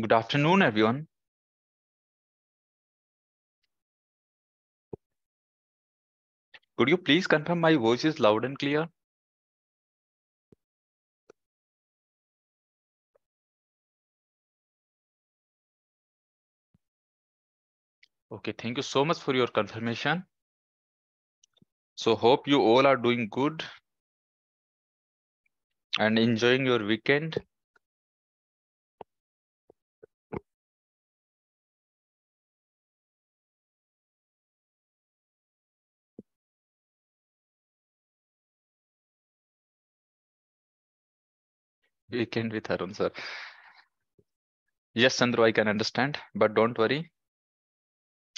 Good afternoon, everyone. Could you please confirm my voice is loud and clear? Okay, thank you so much for your confirmation. So hope you all are doing good and enjoying your weekend. weekend with Arun sir. Yes, Chandro I can understand but don't worry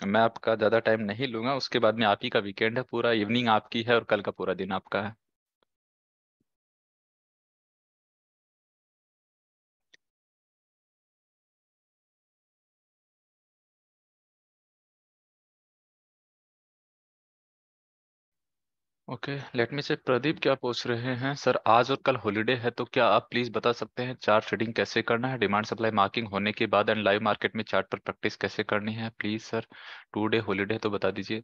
मैं आपका ज्यादा time नहीं लूंगा उसके बाद में आप ही का वीकेंड है पूरा इवनिंग आपकी है और कल का पूरा दिन आपका है ओके लेट मी से प्रदीप क्या पूछ रहे हैं सर आज और कल हॉलीडे है तो क्या आप प्लीज बता सकते हैं चार्ट ट्रेडिंग कैसे करना है डिमांड सप्लाई मार्किंग होने के बाद एंड लाइव मार्केट में चार्ट पर प्रैक्टिस कैसे करनी है please sir today holiday तो बता दीजिए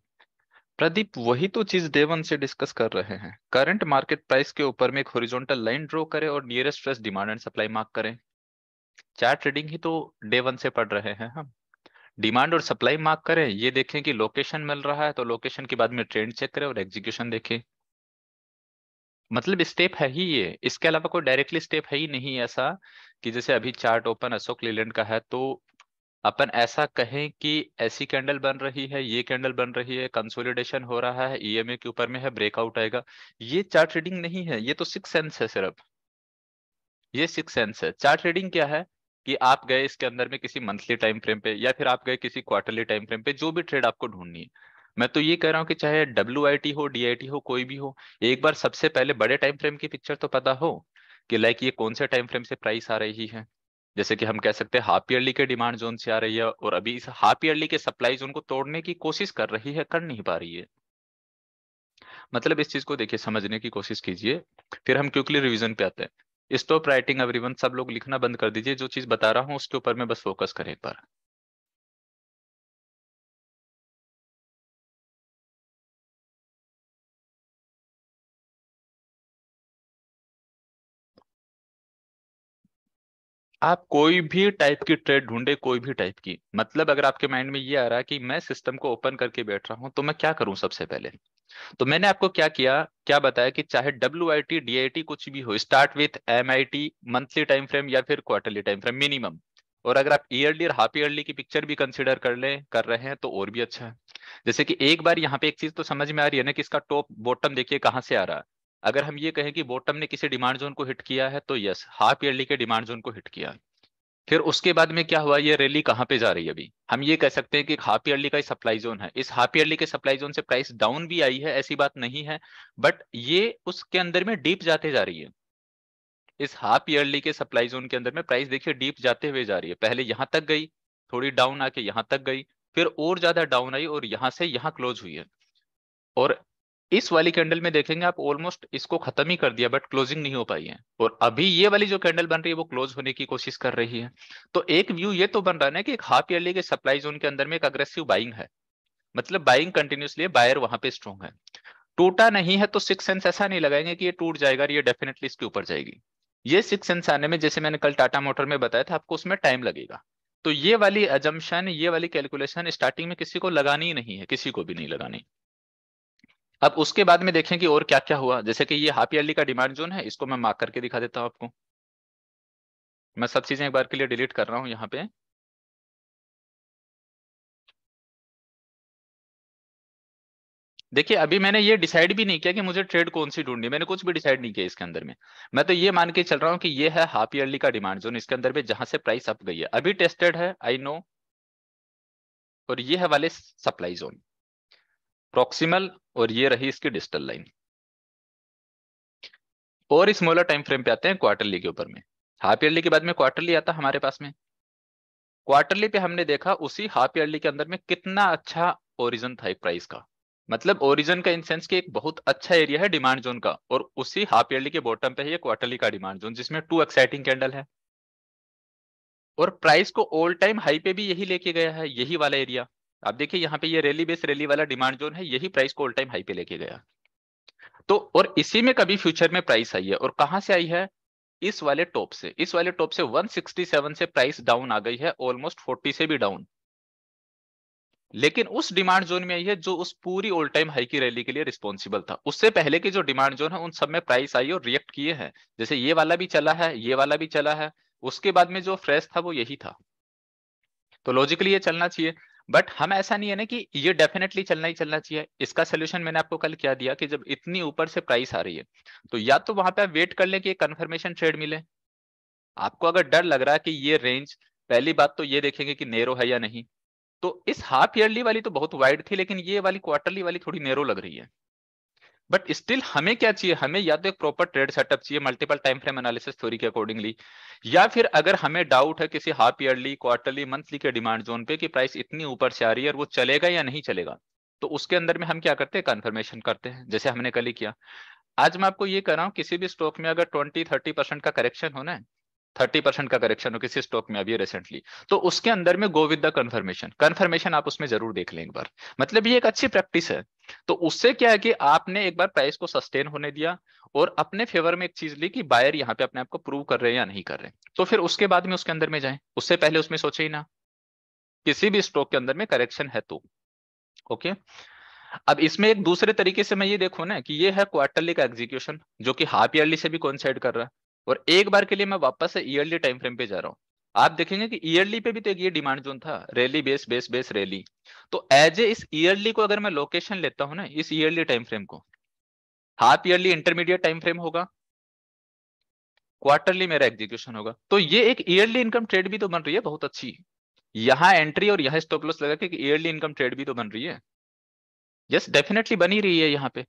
प्रदीप वही तो चीज डे वन से डिस्कस कर रहे हैं करंट मार्केट प्राइस के ऊपर में एक होरिजोनटल लाइन ड्रॉ करें और nearest fresh demand and supply mark करें चार्ट ट्रेडिंग ही तो डे वन से पढ़ रहे हैं हम हाँ। डिमांड और सप्लाई मार्क करें ये देखें कि लोकेशन मिल रहा है तो लोकेशन के बाद में ट्रेंड चेक करें और एग्जीक्यूशन देखें मतलब स्टेप है ही ये इसके अलावा कोई डायरेक्टली स्टेप है ही नहीं ऐसा कि जैसे अभी चार्ट ओपन अशोक लेलैंड का है तो अपन ऐसा कहें कि ऐसी कैंडल बन रही है ये कैंडल बन रही है कंसोलिडेशन हो रहा है ईएमए e के ऊपर में है ब्रेकआउट आएगा ये चार्ट रीडिंग नहीं है ये तो सिक्स सेंस है सिर्फ ये सिक्स सेंस है चार्ट रीडिंग क्या है कि आप गए इसके अंदर में किसी मंथली टाइम फ्रेम पे या फिर आप गए किसी क्वार्टरली टाइम फ्रेम पे जो भी ट्रेड आपको ढूंढनी है मैं तो ये कह रहा हूँ कि चाहे डब्ल्यू हो डी हो कोई भी हो एक बार सबसे पहले बड़े टाइम फ्रेम की पिक्चर तो पता हो कि लाइक ये कौन से टाइम फ्रेम से प्राइस आ रही है जैसे कि हम कह सकते हैं हाफ ईयरली के डिमांड जोन से आ रही है और अभी इस हाफ ईयरली के सप्लाई जोन को तोड़ने की कोशिश कर रही है कर नहीं पा रही है मतलब इस चीज को देखिए समझने की कोशिश कीजिए फिर हम क्विकली रिवीजन पे आते हैं स्टॉप राइटिंग एवरीवन सब लोग लिखना बंद कर दीजिए जो चीज बता रहा हूँ उसके ऊपर मैं बस फोकस करें एक बार आप कोई भी टाइप की ट्रेड ढूंढे कोई भी टाइप की मतलब अगर आपके माइंड में ये आ रहा है कि मैं सिस्टम को ओपन करके बैठ रहा हूं तो मैं क्या करूं सबसे पहले तो मैंने आपको क्या किया क्या बताया कि चाहे W I T D I T कुछ भी हो start with M I T monthly time frame या फिर क्वार्टरली टाइम फ्रेम मिनिमम और अगर आप ईयरली और हाफ ईयरली की पिक्चर भी कंसिडर कर ले कर रहे हैं तो और भी अच्छा है जैसे कि एक बार यहाँ पे एक चीज तो समझ में आ रही है ना कि इसका टॉप बॉटम देखिए कहाँ से आ रहा है अगर हम ये कहें कि बॉटम ने किसी डिमांड जोन को हिट किया है तो यस हाफ ईयरली के डिमांड जोन को हिट किया फिर उसके बाद में क्या हुआ ये रैली कहाँ पे जा रही है अभी हम ये कह सकते हैं कि हाफ ईयरली का सप्लाई जोन है इस हाफ ईयरली के सप्लाई जोन से प्राइस डाउन भी आई है ऐसी बात नहीं है बट ये उसके अंदर में डीप जाते जा रही है इस हाफ ईयरली के सप्लाई जोन के अंदर में प्राइस देखिए डीप जाते हुए जा रही है पहले यहां तक गई थोड़ी डाउन आके यहां तक गई फिर और ज्यादा डाउन आई और यहां से यहाँ क्लोज हुई है और इस वाली कैंडल में देखेंगे आप ऑलमोस्ट इसको खत्म ही कर दिया बट क्लोजिंग नहीं हो पाई है और अभी ये वाली जो कैंडल बन रही है वो क्लोज होने की कोशिश कर रही है तो एक व्यू ये तो बन रहा है ना कि एक हाफ ईयरली के सप्लाई जोन के अंदर में एक अग्रेसिव बाइंग है मतलब बाइंग कंटिन्यूसली बायर वहां पे स्ट्रॉन्ग है टूटा नहीं है तो सिक्स सेंस ऐसा नहीं लगाएंगे कि ये टूट जाएगा ये डेफिनेटली इसके ऊपर जाएगी ये सिक्स सेंस आने में जैसे मैंने कल टाटा मोटर में बताया था आपको उसमें टाइम लगेगा तो ये वाली एजम्पन ये वाली कैलकुलेशन स्टार्टिंग में किसी को लगानी ही नहीं है किसी को भी नहीं लगानी अब उसके बाद में देखें कि और क्या क्या हुआ जैसे कि ये हाफ ईयरली का डिमांड जोन है इसको मैं मार्क करके दिखा देता हूं आपको मैं सब चीजें एक बार के लिए डिलीट कर रहा हूं यहाँ पे देखिए अभी मैंने ये डिसाइड भी नहीं किया कि मुझे ट्रेड कौन सी ढूंढनी मैंने कुछ भी डिसाइड नहीं किया इसके अंदर में मैं तो ये मान के चल रहा हूँ कि ये है हाफ ईयरली का डिमांड जोन इसके अंदर में जहां से प्राइस अप गई है अभी टेस्टेड है आई नो और ये है वाले सप्लाई जोन प्रोक्सीमल और ये रही इसकी डिस्टल लाइन और मोलर टाइम फ्रेम पे आते हैं क्वार्टरली के ऊपर में हाफ ईयरली के बाद में क्वार्टरली आता हमारे पास में क्वार्टरली पे हमने देखा उसी हाफ ईयरली के अंदर में कितना अच्छा ओरिजन था एक प्राइस का मतलब ओरिजन का इन सेंस की एक बहुत अच्छा एरिया है डिमांड जोन का और उसी हाफ ईयरली के बॉटम पे है ये क्वार्टरली का डिमांड जोन जिसमें टू एक्साइटिंग कैंडल है और प्राइस को ऑल टाइम हाई पे भी यही लेके गया है यही वाला एरिया आप देखिए यहाँ पे ये रैली बेस रैली वाला डिमांड जोन है यही प्राइस को ऑल टाइम हाई पे लेके गया तो और इसी में कभी फ्यूचर में प्राइस आई है और कहा से आई है इस वाले टॉप से इस वाले टॉप से 167 से प्राइस डाउन आ गई है ऑलमोस्ट 40 से भी डाउन लेकिन उस डिमांड जोन में आई है जो उस पूरी ऑल टाइम हाई की रैली के लिए रिस्पॉन्सिबल था उससे पहले की जो डिमांड जोन है उन सब में प्राइस आई और रिएक्ट किए हैं जैसे ये वाला भी चला है ये वाला भी चला है उसके बाद में जो फ्रेश था वो यही था तो लॉजिकली ये चलना चाहिए बट हम ऐसा नहीं है ना कि ये डेफिनेटली चलना ही चलना चाहिए इसका सोल्यूशन मैंने आपको कल क्या दिया कि जब इतनी ऊपर से प्राइस आ रही है तो या तो वहां पे आप वेट कर लें कि कन्फर्मेशन ट्रेड मिले आपको अगर डर लग रहा है कि ये रेंज पहली बात तो ये देखेंगे कि नेरो है या नहीं तो इस हाफ ईयरली वाली तो बहुत वाइड थी लेकिन ये वाली क्वार्टरली वाली थोड़ी नेरो लग रही है बट स्टिल हमें क्या चाहिए हमें या तो एक प्रॉपर ट्रेड सेटअप चाहिए multiple time frame analysis theory के अकॉर्डिंगली या फिर अगर हमें डाउट है किसी हाफ ईयरली क्वार्टरली मंथली के डिमांड जोन पे कि प्राइस इतनी ऊपर से आ रही है और वो चलेगा या नहीं चलेगा तो उसके अंदर में हम क्या करते हैं कंफर्मेशन करते हैं जैसे हमने कल ही किया आज मैं आपको ये कर रहा हूँ किसी भी स्टॉक में अगर ट्वेंटी थर्टी परसेंट का करेक्शन होना है थर्टी परसेंट का करेक्शन हो किसी स्टॉक में अभी रिसेंटली तो उसके अंदर में go with the confirmation confirmation आप उसमें जरूर देख लें एक बार मतलब ये एक अच्छी प्रैक्टिस है तो उससे क्या है कि आपने एक बार प्राइस को सस्टेन होने दिया और अपने फेवर में एक चीज ली कि बायर यहाँ पे अपने आप को प्रूव कर रहे हैं या नहीं कर रहे तो फिर उसके बाद में उसके अंदर में जाए उससे पहले उसमें सोचे ही ना किसी भी स्टॉक के अंदर में करेक्शन है तो ओके अब इसमें एक दूसरे तरीके से मैं ये देखू ना कि ये है क्वार्टरली का एग्जीक्यूशन जो कि हाफ ईयरली से भी कॉन्साइड कर रहा है और एक बार के लिए मैं वापस से ईयरली टाइम फ्रेम पे जा रहा हूँ आप देखेंगे कि ईयरली पे भी तो एक ये डिमांड जोन था rally base base base rally तो एज ए इस ईयरली को अगर मैं लोकेशन लेता हूँ ना इस ईयरली टाइम फ्रेम को half yearly intermediate time frame होगा क्वार्टरली मेरा एग्जीक्यूशन होगा तो ये एक ईयरली इनकम ट्रेड भी तो बन रही है बहुत अच्छी यहाँ एंट्री और यहाँ स्टॉप लॉस लगा के ईयरली इनकम ट्रेड भी तो बन रही है यस yes, डेफिनेटली बनी रही है यहाँ पे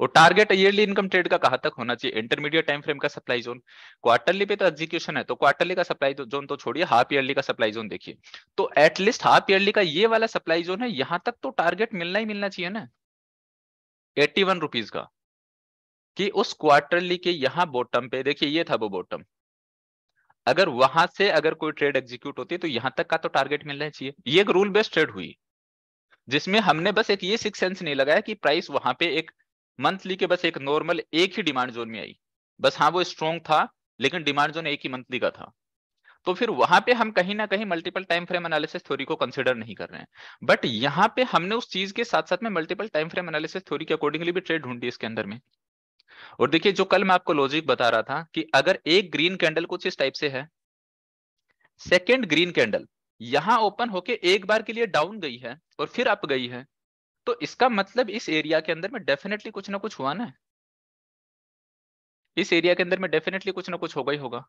वो टारगेट ईयरली इनकम ट्रेड का कहा तक होना चाहिए इंटरमीडिएट टाइम फ्रेम का सप्लाई जोन क्वार्टरली पे तो एग्जीक्यूशन है तो क्वार्टरली का सप्लाई जोन तो छोड़िए हाफ ईयरली का सप्लाई जोन देखिए तो एटलीस्ट हाफ ईयरली का ये वाला सप्लाई जोन है यहां तक तो टारगेट मिलना ही मिलना चाहिए ना एट्टी वन रुपीज का कि उस क्वार्टरली के यहाँ बॉटम पे देखिए ये था वो बॉटम अगर वहां से अगर कोई ट्रेड एग्जीक्यूट होती है तो यहां तक का तो टारगेट मिलना चाहिए ये एक रूल बेस्ड ट्रेड हुई जिसमें हमने बस एक ये सिक्स सेंस नहीं लगाया कि प्राइस वहां पे एक मंथली के बस एक नॉर्मल एक ही डिमांड जोन में आई बस हाँ वो स्ट्रॉन्ग था लेकिन डिमांड जोन एक ही मंथली का था तो फिर वहां पे हम कहीं ना कहीं multiple time frame analysis theory को कंसिडर नहीं कर रहे हैं बट यहाँ पे हमने उस चीज के साथ साथ में multiple time frame analysis theory के अकॉर्डिंगली भी ट्रेड ढूंढी इसके अंदर में और देखिए जो कल मैं आपको लॉजिक बता रहा था कि अगर एक ग्रीन कैंडल कुछ इस टाइप से है सेकेंड ग्रीन कैंडल यहां ओपन होके एक बार के लिए डाउन गई है और फिर अप गई है तो इसका मतलब इस एरिया के अंदर में डेफिनेटली कुछ ना कुछ हुआ ना इस एरिया के अंदर में डेफिनेटली कुछ ना कुछ होगा ही होगा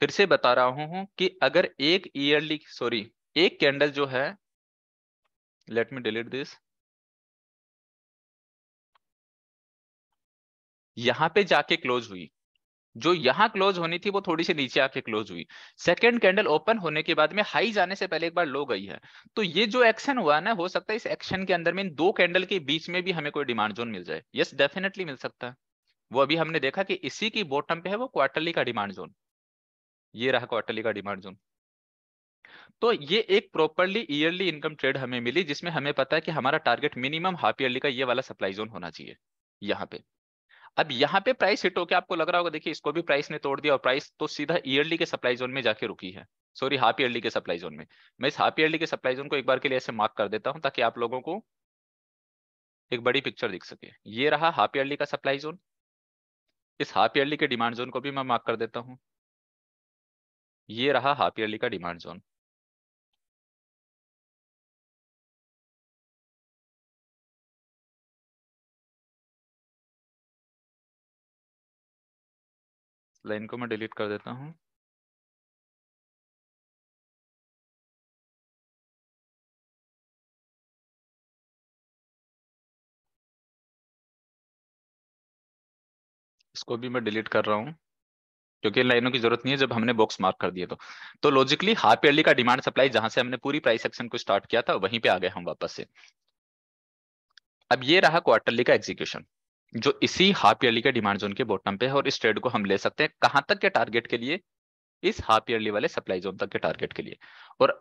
फिर से बता रहा हूं कि अगर एक ईयरली सॉरी एक कैंडल जो है लेट मी डिलीट दिस यहां पे जाके क्लोज हुई जो यहाँ क्लोज होनी थी वो थोड़ी सी नीचे आके क्लोज हुई सेकेंड कैंडल ओपन होने के बाद में हाई जाने से पहले एक बार लो गई है तो ये जो एक्शन हुआ ना हो सकता है इस एक्शन के अंदर में इन दो कैंडल के बीच में भी हमें कोई डिमांड जोन मिल जाए यस डेफिनेटली मिल सकता है वो अभी हमने देखा कि इसी की बॉटम पे है वो क्वार्टरली का डिमांड जोन ये रहा क्वार्टरली का डिमांड जोन तो ये एक प्रॉपरली ईयरली इनकम ट्रेड हमें मिली जिसमें हमें पता है कि हमारा टारगेट मिनिमम हाफ ईयरली का ये वाला सप्लाई जोन होना चाहिए यहाँ पे अब यहाँ पे प्राइस हिट होकर आपको लग रहा होगा देखिए इसको भी प्राइस ने तोड़ दिया और प्राइस तो सीधा ईयरली के सप्लाई जोन में जाके रुकी है सॉरी हाफ ईयरली के सप्लाई जोन में मैं इस हाफ ईयरली के सप्लाई जोन को एक बार के लिए ऐसे मार्क कर देता हूँ ताकि आप लोगों को एक बड़ी पिक्चर दिख सके ये रहा हाफ ईयरली का सप्लाई जोन इस हाफ ईयरली के डिमांड जोन को भी मैं मार्क कर देता हूँ ये रहा हाफ ईयरली का डिमांड जोन लाइन को मैं डिलीट कर देता हूँ इसको भी मैं डिलीट कर रहा हूँ क्योंकि इन लाइनों की जरूरत नहीं है जब हमने बॉक्स मार्क कर दिए तो तो लॉजिकली हाफ ईयरली का डिमांड सप्लाई जहां से हमने पूरी प्राइस एक्शन को स्टार्ट किया था वहीं पे आ गए हम वापस से अब ये रहा क्वार्टरली का एग्जीक्यूशन जो इसी हाफ ईयरली के डिमांड जोन के बॉटम पे है और इस ट्रेड को हम ले सकते हैं कहां तक के टारगेट के लिए इस हाफ ईयरली वाले सप्लाई जोन तक के टारगेट के लिए और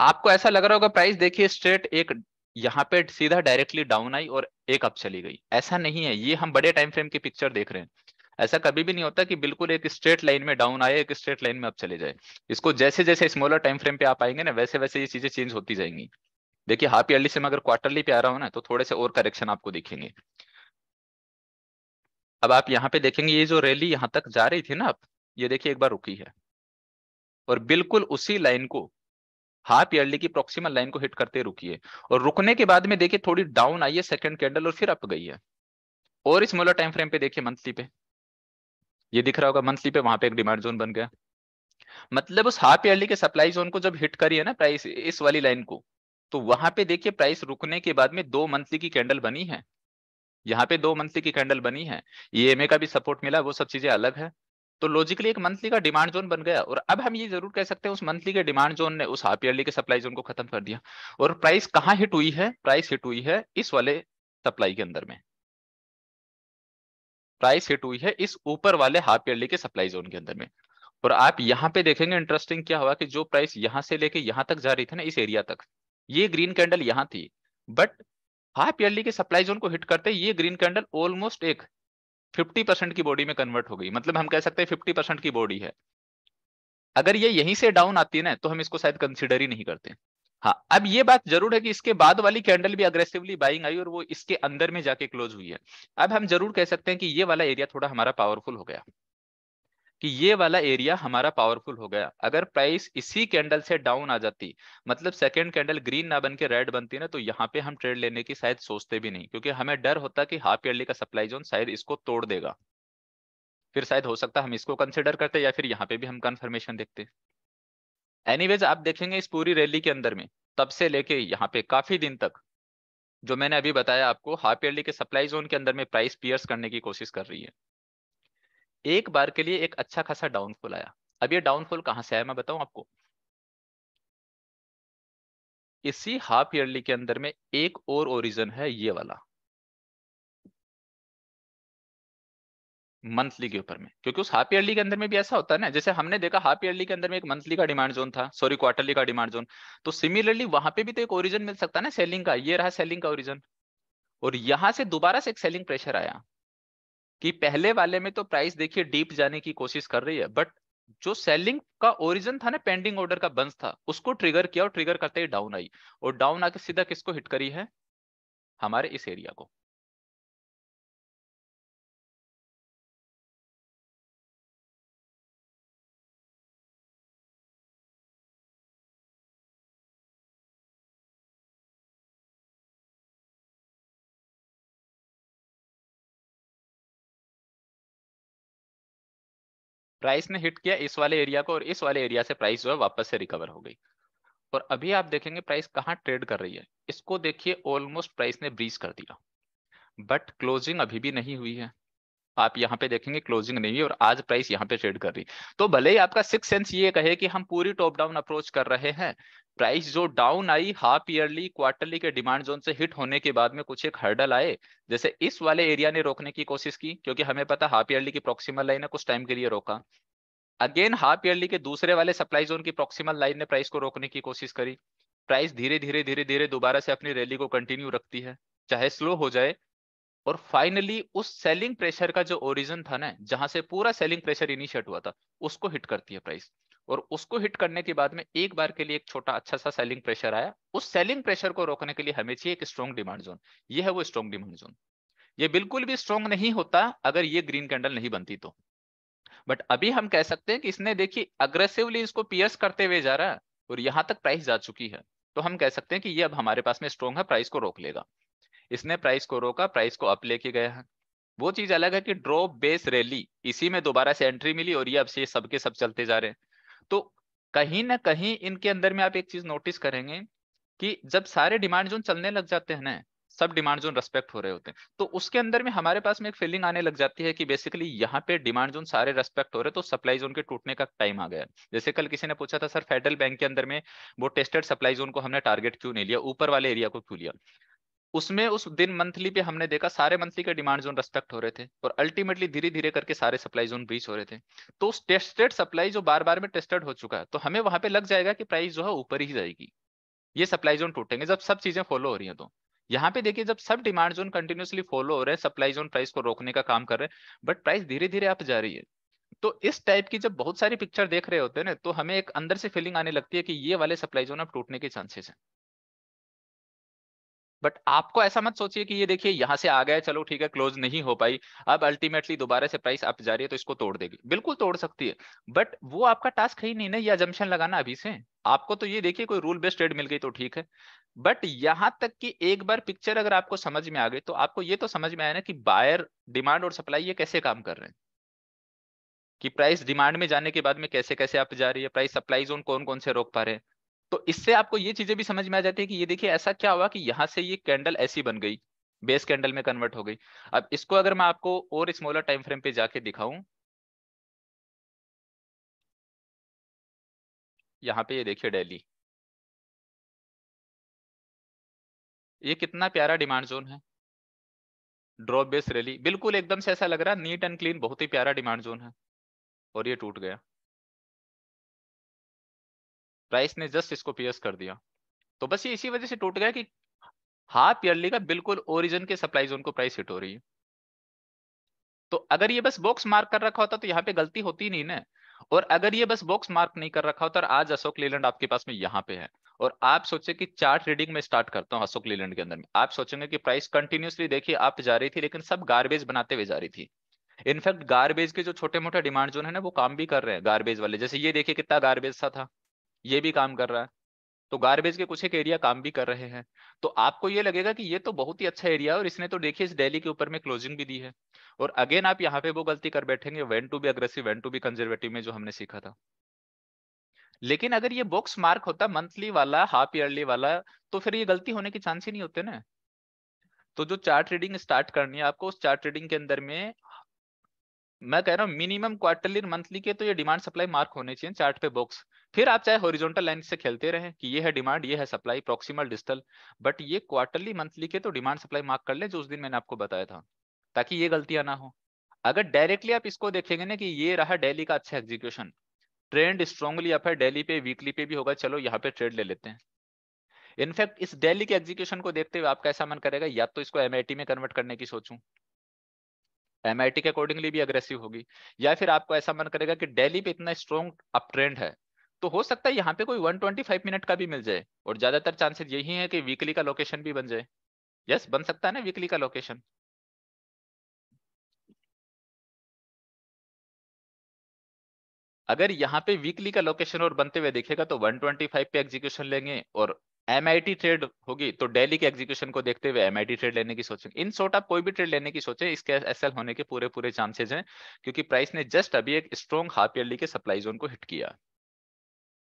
आपको ऐसा लग रहा होगा प्राइस देखिए स्ट्रेट एक यहाँ पे सीधा डायरेक्टली डाउन आई और एक अप चली गई ऐसा नहीं है ये हम बड़े टाइम फ्रेम की पिक्चर देख रहे हैं ऐसा कभी भी नहीं होता कि बिल्कुल एक स्ट्रेट लाइन में डाउन आए एक स्ट्रेट लाइन में अप चले जाए इसको जैसे जैसे स्मॉलर टाइम फ्रेम पे आप आएंगे ना वैसे वैसे ये चीजें चेंज होती जाएंगी देखिए हाफ ईयरली से मैं अगर क्वार्टरली पे आ रहा हूँ ना तो थोड़े से और करेक्शन आपको दिखेंगे अब आप यहाँ पे देखेंगे ये जो रैली यहाँ तक जा रही थी ना आप ये देखिए एक बार रुकी है और बिल्कुल उसी लाइन को हाफ ईयरली की प्रोक्सीमल लाइन को हिट करते रुकी है और रुकने के बाद में देखिए थोड़ी डाउन आई है सेकेंड कैंडल और फिर अप गई है और इस मोलर टाइम फ्रेम पे देखिए मंथली पे ये दिख रहा होगा मंथली पे वहां पे एक डिमांड जोन बन गया मतलब उस हाफ ईयरली के सप्लाई जोन को जब हिट करी है ना प्राइस इस वाली लाइन को तो वहां पे देखिए प्राइस रुकने के बाद में दो मंथली की कैंडल बनी है यहाँ पे दो मंथली की कैंडल बनी है ईएमए e का भी सपोर्ट मिला वो सब चीजें अलग है तो लॉजिकली एक मंथली का डिमांड जोन बन गया और अब हम ये जरूर कह सकते हैं उस मंथली के डिमांड जोन ने उस हाफ ईयरली के सप्लाई जोन को खत्म कर दिया और प्राइस कहाँ हिट हुई है प्राइस हिट हुई है इस वाले सप्लाई के अंदर में प्राइस हिट हुई है इस ऊपर वाले हाफ ईयरली के सप्लाई जोन के अंदर में और आप यहाँ पे देखेंगे इंटरेस्टिंग क्या हुआ कि जो प्राइस यहाँ से लेके यहाँ तक जा रही थी ना इस एरिया तक ये ग्रीन कैंडल यहाँ थी बट हाफ ईयरली के सप्लाई जोन को हिट करते ये ग्रीन कैंडल ऑलमोस्ट एक 50 परसेंट की बॉडी में कन्वर्ट हो गई मतलब हम कह सकते हैं 50 परसेंट की बॉडी है अगर ये यहीं से डाउन आती है ना तो हम इसको शायद कंसिडर ही नहीं करते हाँ अब ये बात जरूर है कि इसके बाद वाली कैंडल भी अग्रेसिवली बाइंग आई और वो इसके अंदर में जाके क्लोज हुई है अब हम जरूर कह सकते हैं कि ये वाला एरिया थोड़ा हमारा पावरफुल हो गया कि ये वाला एरिया हमारा पावरफुल हो गया अगर प्राइस इसी कैंडल से डाउन आ जाती मतलब सेकंड कैंडल ग्रीन ना बन के रेड बनती ना तो यहाँ पे हम ट्रेड लेने की शायद सोचते भी नहीं क्योंकि हमें डर होता कि हाफ ईयरली का सप्लाई जोन शायद इसको तोड़ देगा फिर शायद हो सकता हम इसको कंसिडर करते या फिर यहाँ पे भी हम कंफर्मेशन देखते एनीवेज आप देखेंगे इस पूरी रैली के अंदर में तब से लेके यहाँ पे काफी दिन तक जो मैंने अभी बताया आपको हाफ ईयरली के सप्लाई जोन के अंदर में प्राइस पियर्स करने की कोशिश कर रही है एक बार के लिए एक अच्छा खासा डाउनफॉल आया अब ये डाउनफॉल कहां से आया मैं बताऊं आपको इसी हाफ ईयरली के अंदर में एक और ओरिजन है ये वाला मंथली के ऊपर में क्योंकि उस हाफ ईयरली के अंदर में भी ऐसा होता है ना जैसे हमने देखा हाफ ईयरली के अंदर में एक मंथली का डिमांड जोन था सॉरी क्वार्टरली का डिमांड जोन तो सिमिलरली वहां पे भी तो एक ओरिजन मिल सकता है ना सेलिंग का ये रहा सेलिंग का ओरिजन और यहां से दोबारा से एक सेलिंग प्रेशर आया कि पहले वाले में तो प्राइस देखिए डीप जाने की कोशिश कर रही है बट जो सेलिंग का ओरिजिन था ना पेंडिंग ऑर्डर का बंस था उसको ट्रिगर किया और ट्रिगर करते ही डाउन आई और डाउन आके सीधा किसको हिट करी है हमारे इस एरिया को प्राइस ने हिट किया इस वाले एरिया को और इस वाले एरिया से प्राइस जो है वापस से रिकवर हो गई और अभी आप देखेंगे प्राइस कहाँ ट्रेड कर रही है इसको देखिए ऑलमोस्ट प्राइस ने ब्रीज कर दिया बट क्लोजिंग अभी भी नहीं हुई है आप यहाँ पे देखेंगे क्लोजिंग नहीं हुई और आज प्राइस यहाँ पे ट्रेड कर रही तो भले ही आपका सिक्स सेंस ये कहे कि हम पूरी टॉप डाउन अप्रोच कर रहे हैं प्राइस जो डाउन आई हाफ ईयरली क्वार्टरली के डिमांड जोन से हिट होने के बाद में कुछ एक हर्डल आए जैसे इस वाले एरिया ने रोकने की कोशिश की क्योंकि हमें पता हाफ ईयरली की प्रोक्सीमल लाइन है कुछ टाइम के लिए रोका अगेन हाफ ईयरली के दूसरे वाले सप्लाई जोन की प्रोक्सीमल लाइन ने प्राइस को रोकने की कोशिश करी प्राइस धीरे धीरे धीरे धीरे दोबारा से अपनी रैली को कंटिन्यू रखती है चाहे स्लो हो जाए और फाइनली उस सेलिंग प्रेशर का जो ओरिजिन था ना जहां से पूरा सेलिंग प्रेशर इनिशिएट हुआ था उसको हिट करती है प्राइस और उसको हिट करने के बाद में एक बार के लिए एक छोटा अच्छा सा सेलिंग प्रेशर आया उस सेलिंग प्रेशर को रोकने के लिए हमें चाहिए एक स्ट्रॉन्ग डिमांड जोन ये है वो स्ट्रॉन्ग डिमांड जोन ये बिल्कुल भी स्ट्रॉन्ग नहीं होता अगर ये ग्रीन कैंडल नहीं बनती तो बट अभी हम कह सकते हैं कि इसने देखिए अग्रेसिवली इसको पियर्स करते हुए जा रहा है और यहां तक प्राइस जा चुकी है तो हम कह सकते हैं कि ये अब हमारे पास में स्ट्रॉन्ग है प्राइस को रोक लेगा इसने प्राइस को रोका प्राइस को अप लेके गया वो चीज अलग है कि ड्रॉप बेस रैली इसी में दोबारा से एंट्री मिली और ये अब से सबके सब चलते जा रहे हैं तो कहीं ना कहीं इनके अंदर में आप एक चीज नोटिस करेंगे कि जब सारे डिमांड जोन चलने लग जाते हैं ना सब डिमांड जोन रेस्पेक्ट हो रहे होते हैं तो उसके अंदर में हमारे पास में एक फीलिंग आने लग जाती है कि बेसिकली यहाँ पे डिमांड जोन सारे रेस्पेक्ट हो रहे तो सप्लाई जोन के टूटने का टाइम आ गया जैसे कल किसी ने पूछा था सर फेडरल बैंक के अंदर में वो टेस्टेड सप्लाई जोन को हमने टारगेट क्यों नहीं लिया ऊपर वाले एरिया को क्यों लिया उसमें उस दिन मंथली पे हमने देखा सारे मंथली के डिमांड जोन रेस्पेक्ट हो रहे थे और अल्टीमेटली धीरे धीरे करके सारे सप्लाई जोन ब्रीच हो रहे थे तो उस टेस्टेड सप्लाई जो बार बार में टेस्टेड हो चुका है तो हमें वहां पे लग जाएगा कि प्राइस जो है ऊपर ही जाएगी ये सप्लाई जोन टूटेंगे जब सब चीजें फॉलो हो रही है तो यहाँ पे देखिए जब सब डिमांड जोन कंटिन्यूसली फॉलो हो रहे हैं सप्लाई जोन प्राइस को रोकने का काम कर रहे हैं बट प्राइस धीरे धीरे अप जा रही है तो इस टाइप की जब बहुत सारी पिक्चर देख रहे होते हैं ना तो हमें एक अंदर से फीलिंग आने लगती है कि ये वाले सप्लाई जोन अब टूटने के चांसेस हैं बट आपको ऐसा मत सोचिए कि ये देखिए यहाँ से आ गया चलो ठीक है क्लोज नहीं हो पाई अब अल्टीमेटली दोबारा से प्राइस अप जा रही है तो इसको तोड़ देगी बिल्कुल तोड़ सकती है बट वो आपका टास्क है ही नहीं ना ये जम्पन लगाना अभी से आपको तो ये देखिए कोई रूल बेस्ड ट्रेड मिल गई तो ठीक है बट यहां तक कि एक बार पिक्चर अगर आपको समझ में आ गई तो आपको ये तो समझ में आया ना कि बायर डिमांड और सप्लाई ये कैसे काम कर रहे हैं कि प्राइस डिमांड में जाने के बाद में कैसे कैसे आप जा रही है प्राइस सप्लाई जोन कौन कौन से रोक पा रहे हैं तो इससे आपको ये चीजें भी समझ में आ जाती है कि ये देखिए ऐसा क्या हुआ कि यहाँ से ये कैंडल ऐसी बन गई बेस कैंडल में कन्वर्ट हो गई अब इसको अगर मैं आपको और स्मॉलर टाइम फ्रेम पे जाके दिखाऊं यहाँ पे ये देखिए डेली ये कितना प्यारा डिमांड जोन है ड्रॉप बेस रैली बिल्कुल एकदम से ऐसा लग रहा है नीट एंड क्लीन बहुत ही प्यारा डिमांड जोन है और ये टूट गया प्राइस ने जस्ट इसको पियर्स कर दिया तो बस ये इसी वजह से टूट गया कि हाफ ईयरली का बिल्कुल ओरिजिन के सप्लाई जोन को प्राइस हिट हो रही है तो अगर ये बस बॉक्स मार्क कर रखा होता तो यहाँ पे गलती होती नहीं ना और अगर ये बस बॉक्स मार्क नहीं कर रखा होता और आज अशोक लेलैंड आपके पास में यहाँ पे है और आप सोचे कि चार्ट रीडिंग में स्टार्ट करता हूँ अशोक लेलैंड के अंदर में आप सोचेंगे कि प्राइस कंटिन्यूसली देखिए आप जा रही थी लेकिन सब गार्बेज बनाते हुए जा रही थी इनफैक्ट गार्बेज के जो छोटे मोटे डिमांड जोन है ना वो काम भी कर रहे हैं गार्बेज वाले जैसे ये देखिए कितना गार्बेज सा था ये भी काम कर रहा है तो गार्बेज के कुछ एक एरिया काम भी कर रहे हैं तो आपको ये लगेगा कि ये तो बहुत ही अच्छा एरिया है और इसने तो देखिए इस डेली के ऊपर में क्लोजिंग भी दी है और अगेन आप यहाँ पे वो गलती कर बैठेंगे when to be aggressive when to be conservative में जो हमने सीखा था लेकिन अगर ये बॉक्स मार्क होता मंथली वाला हाफ ईयरली वाला तो फिर ये गलती होने के चांस ही नहीं होते ना तो जो चार्ट रीडिंग स्टार्ट करनी है आपको उस चार्ट रीडिंग के अंदर में मैं कह रहा हूँ मिनिमम क्वार्टरली मंथली के तो ये डिमांड सप्लाई मार्क होने चाहिए चार्ट पे बॉक्स फिर आप चाहे हॉरिजॉन्टल लाइन से खेलते रहे कि ये है डिमांड ये है सप्लाई प्रोक्सीमल डिस्टल बट ये क्वार्टरली मंथली के तो डिमांड सप्लाई मार्क कर ले जो उस दिन मैंने आपको बताया था ताकि ये गलतियां ना हो अगर डायरेक्टली आप इसको देखेंगे ना कि ये रहा डेली का अच्छा एग्जीक्यूशन ट्रेंड स्ट्रॉन्गली अप है डेली पे वीकली पे भी होगा चलो यहाँ पे ट्रेड ले लेते हैं इनफैक्ट इस डेली के एग्जीक्यूशन को देखते हुए आपका ऐसा मन करेगा या तो इसको एम में कन्वर्ट करने की सोचूं एम आई के अकॉर्डिंगली भी अग्रेसिव होगी या फिर आपको ऐसा मन करेगा कि डेली पे इतना स्ट्रॉन्ग अप ट्रेंड है तो हो सकता है यहाँ पे कोई 125 मिनट का भी मिल जाए और ज्यादातर चांसेस यही है कि वीकली का लोकेशन भी बन जाए यस yes, बन सकता है ना वीकली का लोकेशन अगर यहाँ पे वीकली का लोकेशन और बनते हुए देखेगा तो 125 पे एग्जीक्यूशन लेंगे और एम आई टी ट्रेड होगी तो डेली के एग्जीक्यूशन को देखते हुए एम आई टी ट्रेड लेने की सोचेंगे इन शॉर्ट आप कोई भी ट्रेड लेने की सोचें इसके एस एल होने के पूरे पूरे चांसेज हैं क्योंकि प्राइस ने जस्ट अभी एक स्ट्रॉन्ग हाफ ईयरली के सप्लाई जोन को हिट किया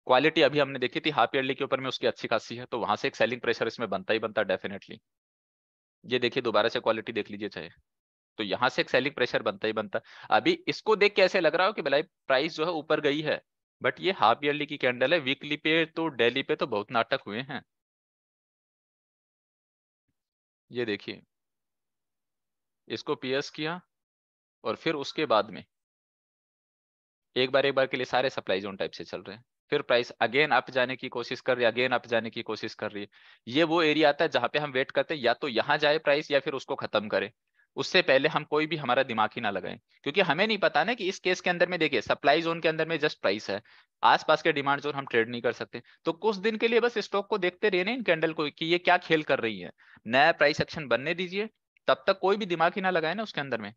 क्वालिटी अभी हमने देखी थी हाफ ईयरली के ऊपर में उसकी अच्छी खासी है तो वहां से एक सेलिंग प्रेशर इसमें बनता ही बनता डेफिनेटली ये देखिए दोबारा से क्वालिटी देख लीजिए चाहे तो यहाँ से एक सेलिंग प्रेशर बनता ही बनता अभी इसको देख के ऐसे लग रहा हो कि भलाई प्राइस जो है ऊपर गई है बट ये हाफ ईयरली की कैंडल है वीकली पे तो डेली पे तो बहुत नाटक हुए हैं ये देखिए इसको पीएस किया और फिर उसके बाद में एक बार एक बार के लिए सारे सप्लाई जोन टाइप से चल रहे हैं फिर प्राइस अगेन अप जाने की कोशिश कर रही है अगेन अप जाने की कोशिश कर रही है ये वो एरिया आता है जहां पे हम वेट करते हैं या तो यहाँ जाए प्राइस या फिर उसको खत्म करे उससे पहले हम कोई भी हमारा दिमाग ही ना लगाएं क्योंकि हमें नहीं पता ना कि इस केस के अंदर में देखिए सप्लाई जोन के अंदर में जस्ट प्राइस है आसपास के डिमांड जोन हम ट्रेड नहीं कर सकते तो कुछ दिन के लिए बस स्टॉक को देखते रहे ना इन कैंडल को कि ये क्या खेल कर रही है नया प्राइस एक्शन बनने दीजिए तब तक कोई भी दिमाग ही ना लगाए ना उसके अंदर में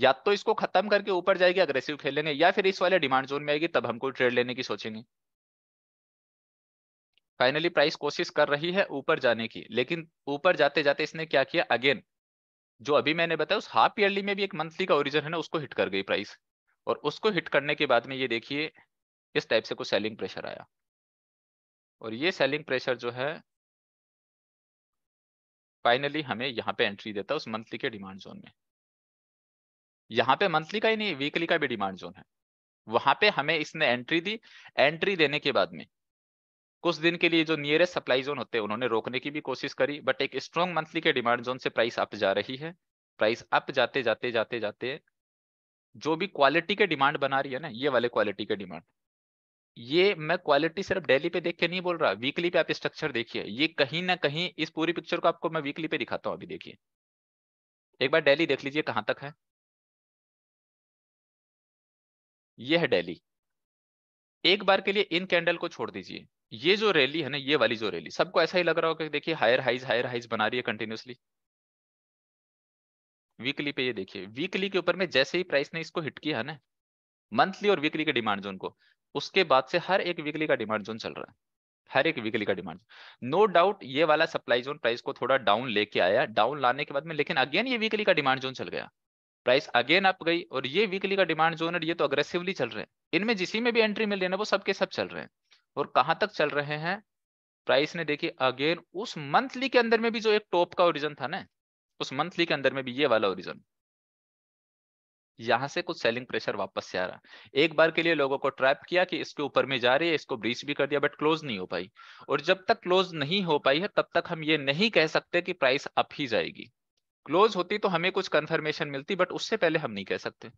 या तो इसको खत्म करके ऊपर जाएगी अग्रेसिव खेलेंगे या फिर इस वाले डिमांड जोन में आएगी तब हमको ट्रेड लेने की सोचेंगे फाइनली प्राइस कोशिश कर रही है ऊपर जाने की लेकिन ऊपर जाते जाते इसने क्या किया अगेन जो अभी मैंने बताया उस हाफ ईयरली में भी एक मंथली का ओरिजन है ना उसको हिट कर गई प्राइस और उसको हिट करने के बाद में ये देखिए इस टाइप से कुछ सेलिंग प्रेशर आया और ये सेलिंग प्रेशर जो है फाइनली हमें यहाँ पे एंट्री देता है उस मंथली के डिमांड जोन में यहाँ पे मंथली का ही नहीं वीकली का भी डिमांड जोन है वहां पे हमें इसने एंट्री दी एंट्री देने के बाद में कुछ दिन के लिए जो नियरेस्ट सप्लाई जोन होते हैं उन्होंने रोकने की भी कोशिश करी बट एक स्ट्रॉन्ग मंथली के डिमांड जोन से प्राइस अप जा रही है प्राइस अप जाते जाते जाते जाते जो भी क्वालिटी के डिमांड बना रही है ना ये वाले क्वालिटी के डिमांड ये मैं क्वालिटी सिर्फ डेली पे देख के नहीं बोल रहा वीकली पे आप स्ट्रक्चर देखिए ये कहीं ना कहीं इस पूरी पिक्चर को आपको मैं वीकली पे दिखाता हूँ अभी देखिए एक बार डेली देख लीजिए कहां तक है ये है डेली एक बार के लिए इन कैंडल को छोड़ दीजिए ये जो रैली है ना ये वाली जो रैली सबको ऐसा ही लग रहा होगा कि देखिए हायर हाइज हायर हाइज बना रही है कंटिन्यूसली वीकली पे ये देखिए वीकली के ऊपर में जैसे ही प्राइस ने इसको हिट किया है ना मंथली और वीकली के डिमांड जोन को उसके बाद से हर एक वीकली का डिमांड जोन चल रहा है हर एक वीकली का डिमांड नो डाउट ये वाला सप्लाई जोन प्राइस को थोड़ा डाउन लेके आया डाउन लाने के बाद में लेकिन अगेन ये वीकली का डिमांड जोन चल गया प्राइस अगेन अप गई और ये वीकली का डिमांड जोन और ये तो अग्रेसिवली चल रहे हैं इनमें जिसी में भी एंट्री मिल रही है ना वो सबके सब चल रहे हैं और कहां तक चल रहे हैं प्राइस ने देखिए अगेन उस मंथली के अंदर में भी जो एक टॉप का ओरिजन था ना उस मंथली के अंदर में भी ये वाला ओरिजन यहां से कुछ सेलिंग प्रेशर वापस से आ रहा एक बार के लिए लोगों को ट्रैप किया कि इसके ऊपर में जा रही है इसको ब्रीच भी कर दिया बट क्लोज नहीं हो पाई और जब तक क्लोज नहीं हो पाई है तब तक हम ये नहीं कह सकते कि प्राइस अप ही जाएगी क्लोज होती तो हमें कुछ कंफर्मेशन मिलती बट उससे पहले हम नहीं कह सकते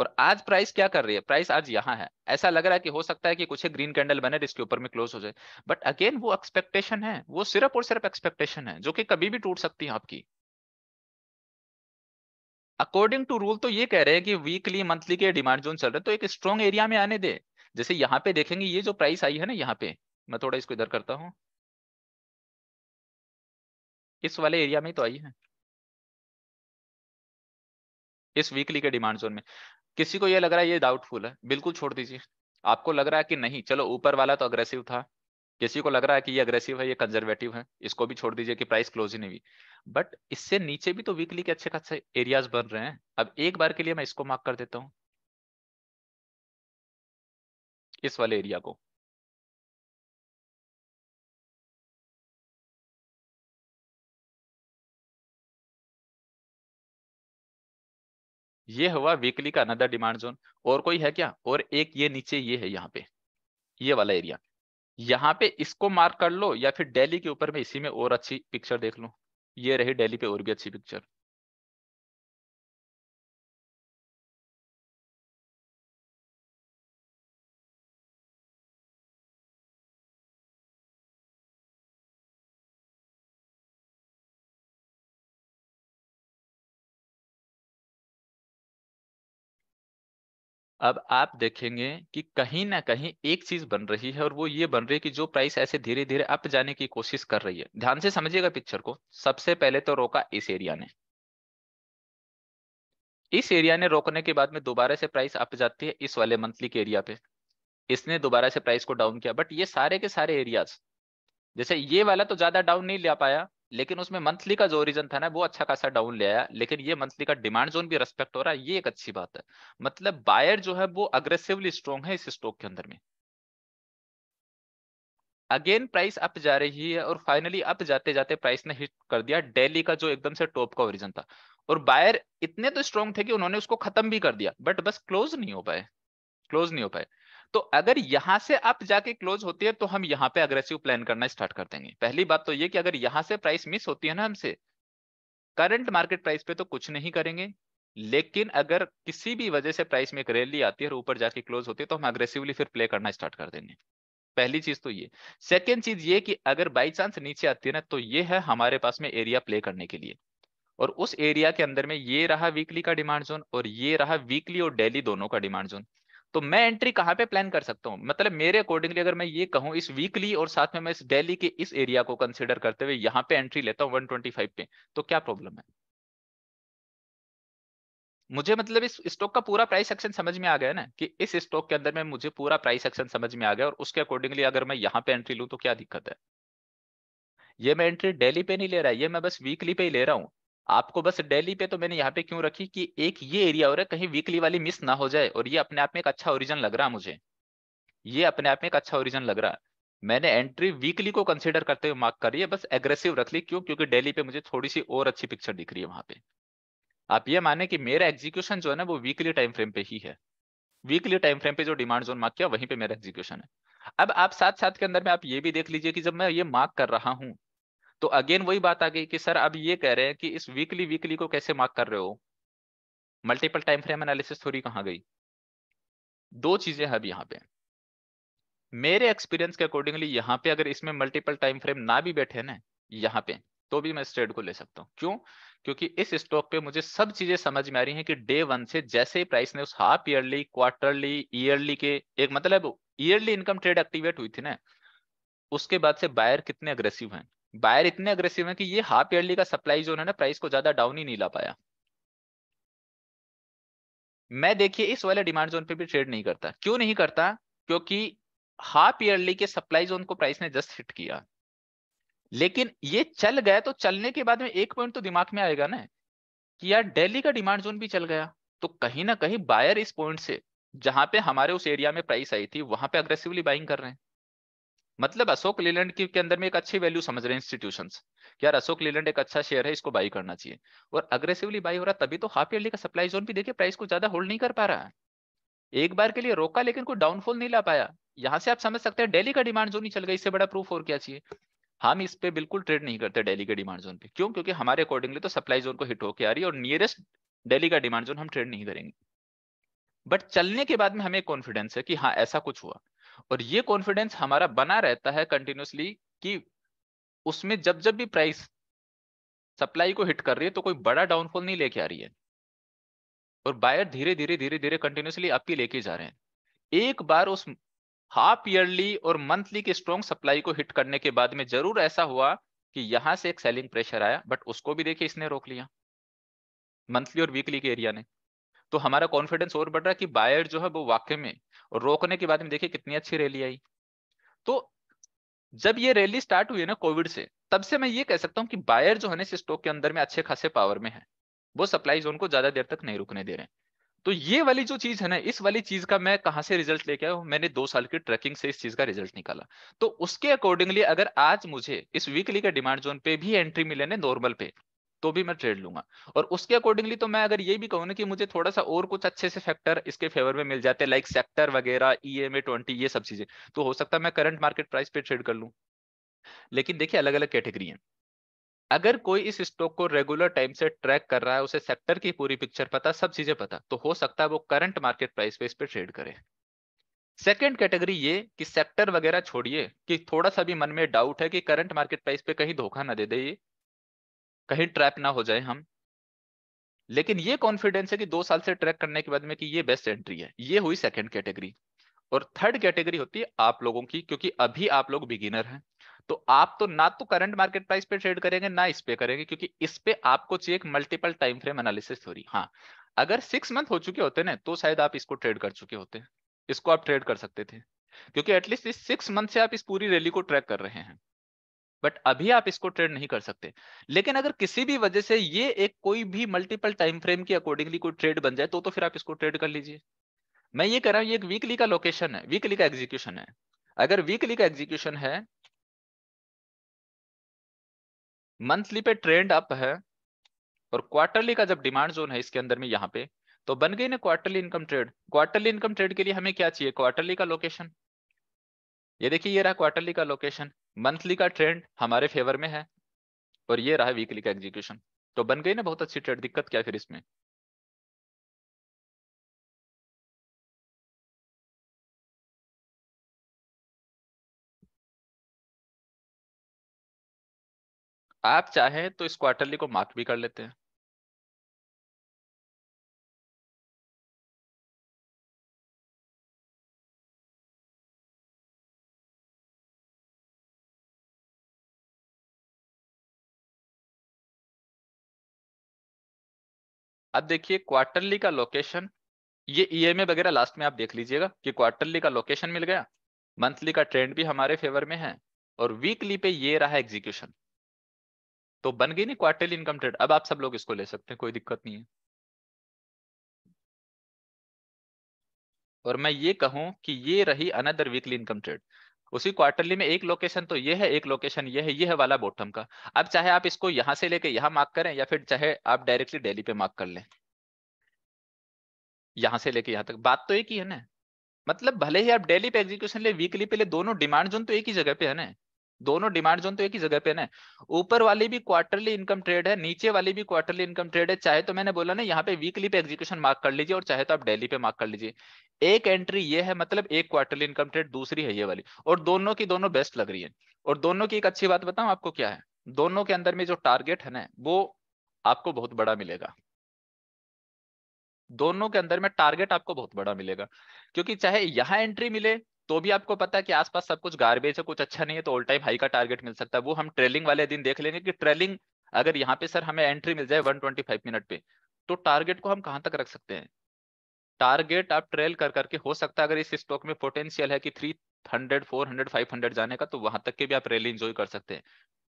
और आज प्राइस क्या कर रही है प्राइस आज यहाँ है ऐसा लग रहा है कि हो सकता है कि कुछ ग्रीन कैंडल बने इसके ऊपर में क्लोज हो जाए बट अगेन वो एक्सपेक्टेशन है वो सिर्फ और सिर्फ एक्सपेक्टेशन है जो कि कभी भी टूट सकती है आपकी अकॉर्डिंग टू रूल तो ये कह रहे हैं कि वीकली मंथली के डिमांड जोन चल रहे तो एक स्ट्रॉन्ग एरिया में आने दे जैसे यहाँ पे देखेंगे ये जो प्राइस आई है ना यहाँ पे मैं थोड़ा इसको इधर करता हूँ इस वाले एरिया में तो आई है इस वीकली के डिमांड जोन में किसी को ये लग रहा है ये डाउटफुल है बिल्कुल छोड़ दीजिए आपको लग रहा है कि नहीं चलो ऊपर वाला तो अग्रेसिव था किसी को लग रहा है कि ये अग्रेसिव है ये कंजर्वेटिव है इसको भी छोड़ दीजिए कि प्राइस क्लोज ही नहीं हुई बट इससे नीचे भी तो वीकली के अच्छे खासे एरियाज बन रहे हैं अब एक बार के लिए मैं इसको मार्क कर देता हूँ इस वाले एरिया को ये हुआ वीकली का अनदर डिमांड जोन और कोई है क्या और एक ये नीचे ये है यहाँ पे ये वाला एरिया यहाँ पे इसको मार्क कर लो या फिर डेली के ऊपर में इसी में और अच्छी पिक्चर देख लो ये रही डेली पे और भी अच्छी पिक्चर अब आप देखेंगे कि कहीं ना कहीं एक चीज बन रही है और वो ये बन रही है कि जो प्राइस ऐसे धीरे धीरे अप जाने की कोशिश कर रही है ध्यान से समझिएगा पिक्चर को सबसे पहले तो रोका इस एरिया ने इस एरिया ने रोकने के बाद में दोबारा से प्राइस अप जाती है इस वाले मंथली के एरिया पे इसने दोबारा से प्राइस को डाउन किया बट ये सारे के सारे एरियाज जैसे ये वाला तो ज्यादा डाउन नहीं ले पाया लेकिन उसमें मंथली का जो रीजन था ना वो अच्छा खासा डाउन ले आया लेकिन ये मंथली का डिमांड जोन भी रेस्पेक्ट हो रहा है ये एक अच्छी बात है मतलब बायर जो है वो अग्रेसिवली स्ट्रॉन्ग है इस स्टॉक के अंदर में अगेन प्राइस अप जा रही है और फाइनली अप जाते जाते प्राइस ने हिट कर दिया डेली का जो एकदम से टॉप का ओरिजन था और बायर इतने तो स्ट्रॉन्ग थे कि उन्होंने उसको खत्म भी कर दिया बट बस क्लोज नहीं हो पाए क्लोज नहीं हो पाए तो अगर यहां से अप जाके क्लोज होती है तो हम यहाँ पे अग्रेसिव प्लान करना स्टार्ट कर देंगे पहली बात तो ये कि अगर यहाँ से प्राइस मिस होती है ना हमसे करंट मार्केट प्राइस पे तो कुछ नहीं करेंगे लेकिन अगर किसी भी वजह से प्राइस में एक रैली आती है और ऊपर जाके क्लोज होती है तो हम अग्रेसिवली फिर प्ले करना स्टार्ट कर देंगे पहली चीज तो ये सेकेंड चीज ये कि अगर बाई चांस नीचे आती है ना तो ये है हमारे पास में एरिया प्ले करने के लिए और उस एरिया के अंदर में ये रहा वीकली का डिमांड जोन और ये रहा वीकली और डेली दोनों का डिमांड जोन तो मैं एंट्री कहाँ पे प्लान कर सकता हूँ मतलब मेरे अकॉर्डिंगली अगर मैं ये कहूँ इस वीकली और साथ में मैं इस डेली के इस एरिया को कंसिडर करते हुए यहाँ पे एंट्री लेता हूँ वन पे तो क्या प्रॉब्लम है मुझे मतलब इस स्टॉक का पूरा प्राइस एक्शन समझ में आ गया ना कि इस स्टॉक के अंदर में मुझे पूरा प्राइस एक्शन समझ में आ गया और उसके अकॉर्डिंगली अगर मैं यहाँ पे एंट्री लूँ तो क्या दिक्कत है ये मैं एंट्री डेली पे नहीं ले रहा है ये मैं बस वीकली पे ही ले रहा हूँ आपको बस डेली पे तो मैंने यहाँ पे क्यों रखी कि एक ये एरिया हो रहा है कहीं वीकली वाली मिस ना हो जाए और ये अपने आप में एक अच्छा ओरिजन लग रहा मुझे ये अपने आप में एक अच्छा ओरिजन लग रहा मैंने एंट्री वीकली को कंसिडर करते हुए मार्क करी है बस एग्रेसिव रख ली क्यों क्योंकि डेली पे मुझे थोड़ी सी और अच्छी पिक्चर दिख रही है वहां पे आप ये माने कि मेरा एग्जीक्यूशन जो है ना वो वीकली टाइम फ्रेम पे ही है वीकली टाइम फ्रेम पे जो डिमांड जोन मार्क किया वहीं पे मेरा एग्जीक्यूशन है अब आप साथ साथ के अंदर में आप ये भी देख लीजिए कि जब मैं ये मार्क कर रहा हूँ तो अगेन वही बात आ गई कि सर अब ये कह रहे हैं कि इस वीकली वीकली को कैसे मार्क कर रहे हो मल्टीपल टाइम फ्रेम एनालिसिस थोड़ी कहाँ गई दो चीजें अब यहाँ पे मेरे एक्सपीरियंस के अकॉर्डिंगली यहाँ पे अगर इसमें मल्टीपल टाइम फ्रेम ना भी बैठे ना यहाँ पे तो भी मैं स्ट्रेड को ले सकता हूँ क्यों क्योंकि इस स्टॉक पे मुझे सब चीजें समझ में आ रही हैं कि डे वन से जैसे ही प्राइस ने उस हाफ ईयरली क्वार्टरली ईयरली के एक मतलब ईयरली इनकम ट्रेड एक्टिवेट हुई थी ना उसके बाद से बायर कितने अग्रेसिव हैं बायर इतने अग्रेसिव है कि ये हाफ ईयरली का सप्लाई जोन है ना प्राइस को ज्यादा डाउन ही नहीं ला पाया मैं देखिए इस वाले डिमांड जोन पे भी ट्रेड नहीं करता क्यों नहीं करता क्योंकि हाफ ईयरली के सप्लाई जोन को प्राइस ने जस्ट हिट किया लेकिन ये चल गया तो चलने के बाद में एक पॉइंट तो दिमाग में आएगा ना कि यार डेली का डिमांड जोन भी चल गया तो कहीं ना कहीं बायर इस पॉइंट से जहां पे हमारे उस एरिया में प्राइस आई थी वहां पे अग्रेसिवली बाइंग कर रहे हैं मतलब अशोक लीलैंड के अंदर में एक अच्छी वैल्यू समझ रहे हैं इंस्टीट्यूशन यार अशोक लीलैंड एक अच्छा शेयर है इसको बाई करना चाहिए और अग्रेसिवली बाई हो रहा तभी तो हाफ ईयरली का सप्लाई जोन भी देखिए प्राइस को ज्यादा होल्ड नहीं कर पा रहा है एक बार के लिए रोका लेकिन कोई डाउनफॉल नहीं ला पाया यहाँ से आप समझ सकते हैं डेली का डिमांड जोन ही चल गया इससे बड़ा प्रूफ और क्या चाहिए हम इस पे बिल्कुल ट्रेड नहीं करते डेली के डिमांड जोन पे क्यों क्योंकि हमारे अकॉर्डिंगली तो सप्लाई जोन को हिट होकर आ रही है और नियरेस्ट डेली का डिमांड जोन हम ट्रेड नहीं करेंगे बट चलने के बाद में हमें कॉन्फिडेंस है कि हाँ ऐसा कुछ हुआ और ये कॉन्फिडेंस हमारा बना रहता है कंटिन्यूसली कि उसमें जब जब भी प्राइस सप्लाई को हिट कर रही है तो कोई बड़ा डाउनफॉल नहीं लेके आ रही है और बायर धीरे धीरे धीरे धीरे कंटिन्यूसली अप ही लेके जा रहे हैं एक बार उस हाफ ईयरली और मंथली के स्ट्रॉन्ग सप्लाई को हिट करने के बाद में जरूर ऐसा हुआ कि यहां से एक सेलिंग प्रेशर आया बट उसको भी देखिए इसने रोक लिया मंथली और वीकली के एरिया ने तो हमारा कॉन्फिडेंस और बढ़ रहा है कि बायर जो है वो वाकई में और रोकने के बाद में देखिए कितनी अच्छी रैली आई तो जब ये रैली स्टार्ट हुई है ना कोविड से तब से मैं ये कह सकता हूँ कि बायर जो है ना इस स्टॉक के अंदर में अच्छे खासे पावर में है वो सप्लाई जोन को ज्यादा देर तक नहीं रुकने दे रहे हैं तो ये वाली जो चीज है ना इस वाली चीज का मैं कहां से रिजल्ट लेके आया मैंने दो साल की ट्रैकिंग से इस चीज का रिजल्ट निकाला तो उसके अकॉर्डिंगली अगर आज मुझे इस वीकली का डिमांड जोन पे भी एंट्री मिले ना नॉर्मल पे तो भी मैं ट्रेड लूंगा और उसके अकॉर्डिंगली तो मैं अगर ये भी कहूँ ना कि मुझे थोड़ा सा और कुछ अच्छे से फैक्टर इसके फेवर में मिल जाते हैं लाइक सेक्टर वगैरह ई एम ए ट्वेंटी ये सब चीजें तो हो सकता है मैं करंट मार्केट प्राइस पे ट्रेड कर लूँ लेकिन देखिए अलग अलग कैटेगरी है अगर कोई इस स्टॉक को रेगुलर टाइम से ट्रैक कर रहा है उसे सेक्टर की पूरी पिक्चर पता सब चीजें पता तो हो सकता है वो करंट मार्केट प्राइस पे इस पे ट्रेड करे सेकेंड कैटेगरी ये कि सेक्टर वगैरह छोड़िए कि थोड़ा सा भी मन में डाउट है कि करंट मार्केट प्राइस पे कहीं धोखा ना दे दे ये कहीं ट्रैप ना हो जाए हम लेकिन ये कॉन्फिडेंस है कि दो साल से ट्रैक करने के बाद में कि ये बेस्ट एंट्री है ये हुई सेकंड कैटेगरी और थर्ड कैटेगरी होती है आप लोगों की क्योंकि अभी आप लोग बिगिनर हैं तो आप तो ना तो करंट मार्केट प्राइस पे ट्रेड करेंगे ना इस पे करेंगे क्योंकि इस पे आपको चाहिए एक मल्टीपल टाइम फ्रेम एनालिसिस रही हाँ अगर सिक्स मंथ हो चुके होते ना तो शायद आप इसको ट्रेड कर चुके होते इसको आप ट्रेड कर सकते थे क्योंकि एटलीस्ट इस सिक्स मंथ से आप इस पूरी रैली को ट्रैक कर रहे हैं बट अभी आप इसको ट्रेड नहीं कर सकते लेकिन अगर किसी भी वजह से ये एक कोई भी मल्टीपल टाइम फ्रेम के अकॉर्डिंगली कोई ट्रेड बन जाए तो तो फिर आप इसको ट्रेड कर लीजिए मैं ये कह रहा हूँ ये एक वीकली का लोकेशन है वीकली का एग्जीक्यूशन है अगर वीकली का एग्जीक्यूशन है मंथली पे ट्रेंड अप है और क्वार्टरली का जब डिमांड जोन है इसके अंदर में यहाँ पे तो बन गई ना quarterly income trade quarterly income trade के लिए हमें क्या चाहिए क्वार्टरली का लोकेशन ये देखिए ये रहा क्वार्टरली का लोकेशन मंथली का ट्रेंड हमारे फेवर में है और ये रहा वीकली का एग्जीक्यूशन तो बन गई ना बहुत अच्छी ट्रेड दिक्कत क्या फिर इसमें आप चाहें तो इस क्वार्टरली को मार्क भी कर लेते हैं अब देखिए क्वार्टरली का लोकेशन ये ईएमए e वगैरह लास्ट में आप देख लीजिएगा कि क्वार्टरली का लोकेशन मिल गया मंथली का ट्रेंड भी हमारे फेवर में है और वीकली पे ये रहा एग्जीक्यूशन तो बन गई नहीं क्वार्टरली इनकम ट्रेड अब आप सब लोग इसको ले सकते हैं कोई दिक्कत नहीं है और मैं ये कहूं कि ये रही अनदर वीकली इनकम ट्रेड उसी क्वार्टरली में एक लोकेशन तो ये है एक लोकेशन ये है ये है वाला बॉटम का अब चाहे आप इसको यहाँ से लेके यहाँ मार्क करें या फिर चाहे आप डायरेक्टली डेली पे मार्क कर लें यहाँ से लेके यहाँ तक बात तो एक ही है ना मतलब भले ही आप डेली पे एग्जीक्यूशन ले वीकली पे ले दोनों डिमांड जोन तो एक ही जगह पे है ना दोनों डिमांड जोन तो एक ही जगह पे ना ऊपर वाली भी क्वार्टरली इनकम ट्रेड है नीचे वाली भी क्वार्टरली इनकम ट्रेड है चाहे तो मैंने बोला ना यहाँ पे वीकली पे एग्जीक्यूशन मार्क कर लीजिए और चाहे तो आप डेली पे मार्क कर लीजिए एक एंट्री ये है मतलब एक क्वार्टरली इनकम ट्रेड दूसरी है ये वाली और दोनों की दोनों बेस्ट लग रही है और दोनों की एक अच्छी बात बताऊं आपको क्या है दोनों के अंदर में जो टारगेट है ना वो आपको बहुत बड़ा मिलेगा दोनों के अंदर में टारगेट आपको बहुत बड़ा मिलेगा क्योंकि चाहे यहां एंट्री मिले तो भी आपको पता है कि आसपास सब कुछ गार्बेज है कुछ अच्छा नहीं है तो ऑल टाइम हाई का टारगेट मिल सकता है वो हम ट्रेलिंग वाले दिन देख लेंगे कि ट्रेलिंग अगर यहाँ पे सर हमें एंट्री मिल जाए 125 मिनट पे तो टारगेट को हम कहाँ तक रख सकते हैं टारगेट आप ट्रेल कर करके हो सकता है अगर इस स्टॉक में पोटेंशियल है कि three hundred four hundred five hundred जाने का तो वहां तक के भी आप रैली इंजॉय कर सकते हैं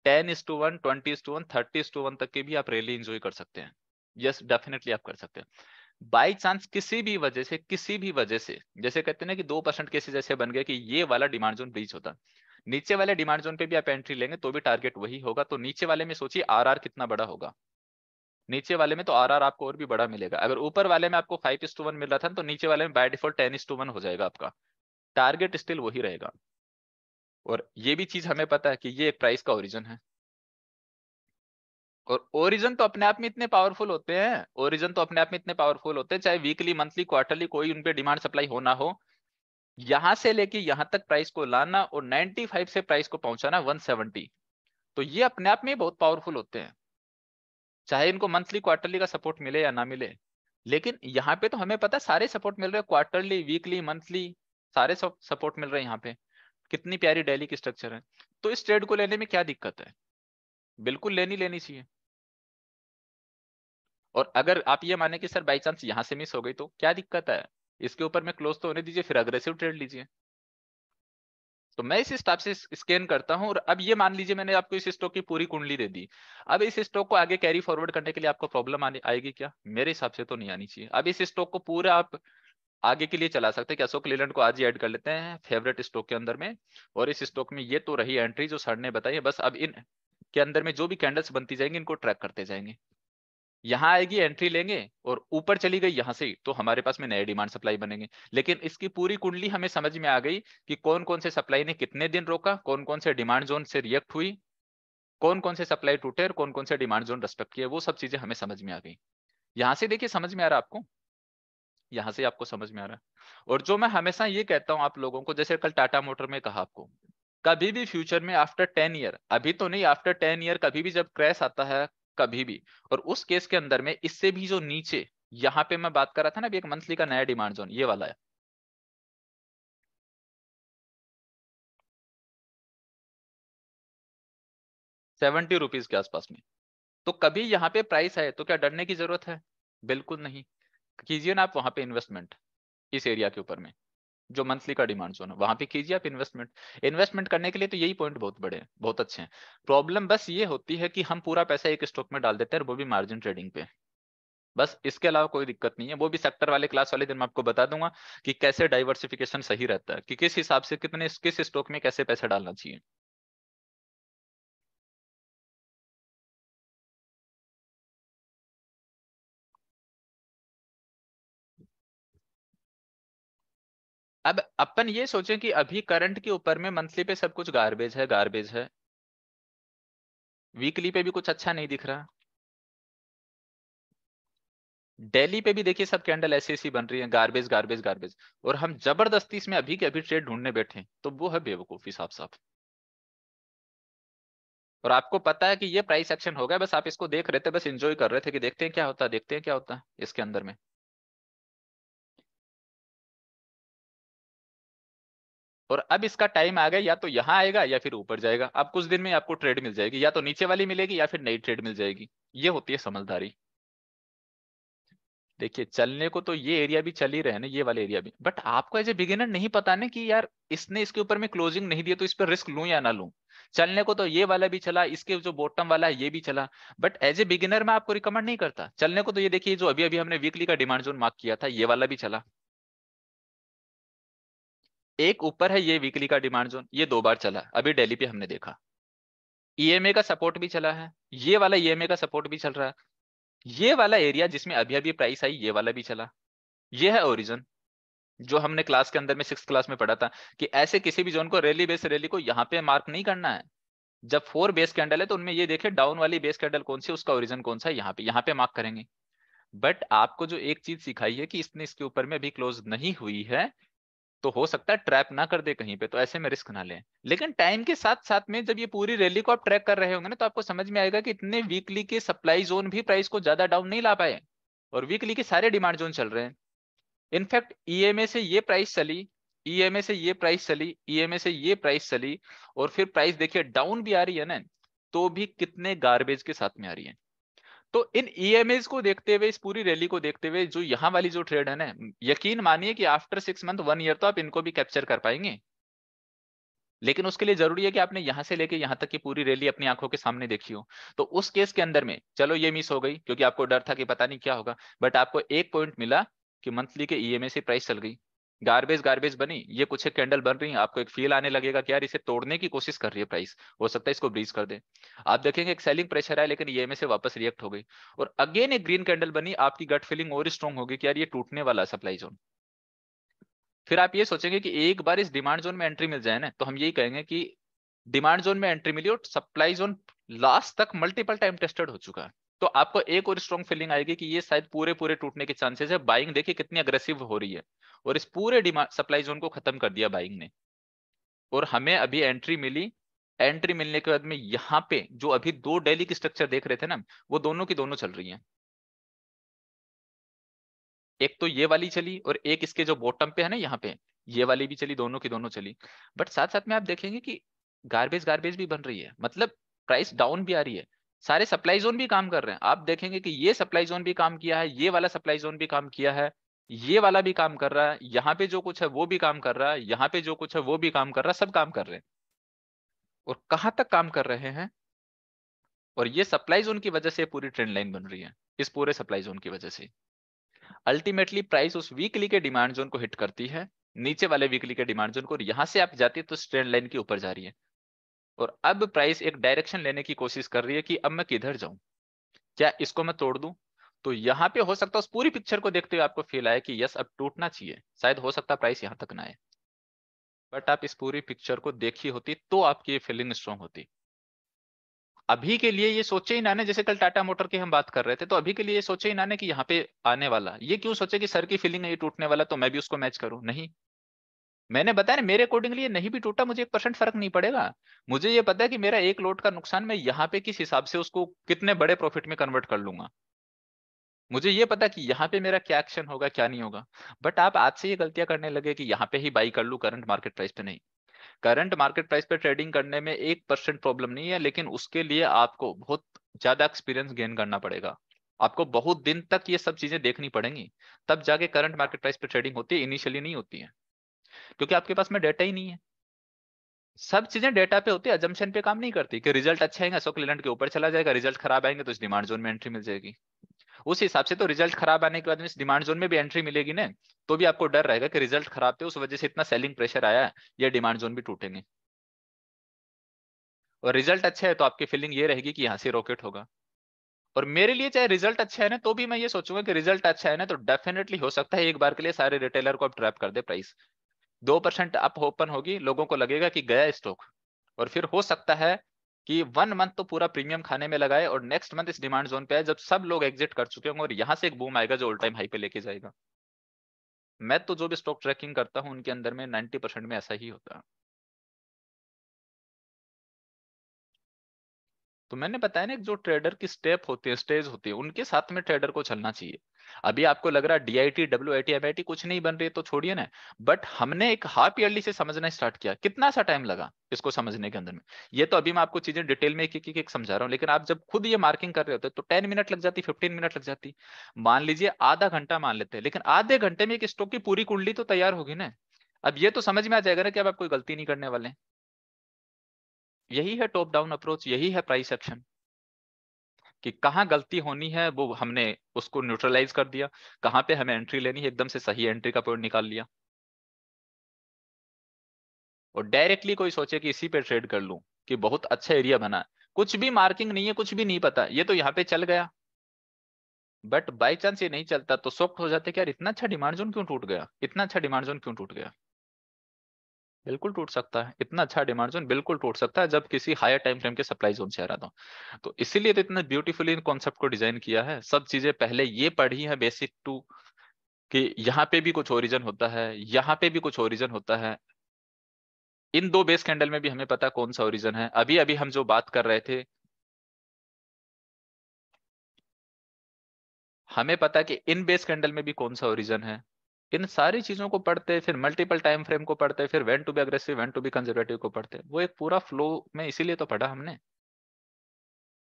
ten is to one twenty is to one thirty is to one तक के भी आप रैली इंजॉय कर सकते हैं यस yes, डेफिनेटली आप कर सकते हैं बाई चांस किसी भी वजह से किसी भी वजह से जैसे कहते हैं ना कि दो परसेंट केसेज ऐसे बन गए कि ये वाला डिमांड जोन ब्रीच होता नीचे वाले डिमांड जोन पे भी आप एंट्री लेंगे तो भी टारगेट वही होगा तो नीचे वाले में सोचिए आरआर कितना बड़ा होगा नीचे वाले में तो आरआर आपको और भी बड़ा मिलेगा अगर ऊपर वाले में आपको फाइव इस टू वन मिल रहा था तो नीचे वाले में by default ten is to one हो जाएगा आपका टारगेट स्टिल वही रहेगा और ये भी चीज हमें पता है कि ये एक प्राइस का ओरिजिन है और ओरिजन तो अपने आप में इतने पावरफुल होते हैं ओरिजन तो अपने आप में इतने पावरफुल होते हैं चाहे वीकली मंथली क्वार्टरली कोई उनपे डिमांड सप्लाई होना हो यहां से लेके यहां तक प्राइस को लाना और 95 से प्राइस को पहुंचाना 170 तो ये अपने आप में बहुत पावरफुल होते हैं चाहे इनको मंथली क्वार्टरली का सपोर्ट मिले या ना मिले लेकिन यहाँ पे तो हमें पता है सारे सपोर्ट मिल रहे हैं क्वार्टरली वीकली मंथली सारे सपोर्ट मिल रहे हैं यहाँ पे कितनी प्यारी डेली की स्ट्रक्चर है तो इस ट्रेड को लेने में क्या दिक्कत है बिल्कुल लेनी लेनी चाहिए और अगर आप ये माने कि सर बाई चांस यहाँ से मिस हो गई तो क्या दिक्कत है इसके ऊपर में क्लोज तो होने दीजिए फिर अग्रेसिव ट्रेड लीजिए तो मैं इस स्टॉप से स्कैन करता हूं और अब ये मान लीजिए मैंने आपको इस स्टॉक की पूरी कुंडली दे दी अब इस स्टॉक को आगे कैरी फॉरवर्ड करने के लिए आपको प्रॉब्लम आएगी क्या मेरे हिसाब से तो नहीं आनी चाहिए अब इस स्टॉक को पूरा आप आगे के लिए चला सकते हैं कि अशोक लेलैंड को आज ही ऐड कर लेते हैं फेवरेट स्टॉक के अंदर में और इस स्टॉक में ये तो रही एंट्री जो सर ने बताई बस अब इन के अंदर में जो भी कैंडल्स बनती जाएंगे इनको ट्रैक करते जाएंगे यहां आएगी एंट्री लेंगे और ऊपर चली गई यहां से तो हमारे पास में नए डिमांड सप्लाई बनेंगे लेकिन इसकी पूरी कुंडली हमें समझ में आ गई कि कौन कौन से सप्लाई ने कितने दिन रोका कौन कौन से डिमांड जोन से रिएक्ट हुई कौन कौन से सप्लाई टूटे और कौन कौन से डिमांड जोन रेस्पेक्ट किए वो सब चीजें हमें समझ में आ गई यहां से देखिए समझ में आ रहा आपको यहाँ से आपको समझ में आ रहा है और जो मैं हमेशा ये कहता हूँ आप लोगों को जैसे कल टाटा मोटर में कहा आपको कभी भी फ्यूचर में आफ्टर टेन ईयर अभी तो नहीं आफ्टर टेन ईयर कभी भी जब क्रैश आता है कभी भी और उस केस के अंदर में इससे भी जो नीचे यहां पे मैं बात कर रहा था ना अभी एक मंथली का नया डिमांड जोन ये वाला है सेवेंटी रुपीज के आसपास में तो कभी यहां पे प्राइस आए तो क्या डरने की जरूरत है बिल्कुल नहीं कीजिए ना आप वहां पे इन्वेस्टमेंट इस एरिया के ऊपर में जो मंथली का डिमांड जो है वहां पे कीजिए आप इन्वेस्टमेंट इन्वेस्टमेंट करने के लिए तो यही पॉइंट बहुत बड़े हैं बहुत अच्छे हैं प्रॉब्लम बस ये होती है कि हम पूरा पैसा एक स्टॉक में डाल देते हैं और वो भी मार्जिन ट्रेडिंग पे बस इसके अलावा कोई दिक्कत नहीं है वो भी सेक्टर वाले क्लास वाले दिन मैं आपको बता दूंगा कि कैसे डाइवर्सिफिकेशन सही रहता है कि किस हिसाब से कितने किस स्टॉक में कैसे पैसा डालना चाहिए अब अपन ये सोचें कि अभी करंट के ऊपर में मंथली पे सब कुछ गार्बेज है गार्बेज है वीकली पे भी कुछ अच्छा नहीं दिख रहा डेली पे भी देखिए सब कैंडल ऐसी ऐसी बन रही है गार्बेज गार्बेज गार्बेज और हम जबरदस्ती इसमें अभी के अभी ट्रेड ढूंढने बैठे तो वो है बेवकूफी साफ साफ और आपको पता है कि ये प्राइस एक्शन हो गया बस आप इसको देख रहे थे बस इंजॉय कर रहे थे कि देखते हैं क्या होता है देखते हैं क्या होता है इसके अंदर में और अब इसका टाइम आ गया या तो यहाँ आएगा या फिर ऊपर जाएगा अब कुछ दिन में आपको ट्रेड मिल जाएगी या तो नीचे वाली मिलेगी या फिर नई ट्रेड मिल जाएगी ये होती है समझदारी देखिए चलने को तो ये एरिया भी चल ही रहे ना ये वाले एरिया भी बट आपको एज ए बिगिनर नहीं पता ना कि यार इसने इसके ऊपर में क्लोजिंग नहीं दिया तो इस पर रिस्क लू या ना लू चलने को तो ये वाला भी चला इसके जो बॉटम वाला है ये भी चला बट एज ए बिगिनर मैं आपको रिकमेंड नहीं करता चलने को तो ये देखिए जो अभी अभी हमने वीकली का डिमांड जोन मार्क किया था ये वाला भी चला एक ऊपर है ये वीकली का डिमांड जोन ये दो बार चला अभी डेली पे हमने देखा ईएमए e का सपोर्ट भी चला है ये वाला ईएमए e का सपोर्ट भी चल रहा है ये वाला एरिया जिसमें अभी अभी प्राइस आई ये वाला भी चला ये है ओरिजन जो हमने क्लास के अंदर में सिक्स क्लास में पढ़ा था कि ऐसे किसी भी जोन को रैली बेस रैली को यहाँ पे मार्क नहीं करना है जब फोर बेस कैंडल है तो उनमें ये देखे डाउन वाली बेस कैंडल कौन सी उसका ओरिजन कौन सा यहाँ पे यहाँ पे मार्क करेंगे बट आपको जो एक चीज सिखाई है कि इसने इसके ऊपर में अभी क्लोज नहीं हुई है तो हो सकता है ट्रैप ना कर दे कहीं पे तो ऐसे में रिस्क ना लें लेकिन टाइम के साथ साथ में जब ये पूरी रैली को आप ट्रैक कर रहे होंगे ना तो आपको समझ में आएगा कि इतने वीकली के सप्लाई जोन भी प्राइस को ज्यादा डाउन नहीं ला पाए और वीकली के सारे डिमांड जोन चल रहे हैं इनफैक्ट ईएमए से ये प्राइस चली ईएमए से ये प्राइस चली ईएमए से ये प्राइस चली और फिर प्राइस देखिए डाउन भी आ रही है ना तो भी कितने गार्बेज के साथ में आ रही है तो इन ई e को देखते हुए इस पूरी रैली को देखते हुए जो यहाँ वाली जो ट्रेड है ना यकीन मानिए कि after six month one year तो आप इनको भी कैप्चर कर पाएंगे लेकिन उसके लिए जरूरी है कि आपने यहां से लेके यहां तक की पूरी रैली अपनी आंखों के सामने देखी हो तो उस केस के अंदर में चलो ये मिस हो गई क्योंकि आपको डर था कि पता नहीं क्या होगा बट आपको एक पॉइंट मिला कि मंथली के ई e से प्राइस चल गई गार्बेज गार्बेज बनी ये कुछ एक कैंडल बन रही है आपको एक फील आने लगेगा कि यार इसे तोड़ने की कोशिश कर रही है प्राइस हो सकता है इसको ब्रीज कर दे आप देखेंगे एक सेलिंग प्रेशर है लेकिन ये में से वापस रिएक्ट हो गई और अगेन एक ग्रीन कैंडल बनी आपकी गट फीलिंग और स्ट्रॉन्ग होगी कि यार ये टूटने वाला सप्लाई जोन फिर आप ये सोचेंगे कि एक बार इस डिमांड जोन में एंट्री मिल जाए ना तो हम यही कहेंगे कि डिमांड जोन में एंट्री मिली और सप्लाई जोन लास्ट तक मल्टीपल टाइम टेस्टेड हो चुका है तो आपको एक और स्ट्रॉन्ग फीलिंग आएगी कि ये शायद पूरे पूरे टूटने के चांसेस है बाइंग देखिए कितनी अग्रेसिव हो रही है और इस पूरे डिमांड सप्लाई जोन को खत्म कर दिया बाइंग ने और हमें अभी एंट्री मिली एंट्री मिलने के बाद में यहाँ पे जो अभी दो डेली की स्ट्रक्चर देख रहे थे ना वो दोनों की दोनों चल रही है एक तो ये वाली चली और एक इसके जो बॉटम पे है ना यहाँ पे ये वाली भी चली दोनों की दोनों चली बट साथ साथ में आप देखेंगे कि गार्बेज गार्बेज भी बन रही है मतलब प्राइस डाउन भी आ रही है सारे सप्लाई जोन भी काम कर रहे हैं आप देखेंगे कि ये सप्लाई जोन भी काम किया है ये वाला सप्लाई जोन भी काम किया है ये वाला भी काम कर रहा है यहाँ पे जो कुछ है वो भी काम कर रहा है यहाँ पे जो कुछ है वो भी काम कर रहा है सब काम कर रहे हैं और कहाँ तक काम कर रहे हैं और ये सप्लाई जोन की वजह से पूरी ट्रेंड लाइन बन रही है इस पूरे सप्लाई जोन की वजह से अल्टीमेटली प्राइस उस वीकली के डिमांड जोन को हिट करती है नीचे वाले वीकली के डिमांड जोन को यहां से आप जाती है तो ट्रेंड लाइन के ऊपर जा रही है और अब प्राइस एक डायरेक्शन लेने की कोशिश कर रही है कि अब मैं किधर जाऊं क्या इसको मैं तोड़ दूं तो यहाँ पे हो सकता है उस पूरी पिक्चर को देखते हुए आपको फील आया कि यस अब टूटना चाहिए शायद हो सकता है प्राइस यहाँ तक ना आए बट आप इस पूरी पिक्चर को देखी होती तो आपकी ये फीलिंग स्ट्रांग होती अभी के लिए ये सोचे ही ना ने जैसे कल टाटा मोटर की हम बात कर रहे थे तो अभी के लिए सोचे ही ना ने कि यहाँ पे आने वाला ये क्यों सोचे कि सर की फीलिंग है ये टूटने वाला तो मैं भी उसको मैच करूं नहीं मैंने बताया मेरे अकॉर्डिंगली ये नहीं भी टूटा मुझे एक परसेंट फर्क नहीं पड़ेगा मुझे ये पता है कि मेरा एक लोट का नुकसान मैं यहाँ पे किस हिसाब से उसको कितने बड़े प्रॉफिट में कन्वर्ट कर लूंगा मुझे ये पता कि यहाँ पे मेरा क्या एक्शन होगा क्या नहीं होगा बट आप आज से ये गलतियां करने लगे कि यहाँ पे ही बाई कर लू करंट मार्केट प्राइस पे नहीं करंट मार्केट प्राइस पे ट्रेडिंग करने में एक परसेंट प्रॉब्लम नहीं है लेकिन उसके लिए आपको बहुत ज्यादा एक्सपीरियंस गेन करना पड़ेगा आपको बहुत दिन तक ये सब चीजें देखनी पड़ेंगी तब जाके करंट मार्केट प्राइस पे ट्रेडिंग होती है इनिशियली नहीं होती है क्योंकि आपके पास में डेटा ही नहीं है सब चीजें डेटा पे होती है एजम्पन पे काम नहीं करती कि रिजल्ट अच्छे आएंगे सौ क्लियरेंट के ऊपर चला जाएगा रिजल्ट खराब आएंगे तो उस डिमांड जोन में एंट्री मिल जाएगी उस हिसाब से तो रिजल्ट खराब आने के बाद में इस डिमांड जोन में भी एंट्री मिलेगी ना तो भी आपको डर रहेगा कि रिजल्ट खराब थे उस वजह से इतना सेलिंग प्रेशर आया है ये डिमांड जोन भी टूटेंगे और रिजल्ट अच्छा है तो आपकी फीलिंग ये रहेगी कि यहाँ से रॉकेट होगा और मेरे लिए चाहे रिजल्ट अच्छा है ना तो भी मैं ये सोचूंगा कि रिजल्ट अच्छा है ना तो डेफिनेटली हो सकता है एक बार के लिए सारे रिटेलर को आप ट्रैप कर दे प्राइस दो परसेंट अप ओपन होगी लोगों को लगेगा कि गया स्टॉक और फिर हो सकता है कि वन मंथ तो पूरा प्रीमियम खाने में लगाए और नेक्स्ट मंथ इस डिमांड जोन पे आए जब सब लोग एग्जिट कर चुके होंगे और यहाँ से एक बूम आएगा जो ऑल टाइम हाई पे लेके जाएगा मैं तो जो भी स्टॉक ट्रैकिंग करता हूँ उनके अंदर में नाइन्टी परसेंट में ऐसा ही होता है तो मैंने बताया ना जो ट्रेडर की स्टेप होती है स्टेज होती है उनके साथ में ट्रेडर को चलना चाहिए अभी आपको लग रहा है डीआईटी डब्ल्यू आई टी कुछ नहीं बन रही है तो छोड़िए ना बट हमने एक हाफ ईयरली से समझना स्टार्ट किया कितना सा टाइम लगा इसको समझने के अंदर में ये तो अभी मैं आपको चीजें डिटेल में एक एक, एक समझा रहा हूँ लेकिन आप जब खुद ये मार्किंग कर रहे होते तो टेन मिनट लग जाती फिफ्टीन मिनट लग जाती मान लीजिए आधा घंटा मान लेते हैं लेकिन आधे घंटे में एक स्टॉक की पूरी कुंडली तो तैयार होगी ना अब ये तो समझ में आ जाएगा ना कि अब आप कोई गलती नहीं करने वाले यही है टॉप डाउन अप्रोच यही है प्राइस एक्शन कि कहाँ गलती होनी है वो हमने उसको न्यूट्रलाइज कर दिया कहाँ पे हमें एंट्री लेनी है एकदम से सही एंट्री का पॉइंट निकाल लिया और डायरेक्टली कोई सोचे कि इसी पे ट्रेड कर लूं कि बहुत अच्छा एरिया बना कुछ भी मार्किंग नहीं है कुछ भी नहीं पता ये तो यहाँ पे चल गया बट बाई चांस ये नहीं चलता तो सॉफ्ट हो जाते कि यार इतना अच्छा डिमांड जोन क्यों टूट गया इतना अच्छा डिमांड जोन क्यों टूट गया बिल्कुल टूट सकता है इतना अच्छा डिमांड जोन बिल्कुल टूट सकता है जब किसी हायर टाइम फ्रेम के सप्लाई जोन से आ रहा था तो इसीलिए तो इतना ब्यूटीफुली इन कॉन्सेप्ट को डिजाइन किया है सब चीजें पहले ये पढ़ी है बेसिक टू कि यहाँ पे भी कुछ ओरिजन होता है यहाँ पे भी कुछ ओरिजन होता है इन दो बेस कैंडल में भी हमें पता कौन सा ओरिजन है अभी अभी हम जो बात कर रहे थे हमें पता कि इन बेस कैंडल में भी कौन सा ओरिजन है इन सारी चीजों को पढ़ते फिर मल्टीपल टाइम फ्रेम को पढ़ते फिर when to be aggressive when to be conservative को पढ़ते वो एक पूरा फ्लो में इसीलिए तो पढ़ा हमने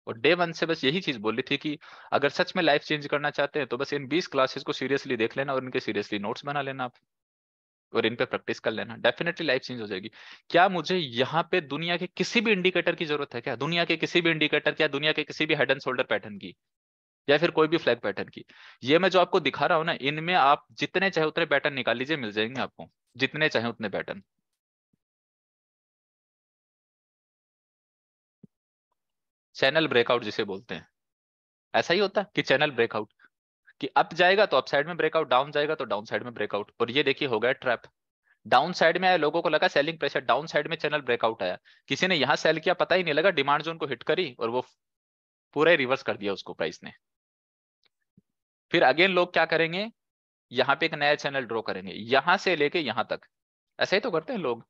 और डे वन से बस यही चीज बोली थी कि अगर सच में लाइफ चेंज करना चाहते हैं तो बस इन बीस क्लासेस को सीरियसली देख लेना और इनके सीरियसली नोट्स बना लेना आप और इन पे प्रैक्टिस कर लेना डेफिनेटली लाइफ चेंज हो जाएगी क्या मुझे यहाँ पे दुनिया के किसी भी इंडिकेटर की जरूरत है क्या दुनिया के किसी भी इंडिकेटर क्या दुनिया के किसी भी हेड एंड शोल्डर पैटर्न की या फिर कोई भी फ्लैग पैटर्न की ये मैं जो आपको दिखा रहा हूँ ना इनमें आप जितने चाहे उतने पैटर्न निकाल लीजिए मिल जाएंगे आपको जितने चाहे उतने पैटर्न चैनल ब्रेकआउट जिसे बोलते हैं ऐसा ही होता है कि चैनल ब्रेकआउट कि अप जाएगा तो अप साइड में ब्रेकआउट डाउन जाएगा तो डाउन साइड में ब्रेकआउट और ये देखिए हो गया ट्रैप डाउन साइड में आया लोगों को लगा सेलिंग प्रेशर डाउन साइड में चैनल ब्रेकआउट आया किसी ने यहां सेल किया पता ही नहीं लगा डिमांड जोन को हिट करी और वो पूरा रिवर्स कर दिया उसको प्राइस ने फिर अगेन लोग क्या करेंगे यहाँ पे एक नया चैनल ड्रॉ करेंगे यहां से लेके यहाँ तक ऐसे ही तो करते हैं लोग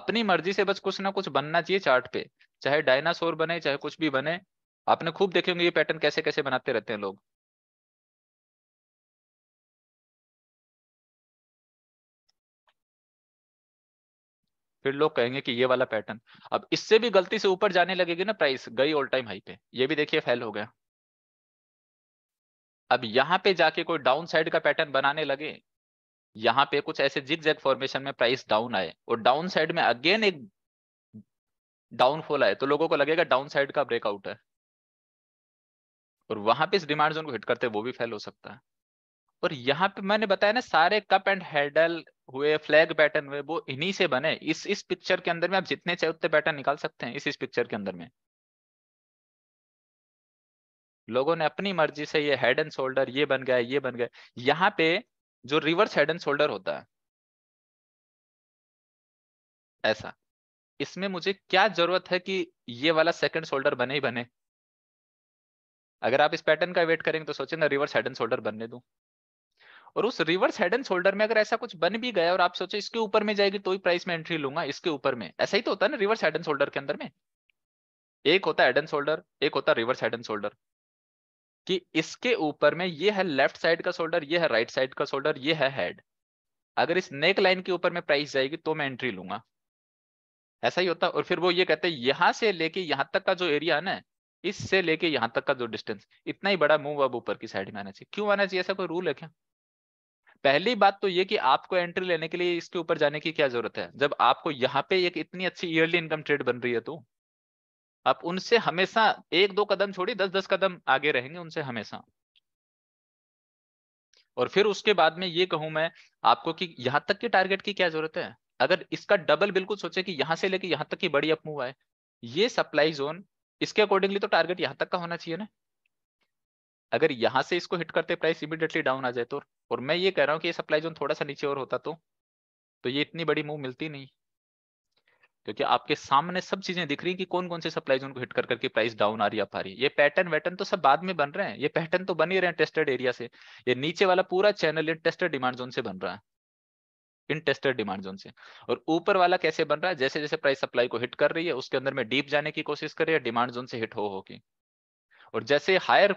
अपनी मर्जी से बस कुछ ना कुछ बनना चाहिए चार्ट पे चाहे डायनासोर बने चाहे कुछ भी बने आपने खूब देखे होंगे ये पैटर्न कैसे कैसे बनाते रहते हैं लोग फिर लोग कहेंगे कि ये वाला पैटर्न अब इससे भी गलती से ऊपर जाने लगेगी ना प्राइस गई ऑल टाइम हाई पे ये भी देखिए फेल हो गया अब यहाँ पे जाके कोई डाउन साइड का पैटर्न बनाने लगे यहाँ पे कुछ ऐसे जिग जैग फॉर्मेशन में प्राइस डाउन आए और डाउन साइड में अगेन एक डाउनफॉल आए तो लोगों को लगेगा डाउन साइड का ब्रेकआउट है और वहां पे इस डिमांड जोन को हिट करते वो भी फेल हो सकता है और यहाँ पे मैंने बताया ना सारे कप एंड हेडल हुए फ्लैग पैटर्न हुए वो इन्हीं से बने इस इस पिक्चर के अंदर में आप जितने चाहे उतने पैटर्न निकाल सकते हैं इस इस पिक्चर के अंदर में लोगों ने अपनी मर्जी से ये हेड एंड शोल्डर ये बन गया ये बन गया यहाँ पे जो रिवर्स हेड एंड शोल्डर होता है ऐसा इसमें मुझे क्या जरूरत है कि ये वाला सेकंड शोल्डर बने ही बने अगर आप इस पैटर्न का वेट करेंगे तो सोचें ना रिवर्स हेड एंड शोल्डर बनने दू और उस रिवर्स हेड एंड शोल्डर में अगर ऐसा कुछ बन भी गया और आप सोचे इसके ऊपर में जाएगी तो ही प्राइस में एंट्री लूंगा इसके ऊपर में ऐसा ही तो होता है ना रिवर्स हेड एंड शोल्डर के अंदर में एक होता है हेड एंड शोल्डर एक होता है रिवर्स हेड एंड शोल्डर कि इसके ऊपर में ये है लेफ्ट साइड का शोल्डर ये है राइट right साइड का शोल्डर ये है हेड अगर इस नेक लाइन के ऊपर में प्राइस जाएगी तो मैं एंट्री लूंगा ऐसा ही होता और फिर वो ये कहते हैं यहां से लेके यहां तक का जो एरिया है ना इससे लेके यहाँ तक का जो डिस्टेंस इतना ही बड़ा मूव अब ऊपर की साइड में आना चाहिए क्यों आना चाहिए ऐसा कोई रूल है क्या पहली बात तो ये कि आपको एंट्री लेने के लिए इसके ऊपर जाने की क्या जरूरत है जब आपको यहाँ पे एक इतनी अच्छी ईयरली इनकम ट्रेड बन रही है तो आप उनसे हमेशा एक दो कदम छोड़ी दस दस कदम आगे रहेंगे उनसे हमेशा और फिर उसके बाद में ये कहूं मैं आपको कि यहां तक के टारगेट की क्या जरूरत है अगर इसका डबल बिल्कुल सोचे कि यहां से लेके यहां तक की बड़ी अप मूव आए ये सप्लाई जोन इसके अकॉर्डिंगली तो टारगेट यहां तक का होना चाहिए ना अगर यहां से इसको हिट करते प्राइस इमिडिएटली डाउन आ जाए तो और मैं ये कह रहा हूँ कि ये सप्लाई जोन थोड़ा सा नीचे और होता तो, तो ये इतनी बड़ी मूव मिलती नहीं क्योंकि आपके सामने सब चीजें दिख रही कि कौन कौन से सप्लाई जोन को हिट कर करके प्राइस डाउन आ रही आ पा रही ये पैटर्न वैटर्न तो सब बाद में बन रहे हैं ये पैटर्न तो बन ही रहे हैं टेस्टेड एरिया से ये नीचे वाला पूरा चैनल इन टेस्टेड डिमांड जोन से बन रहा है इन टेस्टेड डिमांड जोन से और ऊपर वाला कैसे बन रहा है जैसे जैसे प्राइस सप्लाई को हिट कर रही है उसके अंदर में डीप जाने की कोशिश कर रही है डिमांड जोन से हिट हो होगी और जैसे हायर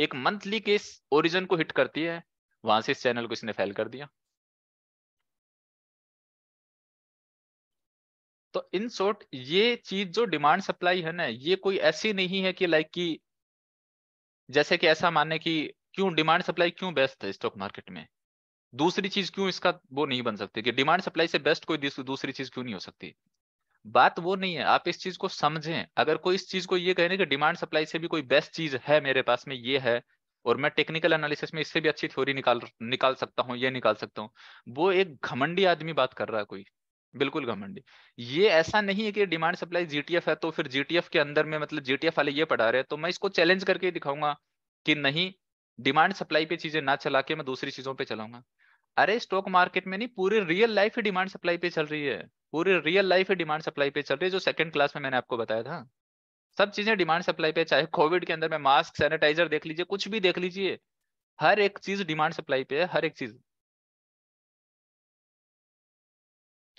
एक मंथली के ओरिजन को हिट करती है वहां से इस चैनल को इसने फैल कर दिया तो इन शॉर्ट ये चीज जो डिमांड सप्लाई है ना ये कोई ऐसी नहीं है कि लाइक कि जैसे कि ऐसा माने कि क्यों डिमांड सप्लाई क्यों बेस्ट है स्टॉक मार्केट में दूसरी चीज क्यों इसका वो नहीं बन सकती कि डिमांड सप्लाई से बेस्ट कोई दूसरी चीज क्यों नहीं हो सकती बात वो नहीं है आप इस चीज को समझें अगर कोई इस चीज को ये कहने कि डिमांड सप्लाई से भी कोई बेस्ट चीज है मेरे पास में ये है और मैं टेक्निकल एनालिसिस में इससे भी अच्छी थ्योरी निकाल निकाल सकता हूँ ये निकाल सकता हूँ वो एक घमंडी आदमी बात कर रहा है कोई बिल्कुल घमंडी ये ऐसा नहीं है कि डिमांड सप्लाई जीटीएफ है तो फिर जीटीएफ के अंदर में मतलब जीटीएफ वाले ये पढ़ा रहे हैं तो मैं इसको चैलेंज करके दिखाऊंगा कि नहीं डिमांड सप्लाई पे चीजें ना चला के मैं दूसरी चीजों पे चलाऊंगा अरे स्टॉक मार्केट में नहीं पूरी रियल लाइफ ही डिमांड सप्लाई पे चल रही है पूरी रियल लाइफ ही डिमांड सप्लाई पे चल रही है जो सेकंड क्लास में मैंने आपको बताया था सब चीजें डिमांड सप्लाई पे चाहे कोविड के अंदर में मास्क सैनिटाइजर देख लीजिए कुछ भी देख लीजिए हर एक चीज डिमांड सप्लाई पे है हर एक चीज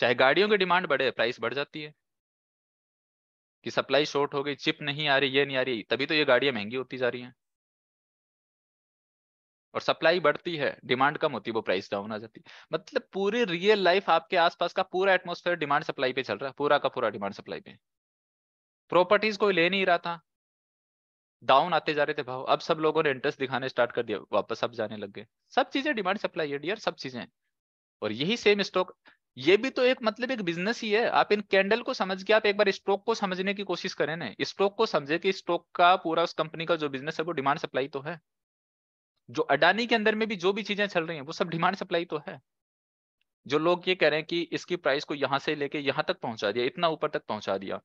चाहे गाड़ियों की डिमांड बढ़े प्राइस बढ़ जाती है कि सप्लाई शॉर्ट हो गई चिप नहीं आ रही ये नहीं आ रही तभी तो ये गाड़ियां महंगी होती जा रही हैं और सप्लाई बढ़ती है डिमांड कम होती है वो प्राइस डाउन आ जाती है मतलब पूरी रियल लाइफ आपके आसपास का पूरा एटमोसफेयर डिमांड सप्लाई पे चल रहा है पूरा का पूरा डिमांड सप्लाई पे प्रॉपर्टीज कोई ले नहीं रहा था डाउन आते जा रहे थे भाव अब सब लोगों ने इंटरेस्ट दिखाने स्टार्ट कर दिया वापस सब जाने लग गए सब चीजें डिमांड सप्लाई है डियर सब चीजें और यही सेम स्टॉक ये भी तो एक मतलब एक बिजनेस ही है आप इन कैंडल को समझ के आप एक बार स्टॉक को समझने की कोशिश करें ना स्टॉक को समझे कि स्टॉक का पूरा उस कंपनी का जो बिजनेस है वो डिमांड सप्लाई तो है जो अडानी के अंदर में भी जो भी चीजें चल रही हैं वो सब डिमांड सप्लाई तो है जो लोग ये कह रहे हैं कि इसकी प्राइस को यहां से लेके यहां तक पहुंचा दिया इतना ऊपर तक पहुंचा दिया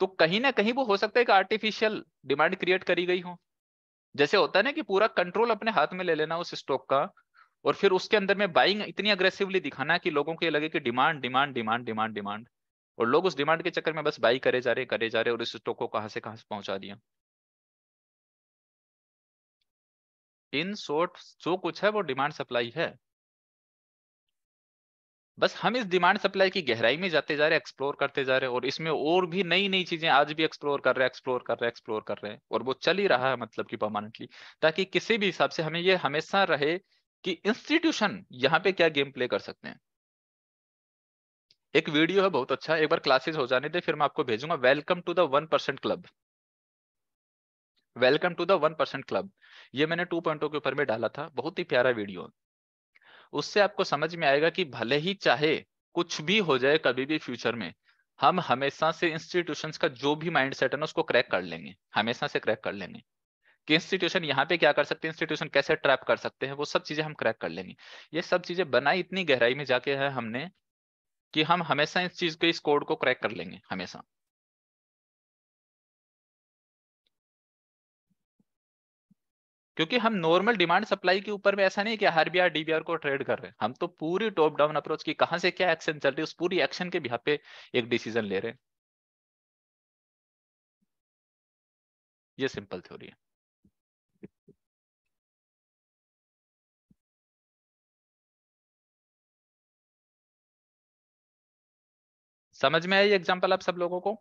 तो कहीं ना कहीं वो हो सकता है कि आर्टिफिशियल डिमांड क्रिएट करी गई हो जैसे होता है ना कि पूरा कंट्रोल अपने हाथ में ले लेना उस स्टॉक का और फिर उसके अंदर में बाइंग इतनी अग्रेसिवली दिखाना कि लोगों को ये लगे कि demand demand demand demand demand और लोग उस डिमांड के चक्कर में बस बाई करे जा रहे करे जा रहे और इस स्टॉक को कहाँ से कहाँ से पहुंचा दिया इन शॉर्ट जो कुछ है वो डिमांड सप्लाई है बस हम इस डिमांड सप्लाई की गहराई में जाते जा रहे एक्सप्लोर करते जा रहे और इसमें और भी नई नई चीजें आज भी एक्सप्लोर कर रहे हैं एक्सप्लोर कर रहे हैं एक्सप्लोर कर रहे हैं और वो चल ही रहा है मतलब कि परमानेंटली ताकि किसी भी हिसाब से हमें ये हमेशा रहे कि इंस्टीट्यूशन यहाँ पे क्या गेम प्ले कर सकते हैं एक वीडियो है बहुत अच्छा एक बार क्लासेस हो जाने दे फिर मैं आपको भेजूंगा welcome to the one percent club welcome to the one percent club ये मैंने टू पॉइंटों के ऊपर में डाला था बहुत ही प्यारा वीडियो उससे आपको समझ में आएगा कि भले ही चाहे कुछ भी हो जाए कभी भी फ्यूचर में हम हमेशा से इंस्टीट्यूशंस का जो भी माइंडसेट है ना उसको क्रैक कर लेंगे हमेशा से क्रैक कर लेंगे कि इंस्टीट्यूशन यहाँ पे क्या कर सकते हैं इंस्टीट्यूशन कैसे ट्रैप कर सकते हैं वो सब चीजें हम क्रैक कर लेंगे ये सब चीजें बनाई इतनी गहराई में जाके है हमने कि हम हमेशा इस चीज के इस कोड को क्रैक कर लेंगे हमेशा क्योंकि हम नॉर्मल डिमांड सप्लाई के ऊपर में ऐसा नहीं कि हर बीआर डीबीआर को ट्रेड कर रहे हैं हम तो पूरी टॉप डाउन अप्रोच की कहां से क्या एक्शन चल रही है उस पूरी एक्शन के भी पे एक डिसीजन ले रहे हैं ये सिंपल थ्योरी है समझ में आई एग्जाम्पल आप सब लोगों को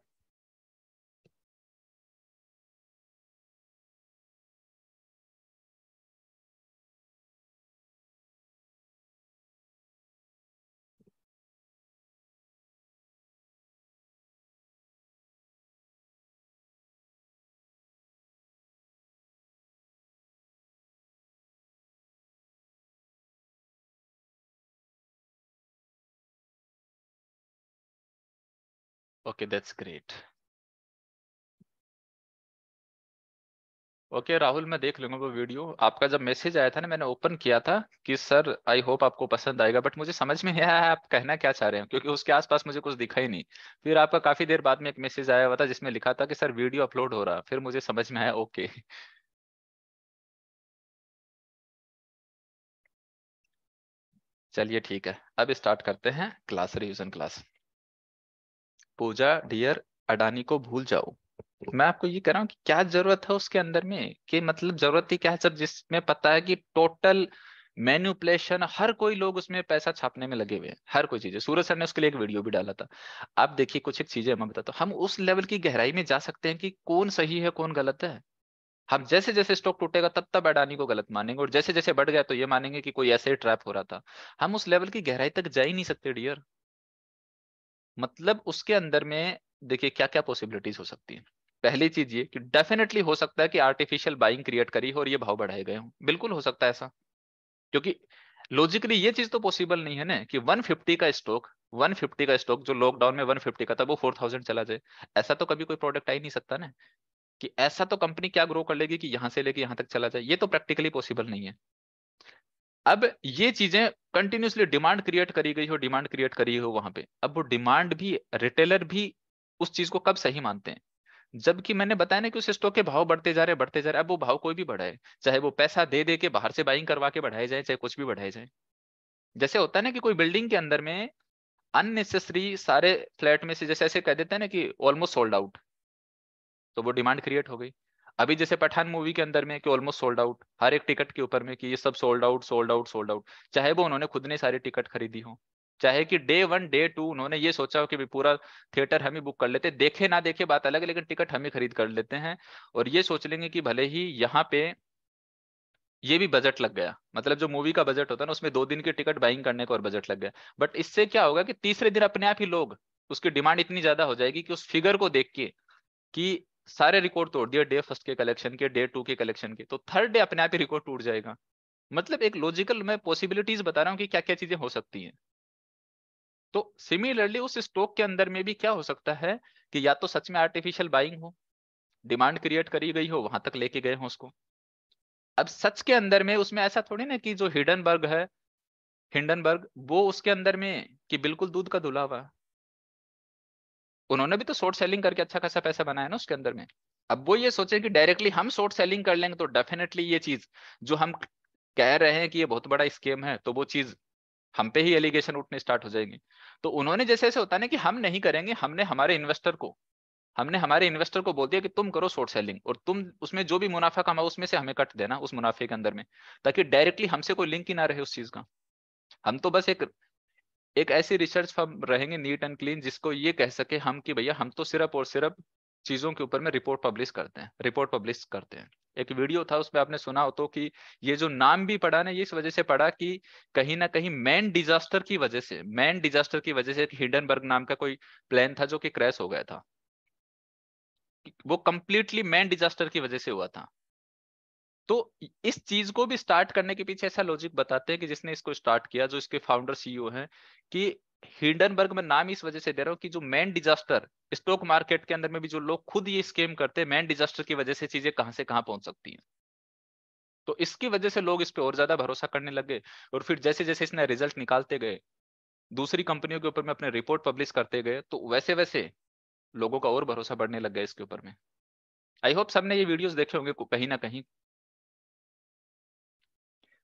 Okay, that's great. Okay okay, Rahul मैं देख लूंगा वो वीडियो आपका जब मैसेज आया था ना मैंने ओपन किया था कि सर आई होप आपको पसंद आएगा बट मुझे समझ में नहीं आया आप कहना क्या चाह रहे हैं क्योंकि उसके आसपास मुझे कुछ दिखा ही नहीं फिर आपका काफी देर बाद में एक मैसेज आया हुआ था जिसमें लिखा था कि सर वीडियो अपलोड हो रहा फिर मुझे समझ में आया ओके चलिए ठीक है अब स्टार्ट करते हैं class revision class Pooja dear Adani को भूल जाओ मैं आपको ये कह रहा हूँ कि क्या जरूरत है उसके अंदर में कि मतलब जरूरत ही क्या है सर जिसमें पता है कि टोटल मैन्युपुलेशन हर कोई लोग उसमें पैसा छापने में लगे हुए हैं हर कोई चीजें सूरज सर ने उसके लिए एक वीडियो भी डाला था आप देखिए कुछ एक चीजें मैं बताता हूँ हम उस लेवल की गहराई में जा सकते हैं कि कौन सही है कौन गलत है हम जैसे जैसे स्टॉक टूटेगा तब तब अडानी को गलत मानेंगे और जैसे जैसे बढ़ गया तो ये मानेंगे कि कोई ऐसे ही ट्रैप हो रहा था हम उस लेवल की गहराई तक जा ही नहीं सकते डियर मतलब उसके अंदर में देखिए क्या क्या पॉसिबिलिटीज हो सकती हैं पहली चीज ये कि डेफिनेटली हो सकता है कि आर्टिफिशियल बाइंग क्रिएट करी हो और ये भाव बढ़ाए गए हो बिल्कुल हो सकता है ऐसा क्योंकि लॉजिकली ये चीज तो पॉसिबल नहीं है ना कि 150 का स्टॉक 150 का स्टॉक जो लॉकडाउन में 150 का था वो 4000 चला जाए ऐसा तो कभी कोई प्रोडक्ट आ ही नहीं सकता ना कि ऐसा तो कंपनी क्या ग्रो कर लेगी कि यहाँ से लेके यहाँ तक चला जाए ये तो प्रैक्टिकली पॉसिबल नहीं है अब ये चीजें कंटिन्यूसली डिमांड क्रिएट करी गई हो डिमांड क्रिएट करी हो वहां पे अब वो डिमांड भी रिटेलर भी उस चीज को कब सही मानते हैं जबकि मैंने बताया ना कि उस स्टॉक के भाव बढ़ते जा रहे बढ़ते जा रहे अब वो भाव कोई भी बढ़ाए चाहे वो पैसा दे दे के बाहर से बाइंग करवा के बढ़ाए जाए चाहे कुछ भी बढ़ाए जाए जैसे होता है ना कि कोई बिल्डिंग के अंदर में अननेसेसरी सारे फ्लैट में से जैसे ऐसे कह देते हैं ना कि ऑलमोस्ट सोल्ड आउट तो वो डिमांड क्रिएट हो गई अभी जैसे पठान मूवी के अंदर में कि ऑलमोस्ट सोल्ड आउट हर एक टिकट के ऊपर में कि ये सब sold out sold out sold out चाहे वो उन्होंने खुद ने सारी टिकट खरीदी हो चाहे कि डे वन डे टू उन्होंने ये सोचा कि पूरा थिएटर हम ही बुक कर लेते देखे ना देखे बात अलग है लेकिन टिकट हम ही खरीद कर लेते हैं और ये सोच लेंगे कि भले ही यहाँ पे ये भी बजट लग गया मतलब जो मूवी का बजट होता है ना उसमें दो दिन की टिकट बाइंग करने का और बजट लग गया बट इससे क्या होगा कि तीसरे दिन अपने आप ही लोग उसकी डिमांड इतनी ज्यादा हो जाएगी कि उस फिगर को देख के कि सारे रिकॉर्ड तोड़ दिए डे फर्स्ट के कलेक्शन के डे टू के कलेक्शन के तो थर्ड डे अपने आप ही रिकॉर्ड टूट जाएगा मतलब एक लॉजिकल मैं पॉसिबिलिटीज बता रहा हूँ कि क्या क्या चीजें हो सकती हैं तो सिमिलरली उस स्टॉक के अंदर में भी क्या हो सकता है कि या तो सच में आर्टिफिशियल बाइंग हो डिमांड क्रिएट करी गई हो वहां तक लेके गए हो उसको अब सच के अंदर में उसमें ऐसा थोड़ी ना कि जो हिडनबर्ग है हिंडनबर्ग वो उसके अंदर में कि बिल्कुल दूध का धुला हुआ उन्होंने भी तो शॉर्ट सेलिंग करके अच्छा खासा पैसा बनाया ना उसके अंदर में अब वो ये सोचे कि डायरेक्टली हम शॉर्ट सेलिंग कर लेंगे तो डेफिनेटली ये चीज जो हम कह रहे हैं कि ये बहुत बड़ा स्कीम है तो वो चीज हम पे ही एलिगेशन उठने स्टार्ट हो जाएंगे तो उन्होंने जैसे ऐसे होता है ना कि हम नहीं करेंगे हमने हमारे इन्वेस्टर को हमने हमारे इन्वेस्टर को बोल दिया कि तुम करो शॉर्ट सेलिंग और तुम उसमें जो भी मुनाफा कमाओ उसमें से हमें कट देना उस मुनाफे के अंदर में ताकि डायरेक्टली हमसे कोई लिंक ही ना रहे उस चीज का हम तो बस एक एक ऐसी रिसर्च फर्म रहेंगे नीट एंड क्लीन जिसको ये कह सके हम कि भैया हम तो सिर्फ और सिर्फ चीजों के ऊपर में रिपोर्ट पब्लिश करते हैं रिपोर्ट पब्लिश करते हैं एक वीडियो था उसमें आपने सुना हो तो कि ये जो नाम भी पड़ा ना ये इस वजह से पड़ा कि कहीं ना कहीं मैन डिजास्टर की वजह से मैन डिजास्टर की वजह से एक हिडनबर्ग नाम का कोई प्लान था जो कि क्रैश हो गया था वो कंप्लीटली मैन डिजास्टर की वजह से हुआ था तो इस चीज को भी स्टार्ट करने के पीछे ऐसा लॉजिक बताते हैं कि जिसने इसको स्टार्ट किया जो इसके फाउंडर सीईओ हैं कि हिंडनबर्ग में नाम इस वजह से दे रहा हूँ कि जो मेन डिजास्टर स्टॉक मार्केट के अंदर में भी जो लोग खुद ये स्केम करते हैं मेन डिजास्टर की वजह से चीजें कहां से कहां पहुंच सकती हैं तो इसकी वजह से लोग इस पर और ज्यादा भरोसा करने लगे और फिर जैसे जैसे इसने रिजल्ट निकालते गए दूसरी कंपनियों के ऊपर में अपने रिपोर्ट पब्लिश करते गए तो वैसे वैसे लोगों का और भरोसा बढ़ने लग गया इसके ऊपर में आई होप सबने ये वीडियोस देखे होंगे कहीं ना कहीं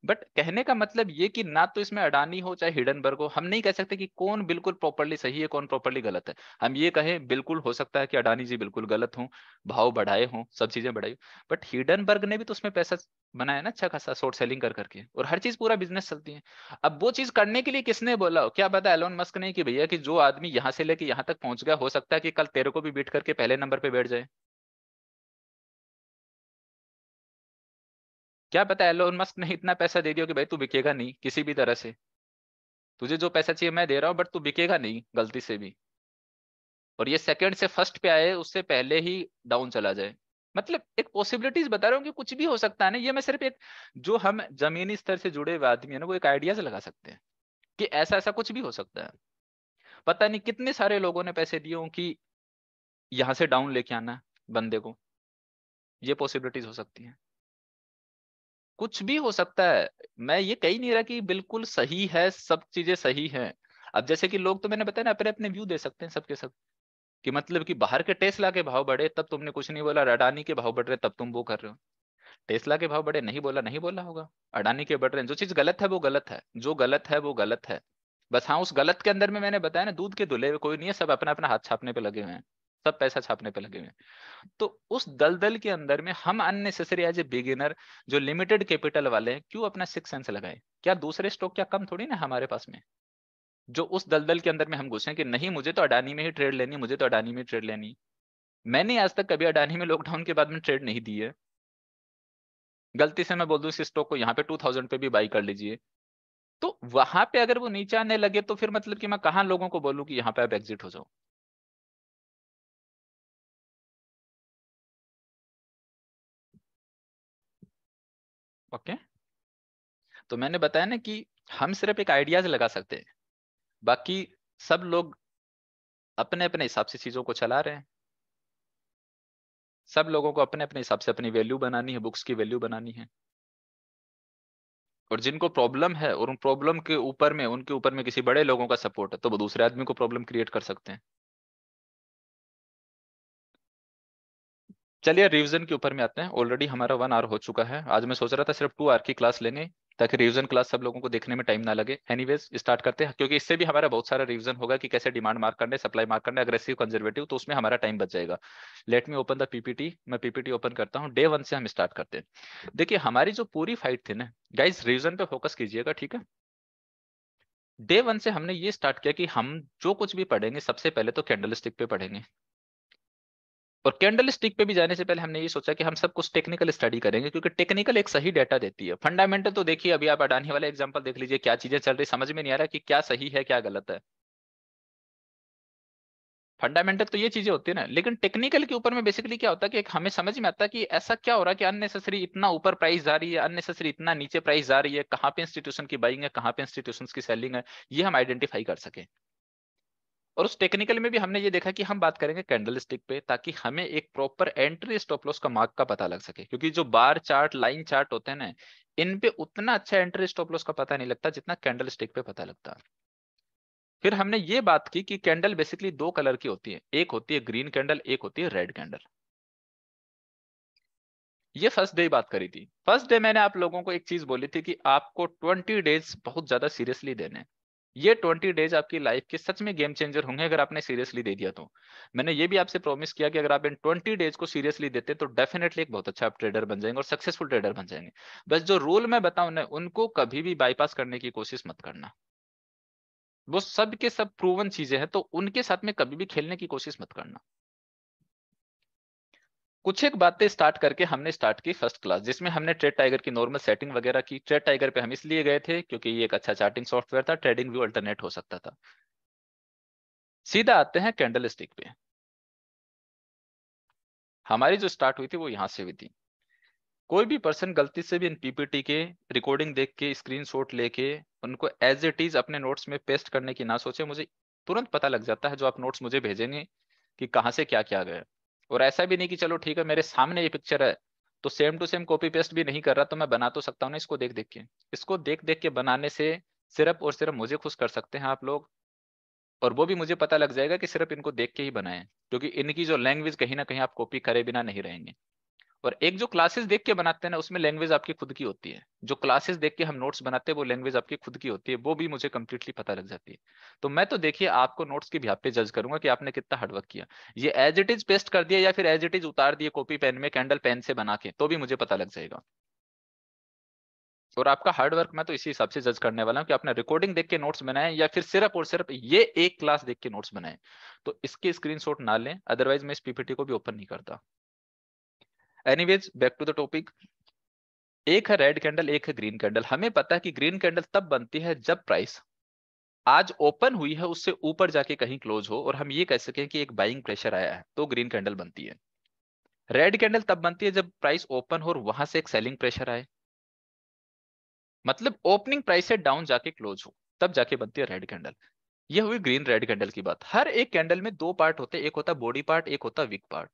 बट कहने का मतलब ये कि ना तो इसमें अडानी हो चाहे हिडनबर्ग हो हम नहीं कह सकते कि कौन बिल्कुल प्रॉपरली सही है कौन प्रॉपरली गलत है हम ये कहें बिल्कुल हो सकता है कि अडानी जी बिल्कुल गलत हों भाव बढ़ाए हों सब चीजें बढ़ाई बट हिडनबर्ग ने भी तो उसमें पैसा बनाया ना अच्छा खासा शॉर्ट सेलिंग कर करके और हर चीज पूरा बिजनेस चलती है अब वो चीज करने के लिए किसने बोला हो क्या पता एलोन मस्क ने कि भैया कि जो आदमी यहाँ से लेके यहाँ तक पहुंच गया हो सकता है कि कल तेरे को भी बीट करके पहले नंबर पे बैठ जाए क्या पता एलोन मस्क ने इतना पैसा दे दिया कि भाई तू बिकेगा नहीं किसी भी तरह से तुझे जो पैसा चाहिए मैं दे रहा हूँ बट तू बिकेगा नहीं गलती से भी और ये सेकंड से फर्स्ट पे आए उससे पहले ही डाउन चला जाए मतलब एक पॉसिबिलिटीज बता रहा हूँ कि कुछ भी हो सकता है ना ये मैं सिर्फ एक जो हम जमीनी स्तर से जुड़े हुए आदमी है ना वो एक आइडियाज लगा सकते हैं कि ऐसा ऐसा कुछ भी हो सकता है पता नहीं कितने सारे लोगों ने पैसे दिए हों कि यहाँ से डाउन लेके आना बंदे को ये पॉसिबिलिटीज हो सकती हैं कुछ भी हो सकता है मैं ये कही नहीं रहा कि बिल्कुल सही है सब चीजें सही हैं अब जैसे कि लोग तो मैंने बताया ना अपने अपने व्यू दे सकते हैं सबके सब कि मतलब कि बाहर के टेस्ला के भाव बढ़े तब तुमने कुछ नहीं बोला अडानी के भाव बढ़ रहे तब तुम वो कर रहे हो टेस्ला के भाव बढ़े नहीं बोला नहीं बोला होगा अडानी के बढ़ रहे हैं जो चीज गलत है वो गलत है जो गलत है वो गलत है बस हाँ उस गलत के अंदर में मैंने बताया ना दूध के दुले कोई नहीं है सब अपना अपना हाथ छापने पे लगे हुए हैं सब पैसा छापने पे लगे हुए तो उस दलदल के अंदर में हम अननेसेसरी एज ए बिगिनर जो लिमिटेड कैपिटल वाले हैं क्यों अपना सिक्स सेंस लगाए क्या दूसरे स्टॉक क्या कम थोड़ी ना हमारे पास में जो उस दलदल के अंदर में हम घुसे कि नहीं मुझे तो अडानी में ही ट्रेड लेनी मुझे तो अडानी में ट्रेड लेनी मैंने आज तक कभी अडानी में लॉकडाउन के बाद में ट्रेड नहीं दी है गलती से मैं बोल दूं इस स्टॉक को यहाँ पे टू थाउजेंड पे भी बाई कर लीजिए तो वहां पे अगर वो नीचे आने लगे तो फिर मतलब कि मैं कहा लोगों को बोलूँ कि यहाँ पे आप एग्जिट हो जाओ ओके तो मैंने बताया ना कि हम सिर्फ एक आइडियाज लगा सकते हैं बाकी सब लोग अपने अपने हिसाब से चीजों को चला रहे हैं सब लोगों को अपने अपने हिसाब से अपनी वैल्यू बनानी है बुक्स की वैल्यू बनानी है और जिनको प्रॉब्लम है और उन प्रॉब्लम के ऊपर में उनके ऊपर में किसी बड़े लोगों का सपोर्ट है तो वो दूसरे आदमी को प्रॉब्लम क्रिएट कर सकते हैं चलिए रिवीजन के ऊपर में आते हैं ऑलरेडी हमारा वन आवर हो चुका है आज मैं सोच रहा था सिर्फ टू आवर की क्लास लेंगे ताकि रिवीजन क्लास सब लोगों को देखने में टाइम ना लगे एनीवेज स्टार्ट करते हैं क्योंकि इससे भी हमारा बहुत सारा रिवीजन होगा कि कैसे डिमांड मार्क करने सप्लाई मार्क करने अग्रेसिव कंजर्वेटिव तो उसमें हमारा टाइम बच जाएगा let me open the PPT मैं पीपीटी ओपन करता हूँ डे वन से हम स्टार्ट करते हैं देखिए हमारी जो पूरी फाइट थी ना गाइज रिविजन पे फोकस कीजिएगा ठीक है डे वन से हमने ये स्टार्ट किया कि हम जो कुछ भी पढ़ेंगे सबसे पहले तो कैंडल पे पढ़ेंगे और कैंडल स्टिक पे भी जाने से पहले हमने ये सोचा कि हम सब कुछ टेक्निकल स्टडी करेंगे क्योंकि टेक्निकल एक सही डाटा देती है फंडामेंटल तो देखिए अभी आप अडानी वाला एग्जाम्पल देख लीजिए क्या चीजें चल रही समझ में नहीं आ रहा कि क्या सही है क्या गलत है फंडामेंटल तो ये चीजें होती है ना लेकिन टेक्निकल के ऊपर में बेसिकली क्या होता है कि हमें समझ में आता है कि ऐसा क्या हो रहा है कि अननेसेसरी इतना ऊपर प्राइस जा रही है अननेसेसरी इतना नीचे प्राइस जा रही है कहाँ पे इंस्टीट्यूशन की बाइंग है कहाँ पे इंस्टीट्यूशन की सेलिंग है ये हम आइडेंटिफाई कर सके और उस टेक्निकल में भी हमने ये देखा कि हम बात करेंगे कैंडल स्टिक पे ताकि हमें एक प्रॉपर एंट्री स्टॉप लॉस का मार्क का पता लग सके क्योंकि जो बार चार्ट लाइन चार्ट होते हैं ना इन पे उतना अच्छा एंट्री स्टॉप लॉस का पता नहीं लगता जितना कैंडल स्टिक पे पता लगता फिर हमने ये बात की कि कैंडल बेसिकली दो कलर की होती है एक होती है ग्रीन कैंडल एक होती है रेड कैंडल ये फर्स्ट डे बात करी थी फर्स्ट डे मैंने आप लोगों को एक चीज बोली थी कि आपको ट्वेंटी डेज बहुत ज्यादा सीरियसली देने हैं ये ट्वेंटी डेज आपकी लाइफ के सच में गेम चेंजर होंगे अगर आपने सीरियसली दे दिया तो मैंने ये भी आपसे प्रॉमिस किया कि अगर आप इन ट्वेंटी डेज को सीरियसली देते तो डेफिनेटली एक बहुत अच्छा आप ट्रेडर बन जाएंगे और सक्सेसफुल ट्रेडर बन जाएंगे बस जो रूल मैं बताऊ ना उनको कभी भी बाईपास करने की कोशिश मत करना वो सब के सब प्रूवन चीजें हैं तो उनके साथ में कभी भी खेलने की कोशिश मत करना कुछ एक बातें स्टार्ट करके हमने स्टार्ट की फर्स्ट क्लास जिसमें हमने ट्रेड टाइगर की नॉर्मल सेटिंग वगैरह की ट्रेड टाइगर पे हम इसलिए गए थे क्योंकि ये एक अच्छा चार्टिंग सॉफ्टवेयर था ट्रेडिंग व्यू अल्टरनेट हो सकता था सीधा आते हैं कैंडल स्टिक पे हमारी जो स्टार्ट हुई थी वो यहाँ से हुई थी कोई भी पर्सन गलती से भी इन पीपीटी के रिकॉर्डिंग देख के स्क्रीन लेके उनको एज इट इज अपने नोट्स में पेस्ट करने की ना सोचे मुझे तुरंत पता लग जाता है जो आप नोट्स मुझे भेजेंगे कि कहाँ से क्या क्या गया और ऐसा भी नहीं कि चलो ठीक है मेरे सामने ये पिक्चर है तो same to same copy paste भी नहीं कर रहा तो मैं बना तो सकता हूँ ना इसको देख देख के इसको देख देख के बनाने से सिर्फ और सिर्फ मुझे खुश कर सकते हैं आप लोग और वो भी मुझे पता लग जाएगा कि सिर्फ इनको देख के ही बनाएं क्योंकि इनकी जो लैंग्वेज कहीं ना कहीं आप कॉपी करे बिना नहीं रहेंगे और एक जो क्लासेस देख के बनाते हैं ना उसमें लैंग्वेज आपकी खुद की होती है जो क्लासेस देख के हम नोट्स बनाते हैं वो लैंग्वेज आपकी खुद की होती है वो भी मुझे कंप्लीटली पता लग जाती है तो मैं तो देखिए आपको नोट्स के बिहाब पे जज करूंगा कि आपने कितना हार्डवर्क किया ये एज इट इज पेस्ट कर दिया या फिर एज इट इज उतार दिए कॉपी पेन में कैंडल पेन से बना के तो भी मुझे पता लग जाएगा और आपका हार्डवर्क मैं तो इसी हिसाब से जज करने वाला हूँ कि आपने रिकॉर्डिंग देख के नोट्स बनाए या फिर सिर्फ और सिर्फ ये एक क्लास देख के नोट्स बनाए तो इसके स्क्रीनशॉट ना लें अदरवाइज मैं इस पीपीटी को भी ओपन नहीं करता anyways back to the topic एक है रेड कैंडल एक है ग्रीन कैंडल हमें पता है कि ग्रीन कैंडल तब बनती है जब प्राइस आज ओपन हुई है उससे ऊपर जाके कहीं क्लोज हो और हम ये कह सकें कि एक बाइंग प्रेशर आया है तो ग्रीन कैंडल बनती है रेड कैंडल तब बनती है जब प्राइस ओपन हो और वहां से एक सेलिंग प्रेशर आए मतलब ओपनिंग प्राइस से डाउन जाके क्लोज हो तब जाके बनती है रेड कैंडल यह हुई ग्रीन रेड कैंडल की बात हर एक कैंडल में दो पार्ट होते हैं एक होता बॉडी पार्ट एक होता वीक पार्ट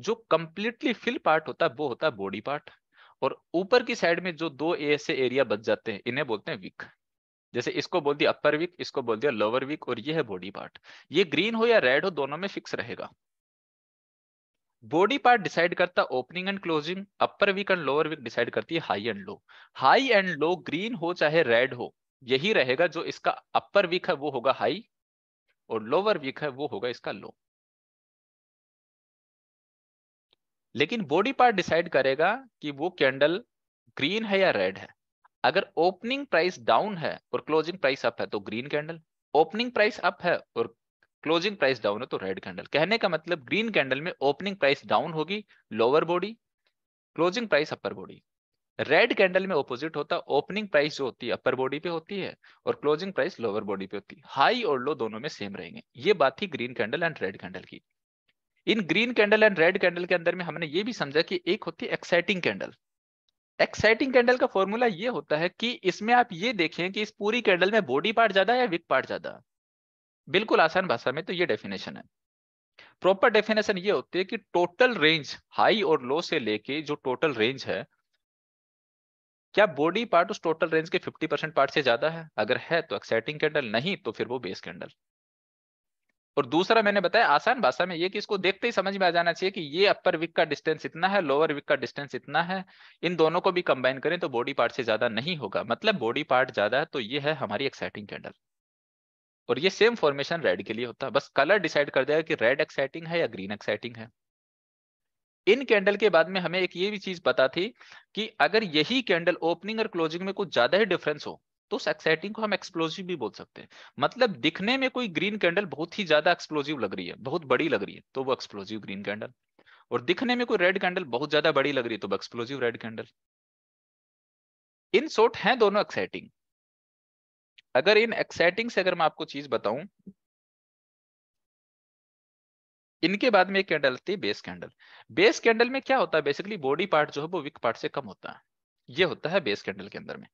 जो कंप्लीटली फिल पार्ट होता है वो होता है बॉडी पार्ट और ऊपर की साइड में जो दो ऐसे एरिया बच जाते हैं इन्हें बोलते हैं विक जैसे इसको बोल दिया अपर विक इसको बोल दिया लोअर विक और ये है बॉडी पार्ट ये ग्रीन हो या रेड हो दोनों में फिक्स रहेगा बॉडी पार्ट डिसाइड करता opening and closing upper wick and lower wick decide करती है high and low high and low green हो चाहे रेड हो यही रहेगा जो इसका अपर विक है वो होगा हाई और लोअर विक है वो होगा इसका लो लेकिन बॉडी पार्ट डिसाइड करेगा कि वो कैंडल ग्रीन है या रेड है अगर ओपनिंग प्राइस डाउन है और क्लोजिंग प्राइस अप है तो green candle opening price up है और क्लोजिंग प्राइस डाउन है तो रेड कैंडल कहने का मतलब ग्रीन कैंडल में ओपनिंग प्राइस डाउन होगी lower body closing price upper body red candle में ऑपोजिट होता है ओपनिंग प्राइस जो होती है अपर बॉडी पे होती है और क्लोजिंग प्राइस लोअर बॉडी पे होती है हाई और लो दोनों में सेम रहेंगे ये बात थी green candle and red candle की इन green candle and red candle के अंदर में हमने ये भी समझा कि एक होती है एक्साइटिंग कैंडल एक्साइटिंग कैंडल का फॉर्मूला ये होता है कि इसमें आप ये देखें कि इस पूरी कैंडल में बॉडी पार्ट ज्यादा या विक पार्ट ज्यादा बिल्कुल आसान भाषा में तो ये डेफिनेशन है प्रॉपर डेफिनेशन ये होती है कि टोटल रेंज हाई और लो से लेके जो टोटल रेंज है क्या बॉडी पार्ट उस टोटल रेंज के 50 परसेंट पार्ट से ज्यादा है अगर है तो एक्साइटिंग कैंडल नहीं तो फिर वो बेस कैंडल और दूसरा मैंने बताया आसान भाषा में ये कि इसको देखते ही समझ में आ जाना चाहिए कि ये अपर विक का डिस्टेंस इतना है लोअर विक का डिस्टेंस इतना है इन दोनों को भी कंबाइन करें तो बॉडी पार्ट से ज्यादा नहीं होगा मतलब बॉडी पार्ट ज्यादा है तो ये है हमारी एक्साइटिंग कैंडल और ये सेम फॉर्मेशन रेड के लिए होता है बस कलर डिसाइड कर देगा कि रेड एक्साइटिंग है या ग्रीन एक्साइटिंग है इन कैंडल के बाद में हमें एक ये भी चीज पता थी कि अगर यही कैंडल ओपनिंग और क्लोजिंग में कुछ ज्यादा ही डिफरेंस हो तो उस एक्साइटिंग को हम एक्सप्लोजिव भी बोल सकते हैं मतलब दिखने में कोई ग्रीन कैंडल बहुत ही ज्यादा एक्सप्लोजिव लग रही है बहुत बड़ी लग रही है तो वो एक्सप्लोजिव ग्रीन कैंडल और दिखने में कोई रेड कैंडल बहुत ज्यादा बड़ी लग रही है तो explosive red candle in short है दोनों एक्साइटिंग अगर इन एक्साइटिंग से अगर मैं आपको चीज बताऊं इनके बाद में एक कैंडल आती है बेस कैंडल बेस कैंडल में क्या होता है बेसिकली बॉडी पार्ट जो है वो विक पार्ट से कम होता है ये होता है बेस कैंडल के अंदर में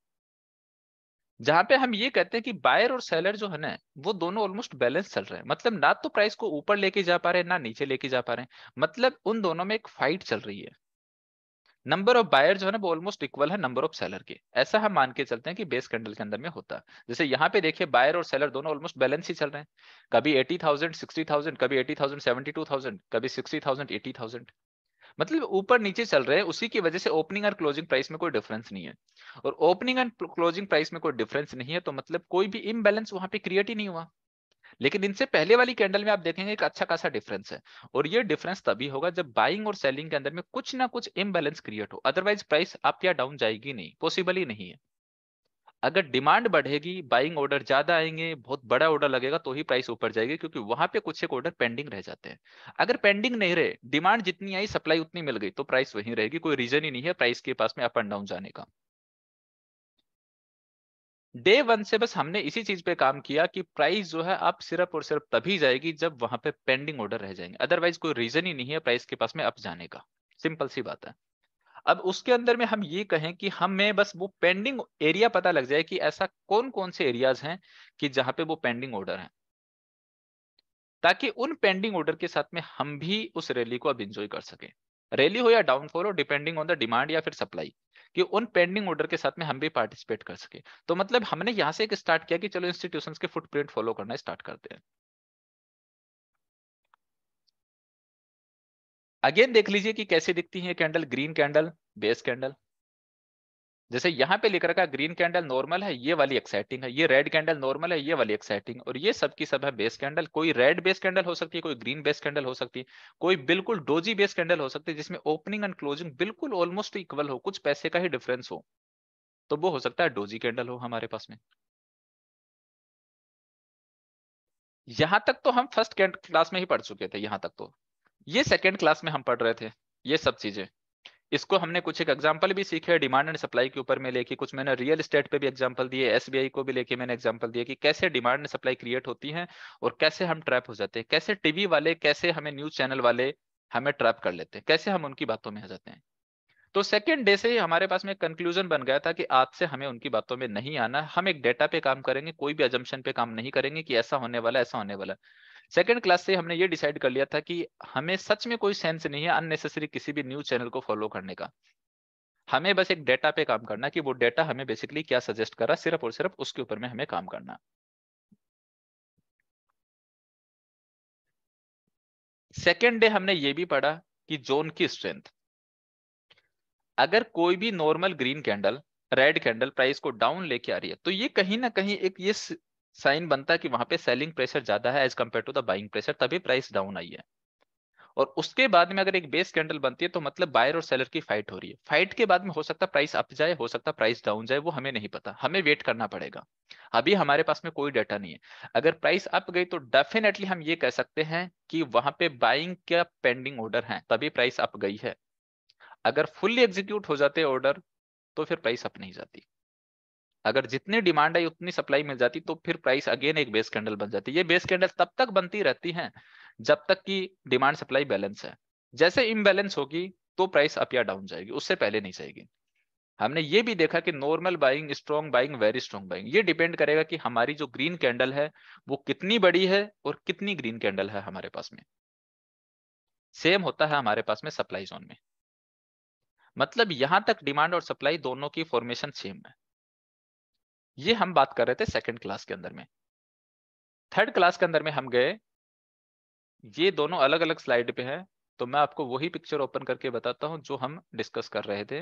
जहां पे हम ये कहते हैं कि बायर और सेलर जो है ना वो दोनों ऑलमोस्ट बैलेंस चल रहे हैं मतलब ना तो प्राइस को ऊपर लेके जा पा रहे हैं ना नीचे लेके जा पा रहे हैं मतलब उन दोनों में एक फाइट चल रही है नंबर ऑफ बायर जो है ना वो ऑलमोस्ट इक्वल है नंबर ऑफ सेलर के ऐसा हम मान के चलते हैं कि बेस कैंडल के अंदर में होता है जैसे यहाँ पे देखिए बायर और सेलर दोनों ऑलमोस्ट बैलेंस ही चल रहे हैं कभी एटी थाउजेंड सिक्सटी थाउजेंड कभी eighty thousand seventy two thousand कभी सिक्सटी थाउजेंड एटी थाउजेंड मतलब ऊपर नीचे चल रहे हैं उसी की वजह से ओपनिंग और क्लोजिंग प्राइस में कोई डिफरेंस नहीं है और ओपनिंग एंड क्लोजिंग प्राइस में कोई डिफरेंस नहीं है तो मतलब कोई भी इम्बेलेंस वहां पे क्रिएट ही नहीं हुआ लेकिन इनसे पहले वाली कैंडल में आप देखेंगे एक अच्छा खासा डिफरेंस है और ये डिफरेंस तभी होगा जब बाइंग और सेलिंग के अंदर में कुछ ना कुछ इम्बेलेंस क्रिएट हो अदरवाइज प्राइस आप या डाउन जाएगी नहीं पॉसिबल ही नहीं है अगर डिमांड बढ़ेगी बाइंग ऑर्डर ज्यादा आएंगे बहुत बड़ा ऑर्डर लगेगा तो ही प्राइस ऊपर जाएगी क्योंकि वहां पे कुछ एक ऑर्डर पेंडिंग रह जाते हैं अगर पेंडिंग नहीं रहे डिमांड जितनी आई सप्लाई उतनी मिल गई तो प्राइस वहीं रहेगी कोई रीजन ही नहीं है प्राइस के पास में अप एंड डाउन जाने का डे वन से बस हमने इसी चीज पे काम किया कि प्राइस जो है आप सिर्फ और सिर्फ तभी जाएगी जब वहां पे पेंडिंग ऑर्डर रह जाएंगे अदरवाइज कोई रीजन ही नहीं है प्राइस के पास में अप जाने का सिंपल सी बात है अब उसके अंदर में हम ये कहें कि हमें बस वो पेंडिंग एरिया पता लग जाए कि ऐसा कौन कौन से एरियाज हैं कि जहां पे वो पेंडिंग ऑर्डर हैं ताकि उन पेंडिंग ऑर्डर के साथ में हम भी उस रैली को अब इंजॉय कर सकें रैली हो या डाउनफॉल हो डिपेंडिंग ऑन द डिमांड या फिर सप्लाई कि उन पेंडिंग ऑर्डर के साथ में हम भी पार्टिसिपेट कर सके तो मतलब हमने यहां से एक स्टार्ट किया कि चलो इंस्टीट्यूशन के फुटप्रिंट फॉलो करना स्टार्ट करते हैं अगेन देख लीजिए कि कैसे दिखती है candle green candle base candle जैसे यहाँ पे लिख रखा ग्रीन कैंडल नॉर्मल है ये वाली एक्साइटिंग है ये रेड कैंडल नॉर्मल है ये वाली एक्साइटिंग और ये सब की सब है बेस कैंडल कोई रेड बेस कैंडल हो सकती है कोई ग्रीन बेस कैंडल हो सकती है कोई बिल्कुल डोजी बेस कैंडल हो सकती है जिसमें ओपनिंग एंड क्लोजिंग बिल्कुल ऑलमोस्ट इक्वल हो कुछ पैसे का ही डिफरेंस हो तो वो हो सकता है डोजी कैंडल हो हमारे पास में यहां तक तो हम फर्स्ट क्लास में ही पढ़ चुके थे यहां तक तो ये सेकेंड क्लास में हम पढ़ रहे थे ये सब चीजें इसको हमने कुछ एक एग्जाम्पल भी सीखे डिमांड एंड सप्लाई के ऊपर में लेके कुछ मैंने रियल स्टेट पे भी एग्जाम्पल दिए एसबीआई को भी लेके मैंने एग्जाम्पल दिए कि कैसे डिमांड एंड सप्लाई क्रिएट होती है और कैसे हम ट्रैप हो जाते हैं कैसे टीवी वाले कैसे हमें न्यूज चैनल वाले हमें ट्रैप कर लेते हैं कैसे हम उनकी बातों में आ जाते हैं तो सेकेंड डे से ही हमारे पास में कंक्लूजन बन गया था कि आज से हमें उनकी बातों में नहीं आना हम एक डेटा पे काम करेंगे कोई भी एजम्पन पे काम नहीं करेंगे कि ऐसा होने वाला ऐसा होने वाला सेकंड क्लास से हमने ये डिसाइड कर लिया था कि हमें सच में कोई सेंस नहीं है अननेसेसरी किसी भी न्यूज चैनल को फॉलो करने का हमें बस एक डेटा पे काम करना कि वो डेटा हमें बेसिकली क्या सजेस्ट कर रहा सिर्फ और सिर्फ उसके ऊपर में हमें काम करना सेकेंड डे हमने ये भी पढ़ा कि जोन की स्ट्रेंथ अगर कोई भी normal green candle red candle price को डाउन लेके आ रही है तो ये कहीं ना कहीं एक ये साइन बनता है कि वहां पे सेलिंग प्रेशर ज्यादा है as compared to the buying pressure तभी प्राइस डाउन आई है और उसके बाद में अगर एक बेस कैंडल बनती है तो मतलब बायर और सेलर की फाइट हो रही है फाइट के बाद में हो सकता है प्राइस अप जाए हो सकता है प्राइस डाउन जाए वो हमें नहीं पता हमें वेट करना पड़ेगा अभी हमारे पास में कोई डाटा नहीं है अगर प्राइस अप गई तो डेफिनेटली हम ये कह सकते हैं कि वहां पे बाइंग का पेंडिंग ऑर्डर है तभी प्राइस अप गई है अगर फुल्ली एग्जीक्यूट हो जाते ऑर्डर तो फिर प्राइस अप नहीं जाती अगर जितनी डिमांड आई उतनी सप्लाई मिल जाती तो फिर प्राइस अगेन एक बेस कैंडल बन जाती है ये बेस कैंडल तब तक बनती रहती है जब तक कि डिमांड सप्लाई बैलेंस है जैसे इम्बेलेंस होगी तो प्राइस अप या डाउन जाएगी उससे पहले नहीं जाएगी हमने ये भी देखा कि normal buying strong buying very strong buying ये डिपेंड करेगा कि हमारी जो ग्रीन कैंडल है वो कितनी बड़ी है और कितनी ग्रीन कैंडल है हमारे पास में सेम होता है हमारे पास में सप्लाई जोन में मतलब यहां तक डिमांड और सप्लाई दोनों की फॉर्मेशन सेम है ये हम बात कर रहे थे सेकंड क्लास के अंदर में थर्ड क्लास के अंदर में हम गए ये दोनों अलग अलग स्लाइड पे है तो मैं आपको वही पिक्चर ओपन करके बताता हूं जो हम डिस्कस कर रहे थे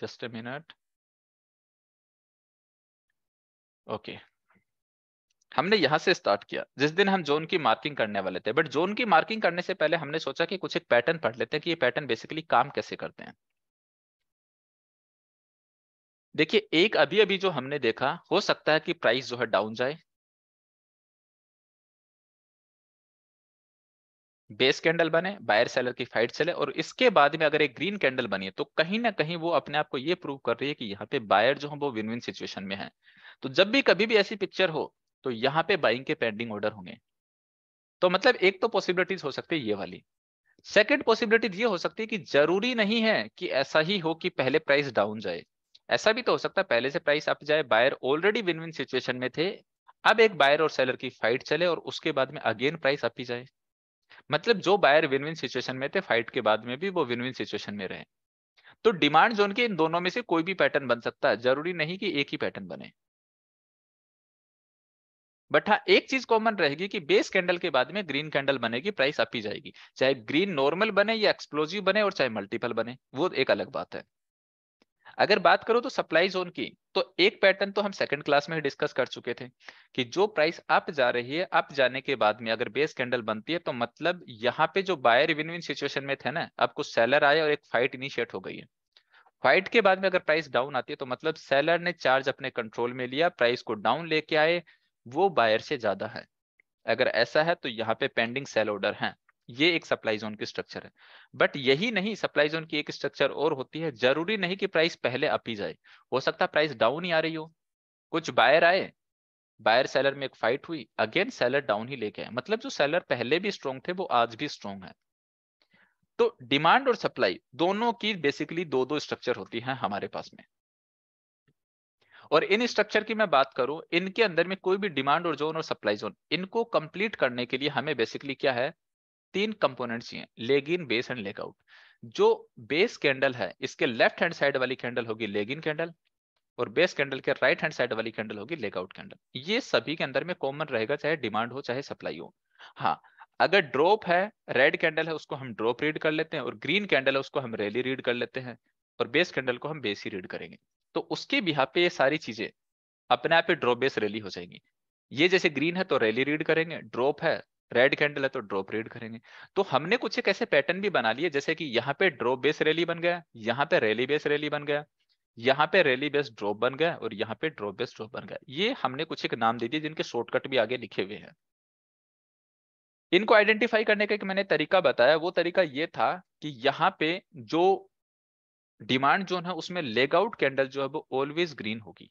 just a minute okay okay. हमने यहां से स्टार्ट किया जिस दिन हम जोन की मार्किंग करने वाले थे बट जोन की मार्किंग करने से पहले हमने सोचा कि कुछ एक पैटर्न पढ़ लेते हैं कि ये पैटर्न बेसिकली काम कैसे करते हैं देखिए एक अभी अभी जो हमने देखा हो सकता है कि प्राइस जो है डाउन जाए बेस कैंडल बने बायर सेलर की फाइट चले और इसके बाद में अगर एक ग्रीन कैंडल बनी है तो कहीं ना कहीं वो अपने आप को ये प्रूव कर रही है कि यहाँ पे बायर जो है वो विन विन सिचुएशन में है तो जब भी कभी भी ऐसी पिक्चर हो तो यहाँ पे बाइंग के पेंडिंग ऑर्डर होंगे तो मतलब एक तो पॉसिबिलिटीज हो सकती है ये वाली सेकेंड पॉसिबिलिटीज ये हो सकती है कि जरूरी नहीं है कि ऐसा ही हो कि पहले प्राइस डाउन जाए ऐसा भी तो हो सकता है पहले से प्राइस अप जाए buyer already win win situation में थे अब एक बायर और सेलर की फाइट चले और उसके बाद में अगेन प्राइस अप ही जाए मतलब जो बायर विन विन सिचुएशन में थे फाइट के बाद में भी वो विन विन सिचुएशन में रहे तो डिमांड जोन के इन दोनों में से कोई भी पैटर्न बन सकता है जरूरी नहीं कि एक ही पैटर्न बने बट हाँ एक चीज कॉमन रहेगी कि बेस कैंडल के बाद में ग्रीन कैंडल बनेगी प्राइस अप ही जाएगी चाहे ग्रीन नॉर्मल बने या एक्सप्लोजिव बने और चाहे मल्टीपल बने वो एक अलग बात है अगर बात करो तो सप्लाई जोन की तो एक पैटर्न तो हम सेकंड क्लास में ही डिस्कस कर चुके थे कि जो प्राइस अप जा रही है अप जाने के बाद में अगर बेस कैंडल बनती है तो मतलब यहाँ पे जो बायर विन विन सिचुएशन में थे ना अब कुछ सेलर आए और एक फाइट इनिशिएट हो गई है फाइट के बाद में अगर प्राइस डाउन आती है तो मतलब सेलर ने चार्ज अपने कंट्रोल में लिया प्राइस को डाउन लेके आए वो बायर से ज्यादा है अगर ऐसा है तो यहाँ पे पेंडिंग सेल ऑर्डर है ये एक सप्लाई जोन की स्ट्रक्चर है बट यही नहीं सप्लाई जोन की एक स्ट्रक्चर और होती है जरूरी नहीं कि प्राइस पहले अप ही जाए हो सकता है प्राइस डाउन ही आ रही हो कुछ बायर आए बायर सेलर में एक फाइट हुई अगेन सेलर डाउन ही लेके आए मतलब जो सेलर पहले भी स्ट्रॉन्ग थे वो आज भी स्ट्रॉन्ग है तो डिमांड और सप्लाई दोनों की बेसिकली दो दो स्ट्रक्चर होती है हमारे पास में और इन स्ट्रक्चर की मैं बात करूं इनके अंदर में कोई भी डिमांड और जोन और सप्लाई जोन इनको कंप्लीट करने के लिए हमें बेसिकली क्या है तीन कंपोनेंट्स चाहिए इन बेस एंड लेगआउट जो बेस कैंडल है इसके लेफ्ट हैंड साइड वाली कैंडल होगी लेग इन कैंडल और बेस कैंडल के राइट हैंड साइड वाली कैंडल होगी लेगआउट कैंडल ये सभी के अंदर में कॉमन रहेगा चाहे डिमांड हो चाहे सप्लाई हो हाँ अगर ड्रॉप है रेड कैंडल है उसको हम ड्रॉप रीड कर लेते हैं और ग्रीन कैंडल है उसको हम रैली रीड कर लेते हैं और बेस कैंडल को हम बेस ही रीड करेंगे तो उसके बिहा पे ये सारी चीजें अपने आप ही ड्रॉप बेस रैली हो जाएंगी ये जैसे ग्रीन है तो रैली रीड करेंगे ड्रॉप है रेड कैंडल है तो ड्रॉप रीड करेंगे तो हमने कुछ एक ऐसे पैटर्न भी बना लिए जैसे कि यहाँ पे ड्रॉप बेस रैली बन गया यहाँ पे रैली बेस रैली बन गया यहाँ पे रैली बेस ड्रॉप बन गया और यहाँ पे ड्रॉप बेस ड्रॉप बन गया ये हमने कुछ एक नाम दे दिए जिनके शॉर्टकट भी आगे लिखे हुए हैं इनको आइडेंटिफाई करने का एक मैंने तरीका बताया वो तरीका ये था कि यहाँ पे जो डिमांड जोन है उसमें लेग आउट कैंडल जो है वो ऑलवेज ग्रीन होगी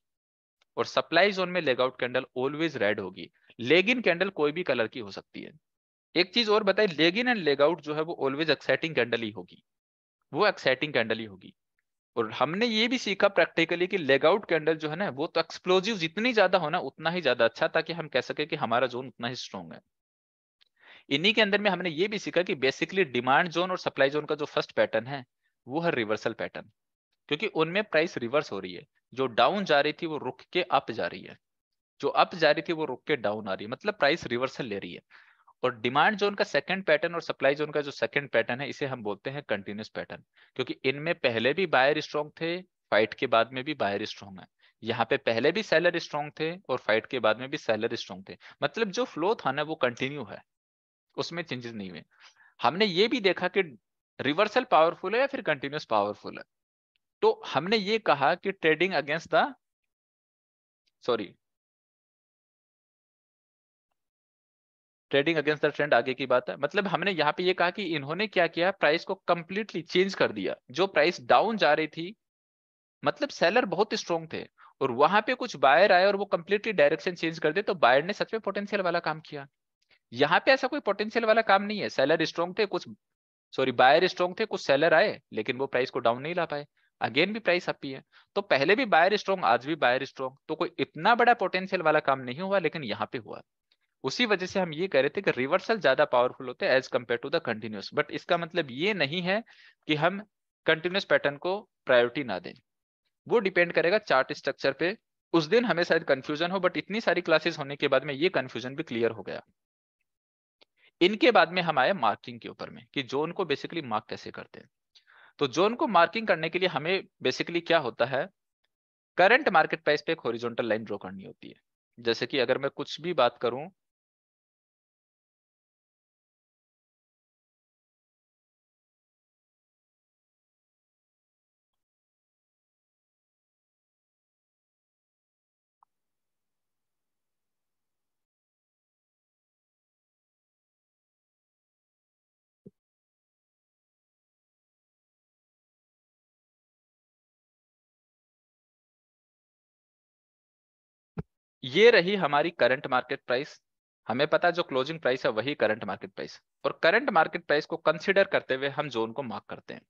और सप्लाई जोन में leg out candle always red होगी लेग इन कैंडल कोई भी कलर की हो सकती है एक चीज और बताए leg in and leg out जो है वो ऑलवेज एक्साइटिंग कैंडल ही होगी वो एक्साइटिंग कैंडल ही होगी और हमने ये भी सीखा प्रैक्टिकली कि लेग आउट कैंडल जो है ना वो तो एक्सप्लोजिव जितनी ज्यादा होना उतना ही ज्यादा अच्छा ताकि हम कह सके कि हमारा जोन उतना ही स्ट्रॉन्ग है इन्हीं के अंदर में हमने ये भी सीखा कि बेसिकली डिमांड जोन और सप्लाई जोन का जो फर्स्ट पैटर्न है वो है रिवर्सल पैटर्न क्योंकि उनमें प्राइस रिवर्स हो रही है जो डाउन जा रही थी वो रुक के अप जा रही है जो अप जा रही थी वो रुक के डाउन आ रही है मतलब प्राइस रिवर्सल ले रही है और डिमांड जोन का सेकंड पैटर्न और सप्लाई जोन का जो सेकंड पैटर्न है इसे हम बोलते हैं कंटिन्यूस पैटर्न क्योंकि इनमें पहले भी बायर स्ट्रॉन्ग थे फाइट के बाद में भी बायर स्ट्रॉन्ग है यहाँ पे पहले भी सेलर स्ट्रॉन्ग थे और फाइट के बाद में भी सेलर स्ट्रॉन्ग थे मतलब जो फ्लो था ना वो कंटिन्यू है उसमें चेंजेस नहीं हुए हमने ये भी देखा कि रिवर्सल पावरफुल है या फिर कंटिन्यूस पावरफुल है तो हमने ये कहा कि trading against the sorry trading against the trend आगे की बात है मतलब हमने यहाँ पे ये कहा कि इन्होंने क्या किया प्राइस को कंप्लीटली चेंज कर दिया जो प्राइस डाउन जा रही थी मतलब सेलर बहुत स्ट्रॉन्ग थे और वहां पे कुछ बायर आए और वो कंप्लीटली डायरेक्शन चेंज कर दे तो बायर ने सच में पोटेंशियल वाला काम किया यहाँ पे ऐसा कोई पोटेंशियल वाला काम नहीं है सेलर स्ट्रॉन्ग थे कुछ सॉरी बायर स्ट्रॉन्ग थे कुछ सेलर आए लेकिन वो प्राइस को डाउन नहीं ला पाए अगेन भी प्राइस अप ही है तो पहले भी बायर स्ट्रॉन्ग आज भी बायर स्ट्रॉन्ग तो कोई इतना बड़ा पोटेंशियल वाला काम नहीं हुआ लेकिन यहाँ पे हुआ उसी वजह से हम ये कह रहे थे कि रिवर्सल ज्यादा पावरफुल होते हैं as compared to the continuous but इसका मतलब ये नहीं है कि हम कंटिन्यूस पैटर्न को प्रायोरिटी ना दें वो डिपेंड करेगा चार्ट स्ट्रक्चर पे उस दिन हमें शायद कंफ्यूजन हो बट इतनी सारी क्लासेस होने के बाद में ये कंफ्यूजन भी क्लियर हो गया इनके बाद में हम आए मार्किंग के ऊपर में कि जोन को बेसिकली मार्क कैसे करते हैं तो जोन को मार्किंग करने के लिए हमें बेसिकली क्या होता है करंट मार्केट प्राइस पे एक हॉरिजॉन्टल लाइन ड्रॉ करनी होती है जैसे कि अगर मैं कुछ भी बात करूं ये रही हमारी करंट मार्केट प्राइस हमें पता जो क्लोजिंग प्राइस है वही करंट मार्केट प्राइस और करंट मार्केट प्राइस को कंसिडर करते हुए हम जोन को मार्क करते हैं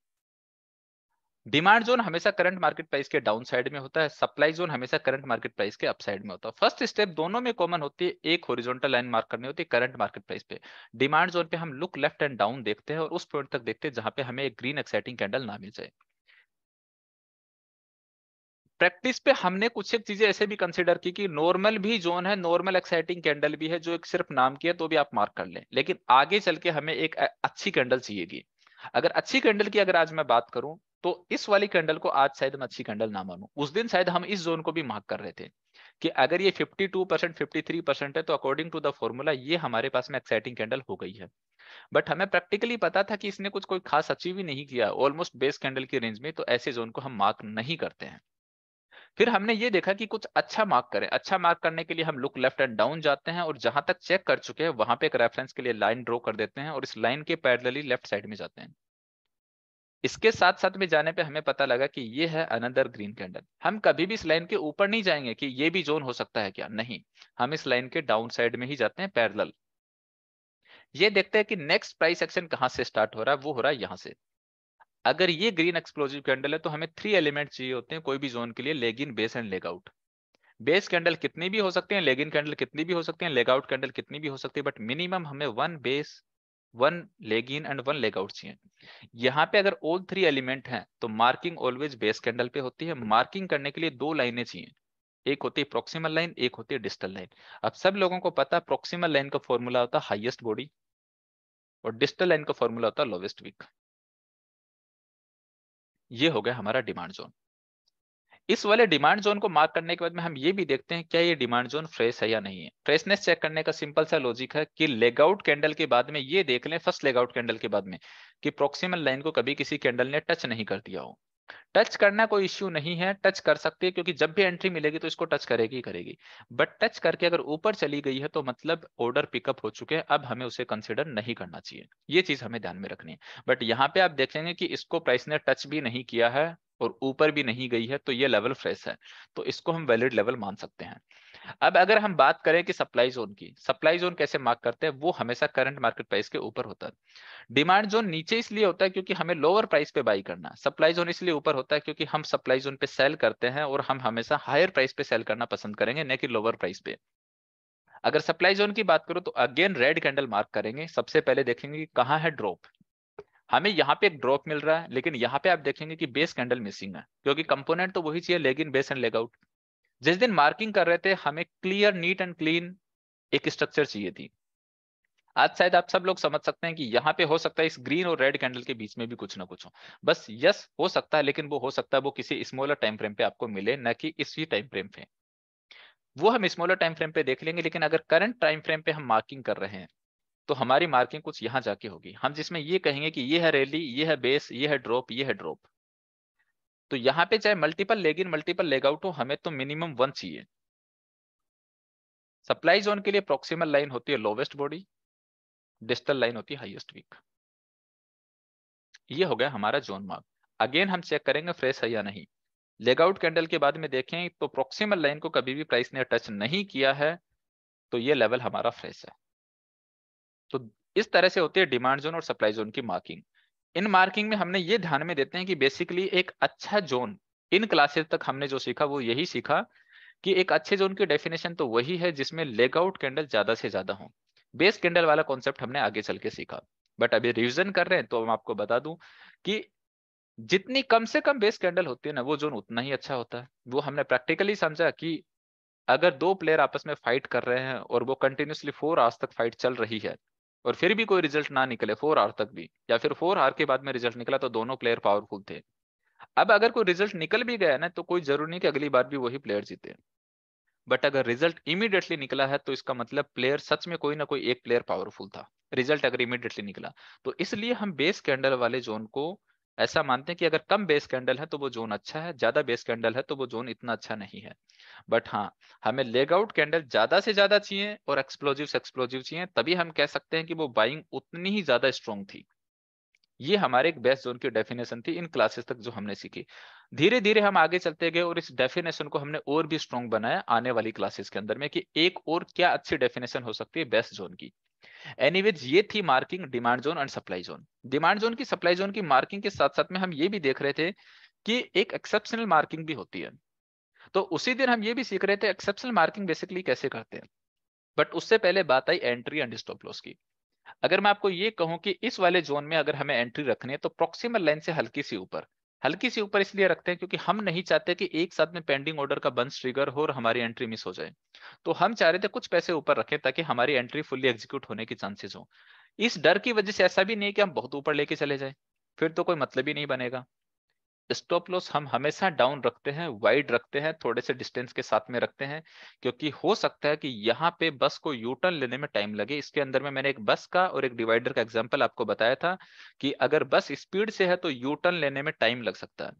डिमांड जोन हमेशा करंट मार्केट प्राइस के डाउन साइड में होता है सप्लाई जोन हमेशा करंट मार्केट प्राइस के अपसाइड में होता है फर्स्ट स्टेप दोनों में कॉमन होती है एक होरिजोनटल लाइन मार्क करनी होती है करंट मार्केट प्राइस पे डिमांड जोन पे हम लुक लेफ्ट एंड डाउन देखते हैं और उस पॉइंट तक देखते हैं जहां पे हमें एक ग्रीन एक्साइटिंग कैंडल ना मिल जाए प्रैक्टिस पे हमने कुछ एक चीजें ऐसे भी कंसिडर की कि नॉर्मल भी जोन है नॉर्मल एक्साइटिंग कैंडल भी है जो एक सिर्फ नाम की है तो भी आप मार्क कर लें लेकिन आगे चल के हमें एक अच्छी कैंडल चाहिएगी अगर अच्छी कैंडल की अगर आज मैं बात करूं तो इस वाली कैंडल को आज शायद मैं अच्छी कैंडल ना मानू उस दिन शायद हम इस जोन को भी मार्क कर रहे थे कि अगर ये 52 परसेंट फिफ्टी है तो अकॉर्डिंग टू द फॉर्मूला ये हमारे पास में एक्साइटिंग कैंडल हो गई है बट हमें प्रैक्टिकली पता था कि इसने कुछ कोई खास अचीव ही नहीं किया ऑलमोस्ट बेस कैंडल की रेंज में तो ऐसे जोन को हम मार्क नहीं करते हैं फिर हमने ये देखा कि कुछ अच्छा मार्क करें अच्छा मार्क करने के लिए हम लुक लेफ्ट एंड डाउन जाते हैं और जहां तक चेक कर चुके हैं वहां पे एक रेफरेंस के लिए लाइन ड्रॉ कर देते हैं और इस लाइन के पैरेलली लेफ्ट साइड में जाते हैं इसके साथ साथ में जाने पे हमें पता लगा कि ये है अनदर ग्रीन कैंडल हम कभी भी इस लाइन के ऊपर नहीं जाएंगे कि ये भी जोन हो सकता है क्या नहीं हम इस लाइन के डाउन साइड में ही जाते हैं पैरल ये देखते हैं कि नेक्स्ट प्राइस एक्शन कहाँ से स्टार्ट हो रहा है वो हो रहा है यहाँ से अगर ये ग्रीन एक्सप्लोजिव कैंडल है तो हमें थ्री एलिमेंट चाहिए होते हैं कोई भी जोन के लिए leg in base and leg out base candle कितनी भी हो सकते हैं लेग इन कैंडल कितनी भी हो सकते हैं लेग आउट कैंडल कितनी भी हो सकती है बट मिनिमम हमें one base one in and one leg out चाहिए यहाँ पे अगर ऑल थ्री एलिमेंट हैं तो मार्किंग ऑलवेज बेस कैंडल पे होती है मार्किंग करने के लिए दो लाइनें चाहिए एक होती है प्रोक्सीमल लाइन एक होती है डिस्टल लाइन अब सब लोगों को पता है प्रोक्सीमल लाइन का फॉर्मूला होता है हाइएस्ट बॉडी और डिस्टल लाइन का फॉर्मूला होता है लोवेस्ट वीक ये हो गया हमारा डिमांड जोन इस वाले डिमांड जोन को मार्क करने के बाद में हम ये भी देखते हैं क्या ये डिमांड जोन फ्रेश है या नहीं है फ्रेशनेस चेक करने का सिंपल सा लॉजिक है कि लेगआउट कैंडल के बाद में ये देख लें फर्स्ट लेगआउट कैंडल के बाद में कि प्रोक्सीमल लाइन को कभी किसी कैंडल ने टच नहीं कर दिया हो टच करना कोई इश्यू नहीं है टच कर सकती है क्योंकि जब भी एंट्री मिलेगी तो इसको टच करेगी ही करेगी बट टच करके अगर ऊपर चली गई है तो मतलब ऑर्डर पिकअप हो चुके हैं अब हमें उसे कंसिडर नहीं करना चाहिए ये चीज हमें ध्यान में रखनी है बट यहाँ पे आप देखेंगे कि इसको प्राइस ने टच भी नहीं किया है और ऊपर भी नहीं गई है तो ये लेवल फ्रेश है तो इसको हम वैलिड लेवल मान सकते हैं अब अगर हम बात करें कि सप्लाई जोन की सप्लाई जोन कैसे मार्क करते हैं वो हमेशा करंट मार्केट प्राइस के ऊपर होता है डिमांड जोन नीचे इसलिए होता है क्योंकि हमें लोअर प्राइस पे बाई करना सप्लाई जोन इसलिए ऊपर होता है क्योंकि हम सप्लाई जोन पे सेल करते हैं और हम हमेशा हायर प्राइस पे सेल करना पसंद करेंगे न कि लोअर प्राइस पे अगर सप्लाई जोन की बात करो तो अगेन रेड कैंडल मार्क करेंगे सबसे पहले देखेंगे कि कहाँ है ड्रॉप हमें यहाँ पे एक ड्रॉप मिल रहा है लेकिन यहाँ पे आप देखेंगे कि बेस कैंडल मिसिंग है क्योंकि कंपोनेंट तो वही चाहिए लेकिन बेस एंड लेगआउट जिस दिन मार्किंग कर रहे थे हमें क्लियर नीट एंड क्लीन एक स्ट्रक्चर चाहिए थी आज शायद आप सब लोग समझ सकते हैं कि यहाँ पे हो सकता है इस ग्रीन और रेड कैंडल के बीच में भी कुछ ना कुछ हो बस यस हो सकता है लेकिन वो हो सकता है वो किसी स्मॉलर टाइम फ्रेम पे आपको मिले न कि इसी टाइम फ्रेम पे वो हम स्मॉलर टाइम फ्रेम पे देख लेंगे लेकिन अगर करंट टाइम फ्रेम पे हम मार्किंग कर रहे हैं तो हमारी मार्किंग कुछ यहाँ जाके होगी हम जिसमें ये कहेंगे कि ये है रैली ये है बेस ये है ड्रॉप ये है ड्रॉप तो यहाँ पे चाहे multiple leg in multiple leg out हो हमें तो मिनिमम वन चाहिए सप्लाई जोन के लिए प्रोक्सीमल लाइन होती है लोवेस्ट बॉडी डिस्टल लाइन होती है हाइएस्ट वीक ये हो गया हमारा जोन मार्क अगेन हम चेक करेंगे फ्रेश है या नहीं आउट कैंडल के बाद में देखें तो प्रोक्सीमल लाइन को कभी भी प्राइस ने टच नहीं किया है तो ये लेवल हमारा फ्रेश है तो इस तरह से होती है डिमांड जोन और सप्लाई जोन की मार्किंग इन मार्किंग में हमने ये ध्यान में देते हैं कि बेसिकली एक अच्छा जोन इन क्लासेस तक हमने जो सीखा वो यही सीखा कि एक अच्छे जोन की डेफिनेशन तो वही है जिसमें लेग आउट कैंडल ज्यादा से ज्यादा हो बेस कैंडल वाला कॉन्सेप्ट हमने आगे चल के सीखा बट अभी रिविजन कर रहे हैं तो हम आपको बता दूं कि जितनी कम से कम बेस कैंडल होती है ना वो जोन उतना ही अच्छा होता है वो हमने प्रैक्टिकली समझा कि अगर दो प्लेयर आपस में फाइट कर रहे हैं और वो कंटिन्यूसली फोर आवर्स तक फाइट चल रही है और फिर भी कोई रिजल्ट ना निकले फोर आर तक भी या फिर फोर आर के बाद में रिजल्ट निकला तो दोनों प्लेयर पावरफुल थे अब अगर कोई रिजल्ट निकल भी गया ना तो कोई जरूरी नहीं कि अगली बार भी वही प्लेयर जीते बट अगर रिजल्ट इमीडिएटली निकला है तो इसका मतलब प्लेयर सच में कोई ना कोई एक प्लेयर पावरफुल था रिजल्ट अगर इमीडिएटली निकला तो इसलिए हम बेस कैंडल वाले जोन को ऐसा मानते हैं कि अगर कम बेस कैंडल है तो वो जोन अच्छा है ज्यादा बेस कैंडल है तो वो जोन इतना अच्छा नहीं है बट हाँ हमें लेगआउट कैंडल ज्यादा से ज्यादा चाहिए और एक्सप्लोजिव से एक्सप्लोजिव चाहिए तभी हम कह सकते हैं कि वो बाइंग उतनी ही ज्यादा स्ट्रॉन्ग थी ये हमारे एक बेस्ट जोन की डेफिनेशन थी इन क्लासेस तक जो हमने सीखी धीरे धीरे हम आगे चलते गए और इस डेफिनेशन को हमने और भी स्ट्रॉन्ग बनाया आने वाली क्लासेस के अंदर में कि एक और क्या अच्छी डेफिनेशन हो सकती है बेस्ट जोन की एनीवेज ये थी marking demand zone and supply zone demand zone की सप्लाई जोन की मार्किंग के साथ साथ में हम ये भी देख रहे थे कि एक एक्सेप्शनल मार्किंग भी होती है तो उसी दिन हम ये भी सीख रहे थे एक्सेप्शनल मार्किंग बेसिकली कैसे करते हैं बट उससे पहले बात आई एंट्री एंड स्टॉप लॉस की अगर मैं आपको ये कहूं कि इस वाले जोन में अगर हमें एंट्री रखनी है तो प्रोक्सीमल लाइन से हल्की सी ऊपर हल्की सी ऊपर इसलिए रखते हैं क्योंकि हम नहीं चाहते कि एक साथ में पेंडिंग ऑर्डर का बंस ट्रिगर हो और हमारी एंट्री मिस हो जाए तो हम चाह रहे थे कुछ पैसे ऊपर रखें ताकि हमारी एंट्री फुल्ली एग्जीक्यूट होने के चांसेस हो इस डर की वजह से ऐसा भी नहीं है कि हम बहुत ऊपर लेके चले जाए फिर तो कोई मतलब ही नहीं बनेगा स्टॉप लॉस हम हमेशा डाउन रखते हैं वाइड रखते हैं थोड़े से डिस्टेंस के साथ में रखते हैं क्योंकि हो सकता है कि यहाँ पे बस को यूटर्न लेने में टाइम लगे इसके अंदर में मैंने एक बस का और एक डिवाइडर का एग्जाम्पल आपको बताया था कि अगर बस स्पीड से है तो यूटर्न लेने में टाइम लग सकता है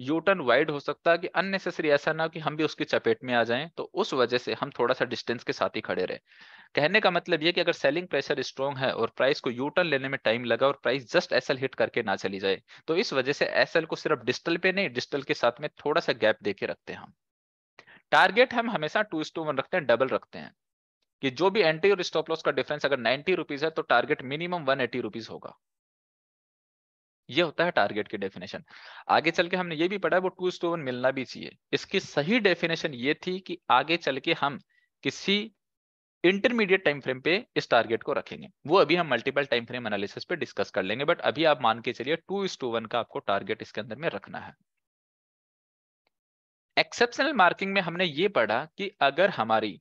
यूटर्न वाइड हो सकता है कि अननेसेसरी ऐसा ना कि हम भी उसकी चपेट में आ जाएं तो उस वजह से हम थोड़ा सा डिस्टेंस के साथ ही खड़े रहे कहने का मतलब ये कि अगर सेलिंग प्रेशर स्ट्रॉन्ग है और प्राइस को यूटर्न लेने में टाइम लगा और प्राइस जस्ट एस हिट करके ना चली जाए तो इस वजह से एस को सिर्फ डिस्टल पे नहीं डिस्टल के साथ में थोड़ा सा गैप दे रखते हैं हम टारगेट हम हमेशा टू इस रखते हैं डबल रखते हैं कि जो भी एंट्री और स्टॉप लॉस का डिफरेंस अगर नाइन्टी रुपीज है तो target minimum one eighty rupees होगा ये होता है टारगेट की डेफिनेशन आगे चल के हमने ये भी पढ़ा वो टू टू वन मिलना भी चाहिए इसकी सही डेफिनेशन ये थी कि आगे चल के हम किसी इंटरमीडिएट टाइम फ्रेम पे इस टारगेट को रखेंगे वो अभी हम मल्टीपल टाइम फ्रेम एनालिसिस पे डिस्कस कर लेंगे बट अभी आप मान के चलिए टू इस टू वन का आपको टारगेट इसके अंदर में रखना है एक्सेप्शनल मार्किंग में हमने ये पढ़ा कि अगर हमारी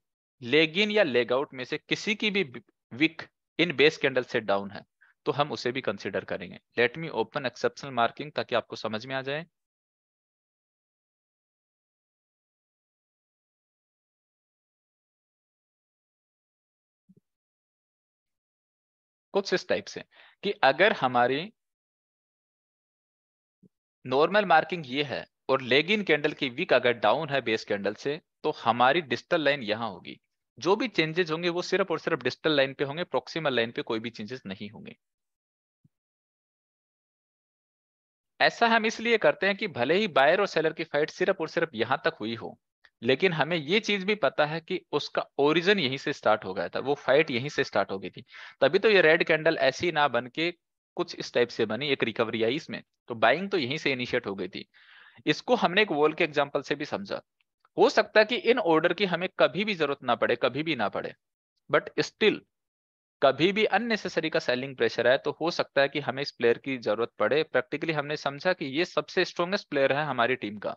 लेग इन या लेग आउट में से किसी की भी विक इन बेस कैंडल से डाउन है तो हम उसे भी कंसिडर करेंगे let me open exceptional marking ताकि आपको समझ में आ जाए कुछ इस टाइप से कि अगर हमारी नॉर्मल मार्किंग ये है और लेग इन कैंडल की विक अगर डाउन है बेस कैंडल से तो हमारी डिजिटल लाइन यहां होगी जो भी चेंजेस होंगे वो सिर्फ और सिर्फ डिस्टल लाइन पे होंगे प्रोक्सिमल लाइन पे कोई भी चेंजेस नहीं होंगे ऐसा हम इसलिए करते हैं कि भले ही बायर और सेलर की फाइट सिर्फ और सिर्फ यहां तक हुई हो लेकिन हमें ये चीज भी पता है कि उसका ओरिजिन यहीं से स्टार्ट हो गया था वो फाइट यहीं से स्टार्ट हो गई थी तभी तो ये रेड कैंडल ऐसी ना बन के कुछ इस टाइप से बनी एक रिकवरी आई इसमें तो बाइंग तो यहीं से इनिशिएट हो गई थी इसको हमने एक वॉल के एग्जाम्पल से भी समझा हो सकता है कि इन ऑर्डर की हमें कभी भी जरूरत ना पड़े कभी भी ना पड़े बट स्टिल कभी भी अननेसेसरी का सेलिंग प्रेशर है तो हो सकता है कि हमें इस प्लेयर की जरूरत पड़े प्रैक्टिकली हमने समझा कि ये सबसे स्ट्रॉन्गेस्ट प्लेयर है हमारी टीम का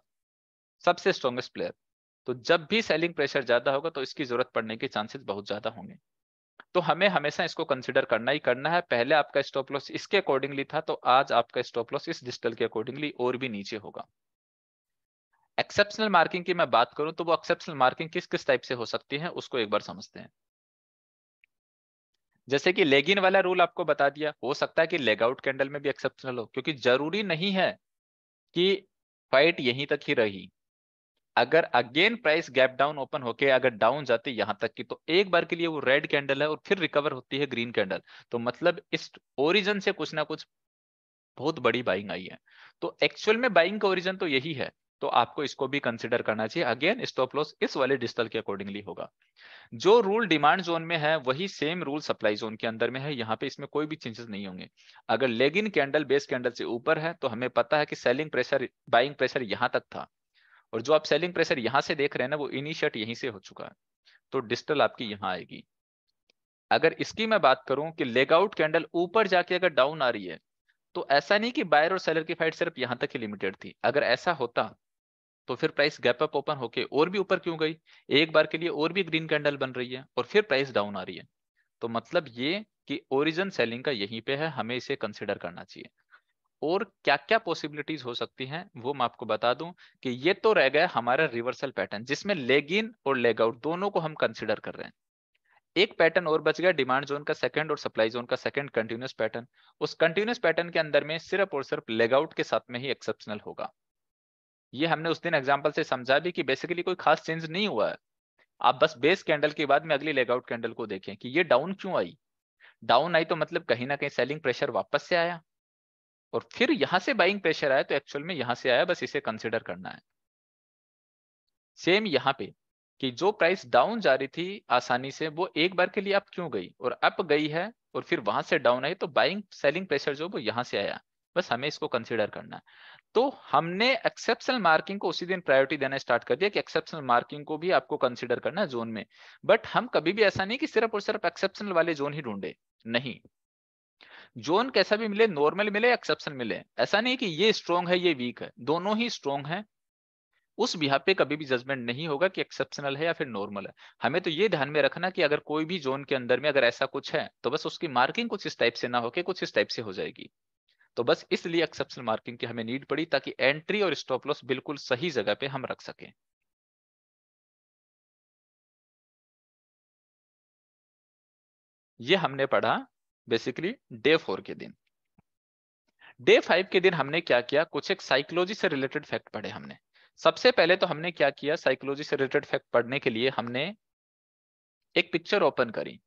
सबसे स्ट्रॉन्गेस्ट प्लेयर तो जब भी सेलिंग प्रेशर ज्यादा होगा तो इसकी जरूरत पड़ने के चांसेस बहुत ज्यादा होंगे तो हमें हमेशा इसको कंसिडर करना ही करना है पहले आपका स्टॉप लॉस इसके अकॉर्डिंगली था तो आज आपका स्टॉप लॉस इस डिजिटल के अकॉर्डिंगली और भी नीचे होगा एक्सेप्शनल मार्किंग की मैं बात करूं तो वो एक्सेप्शनल मार्किंग किस किस टाइप से हो सकती है उसको एक बार समझते हैं जैसे कि लेग इन वाला रूल आपको बता दिया हो सकता है कि लेग आउट कैंडल में भी एक्सेप्शनल हो क्योंकि जरूरी नहीं है कि फाइट यहीं तक ही रही अगर again price gap down open होके अगर डाउन जाती यहां तक की तो एक बार के लिए वो रेड कैंडल है और फिर रिकवर होती है ग्रीन कैंडल तो मतलब इस ओरिजन से कुछ ना कुछ बहुत बड़ी बाइंग आई है तो एक्चुअल में बाइंग का ओरिजन तो यही है तो आपको इसको भी कंसिडर करना चाहिए अगेन स्टॉप लॉस इस वाले डिस्टल के अकॉर्डिंगली होगा जो रूल डिमांड जोन में है वही सेम रूल सप्लाई जोन के अंदर में है यहाँ पे इसमें कोई भी चेंजेस नहीं होंगे अगर leg in candle base candle से ऊपर है तो हमें पता है कि सेलिंग प्रेशर बाइंग प्रेशर यहाँ तक था और जो आप सेलिंग प्रेशर यहाँ से देख रहे हैं ना वो इनिशियट यहीं से हो चुका है तो डिस्टल आपकी यहाँ आएगी अगर इसकी मैं बात करूं कि लेग आउट कैंडल ऊपर जाके अगर डाउन आ रही है तो ऐसा नहीं कि बायर और सेलर की फाइट सिर्फ यहां तक ही लिमिटेड थी अगर ऐसा होता तो फिर प्राइस गैप अप ओपन होके और भी ऊपर क्यों गई एक बार के लिए और भी ग्रीन कैंडल बन रही है और फिर प्राइस डाउन आ रही है तो मतलब ये कि ओरिजिन सेलिंग का यहीं पे है हमें इसे कंसिडर करना चाहिए और क्या क्या पॉसिबिलिटीज हो सकती हैं वो मैं आपको बता दूं कि ये तो रह गया हमारा रिवर्सल पैटर्न जिसमें लेग इन और लेग आउट दोनों को हम कंसिडर कर रहे हैं एक पैटर्न और बच गया डिमांड जोन का सेकंड और सप्लाई जोन का सेकंड कंटिन्यूस पैटर्न उस कंटिन्यूस पैटर्न के अंदर में सिर्फ और सिर्फ लेग आउट के साथ में ही एक्सेप्शनल होगा ये हमने उस दिन एग्जाम्पल से समझा भी कि बेसिकली कोई खास चेंज नहीं हुआ है आप बस बेस कैंडल के बाद में अगली लेगआउट कैंडल को देखें कि ये डाउन क्यों आई डाउन आई तो मतलब कहीं ना कहीं सेलिंग प्रेशर वापस से आया और फिर यहां से बाइंग प्रेशर आया तो एक्चुअल में यहां से आया बस इसे कंसिडर करना है सेम यहाँ पे कि जो प्राइस डाउन जा रही थी आसानी से वो एक बार के लिए अप क्यों गई और अप गई है और फिर वहां से डाउन आई तो बाइंग सेलिंग प्रेशर जो वो यहां से आया बस हमें इसको कंसिडर करना है तो हमने एक्सेप्शनल मार्किंग को उसी दिन प्रायोरिटी देना स्टार्ट कर दिया कि एक्सेप्शनल मार्किंग को भी आपको कंसिडर करना है जोन में बट हम कभी भी ऐसा नहीं कि सिर्फ और सिर्फ एक्सेप्शनल वाले जोन ही ढूंढे नहीं जोन कैसा भी मिले नॉर्मल मिले एक्सेप्शन मिले ऐसा नहीं कि ये स्ट्रॉन्ग है ये वीक है दोनों ही स्ट्रॉन्ग है उस बिहार पे कभी भी जजमेंट नहीं होगा कि एक्सेप्शनल है या फिर नॉर्मल है हमें तो ये ध्यान में रखना कि अगर कोई भी जोन के अंदर में अगर ऐसा कुछ है तो बस उसकी मार्किंग कुछ इस टाइप से ना होके कुछ इस टाइप से हो जाएगी तो बस इसलिए एक्सेप्शन मार्किंग की हमें नीड पड़ी ताकि एंट्री और स्टॉप लॉस बिल्कुल सही जगह पे हम रख सकें ये हमने पढ़ा बेसिकली डे फोर के दिन डे फाइव के दिन हमने क्या किया कुछ एक साइकोलॉजी से रिलेटेड फैक्ट पढ़े हमने सबसे पहले तो हमने क्या किया साइकोलॉजी से रिलेटेड फैक्ट पढ़ने के लिए हमने एक पिक्चर ओपन करी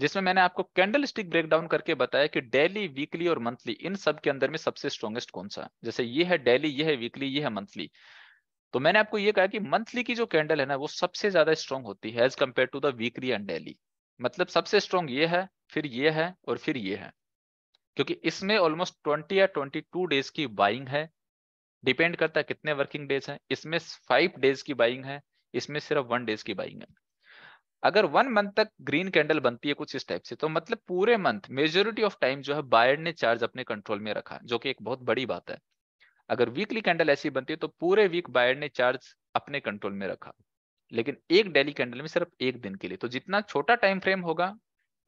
जिसमें मैंने आपको कैंडल स्टिक ब्रेकडाउन करके बताया कि डेली वीकली और मंथली इन सब के अंदर में सबसे स्ट्रॉन्गेस्ट कौन सा जैसे ये है डेली ये है वीकली ये है मंथली तो मैंने आपको ये कहा कि मंथली की जो कैंडल है ना वो सबसे ज्यादा स्ट्रॉन्ग होती है as compared to the weekly and daily मतलब सबसे स्ट्रॉन्ग ये है फिर ये है और फिर ये है क्योंकि इसमें ऑलमोस्ट ट्वेंटी या ट्वेंटी टू डेज की बाइंग है डिपेंड करता है कितने वर्किंग डेज है इसमें फाइव डेज की बाइंग है इसमें सिर्फ वन डेज की बाइंग है अगर वन मंथ तक ग्रीन कैंडल बनती है कुछ इस टाइप से तो मतलब पूरे मंथ मेजोरिटी ऑफ टाइम जो है बायर ने चार्ज अपने कंट्रोल में रखा जो कि एक बहुत बड़ी बात है अगर वीकली कैंडल ऐसी बनती है तो पूरे वीक बायर ने चार्ज अपने कंट्रोल में रखा लेकिन एक डेली कैंडल में सिर्फ एक दिन के लिए तो जितना छोटा टाइम फ्रेम होगा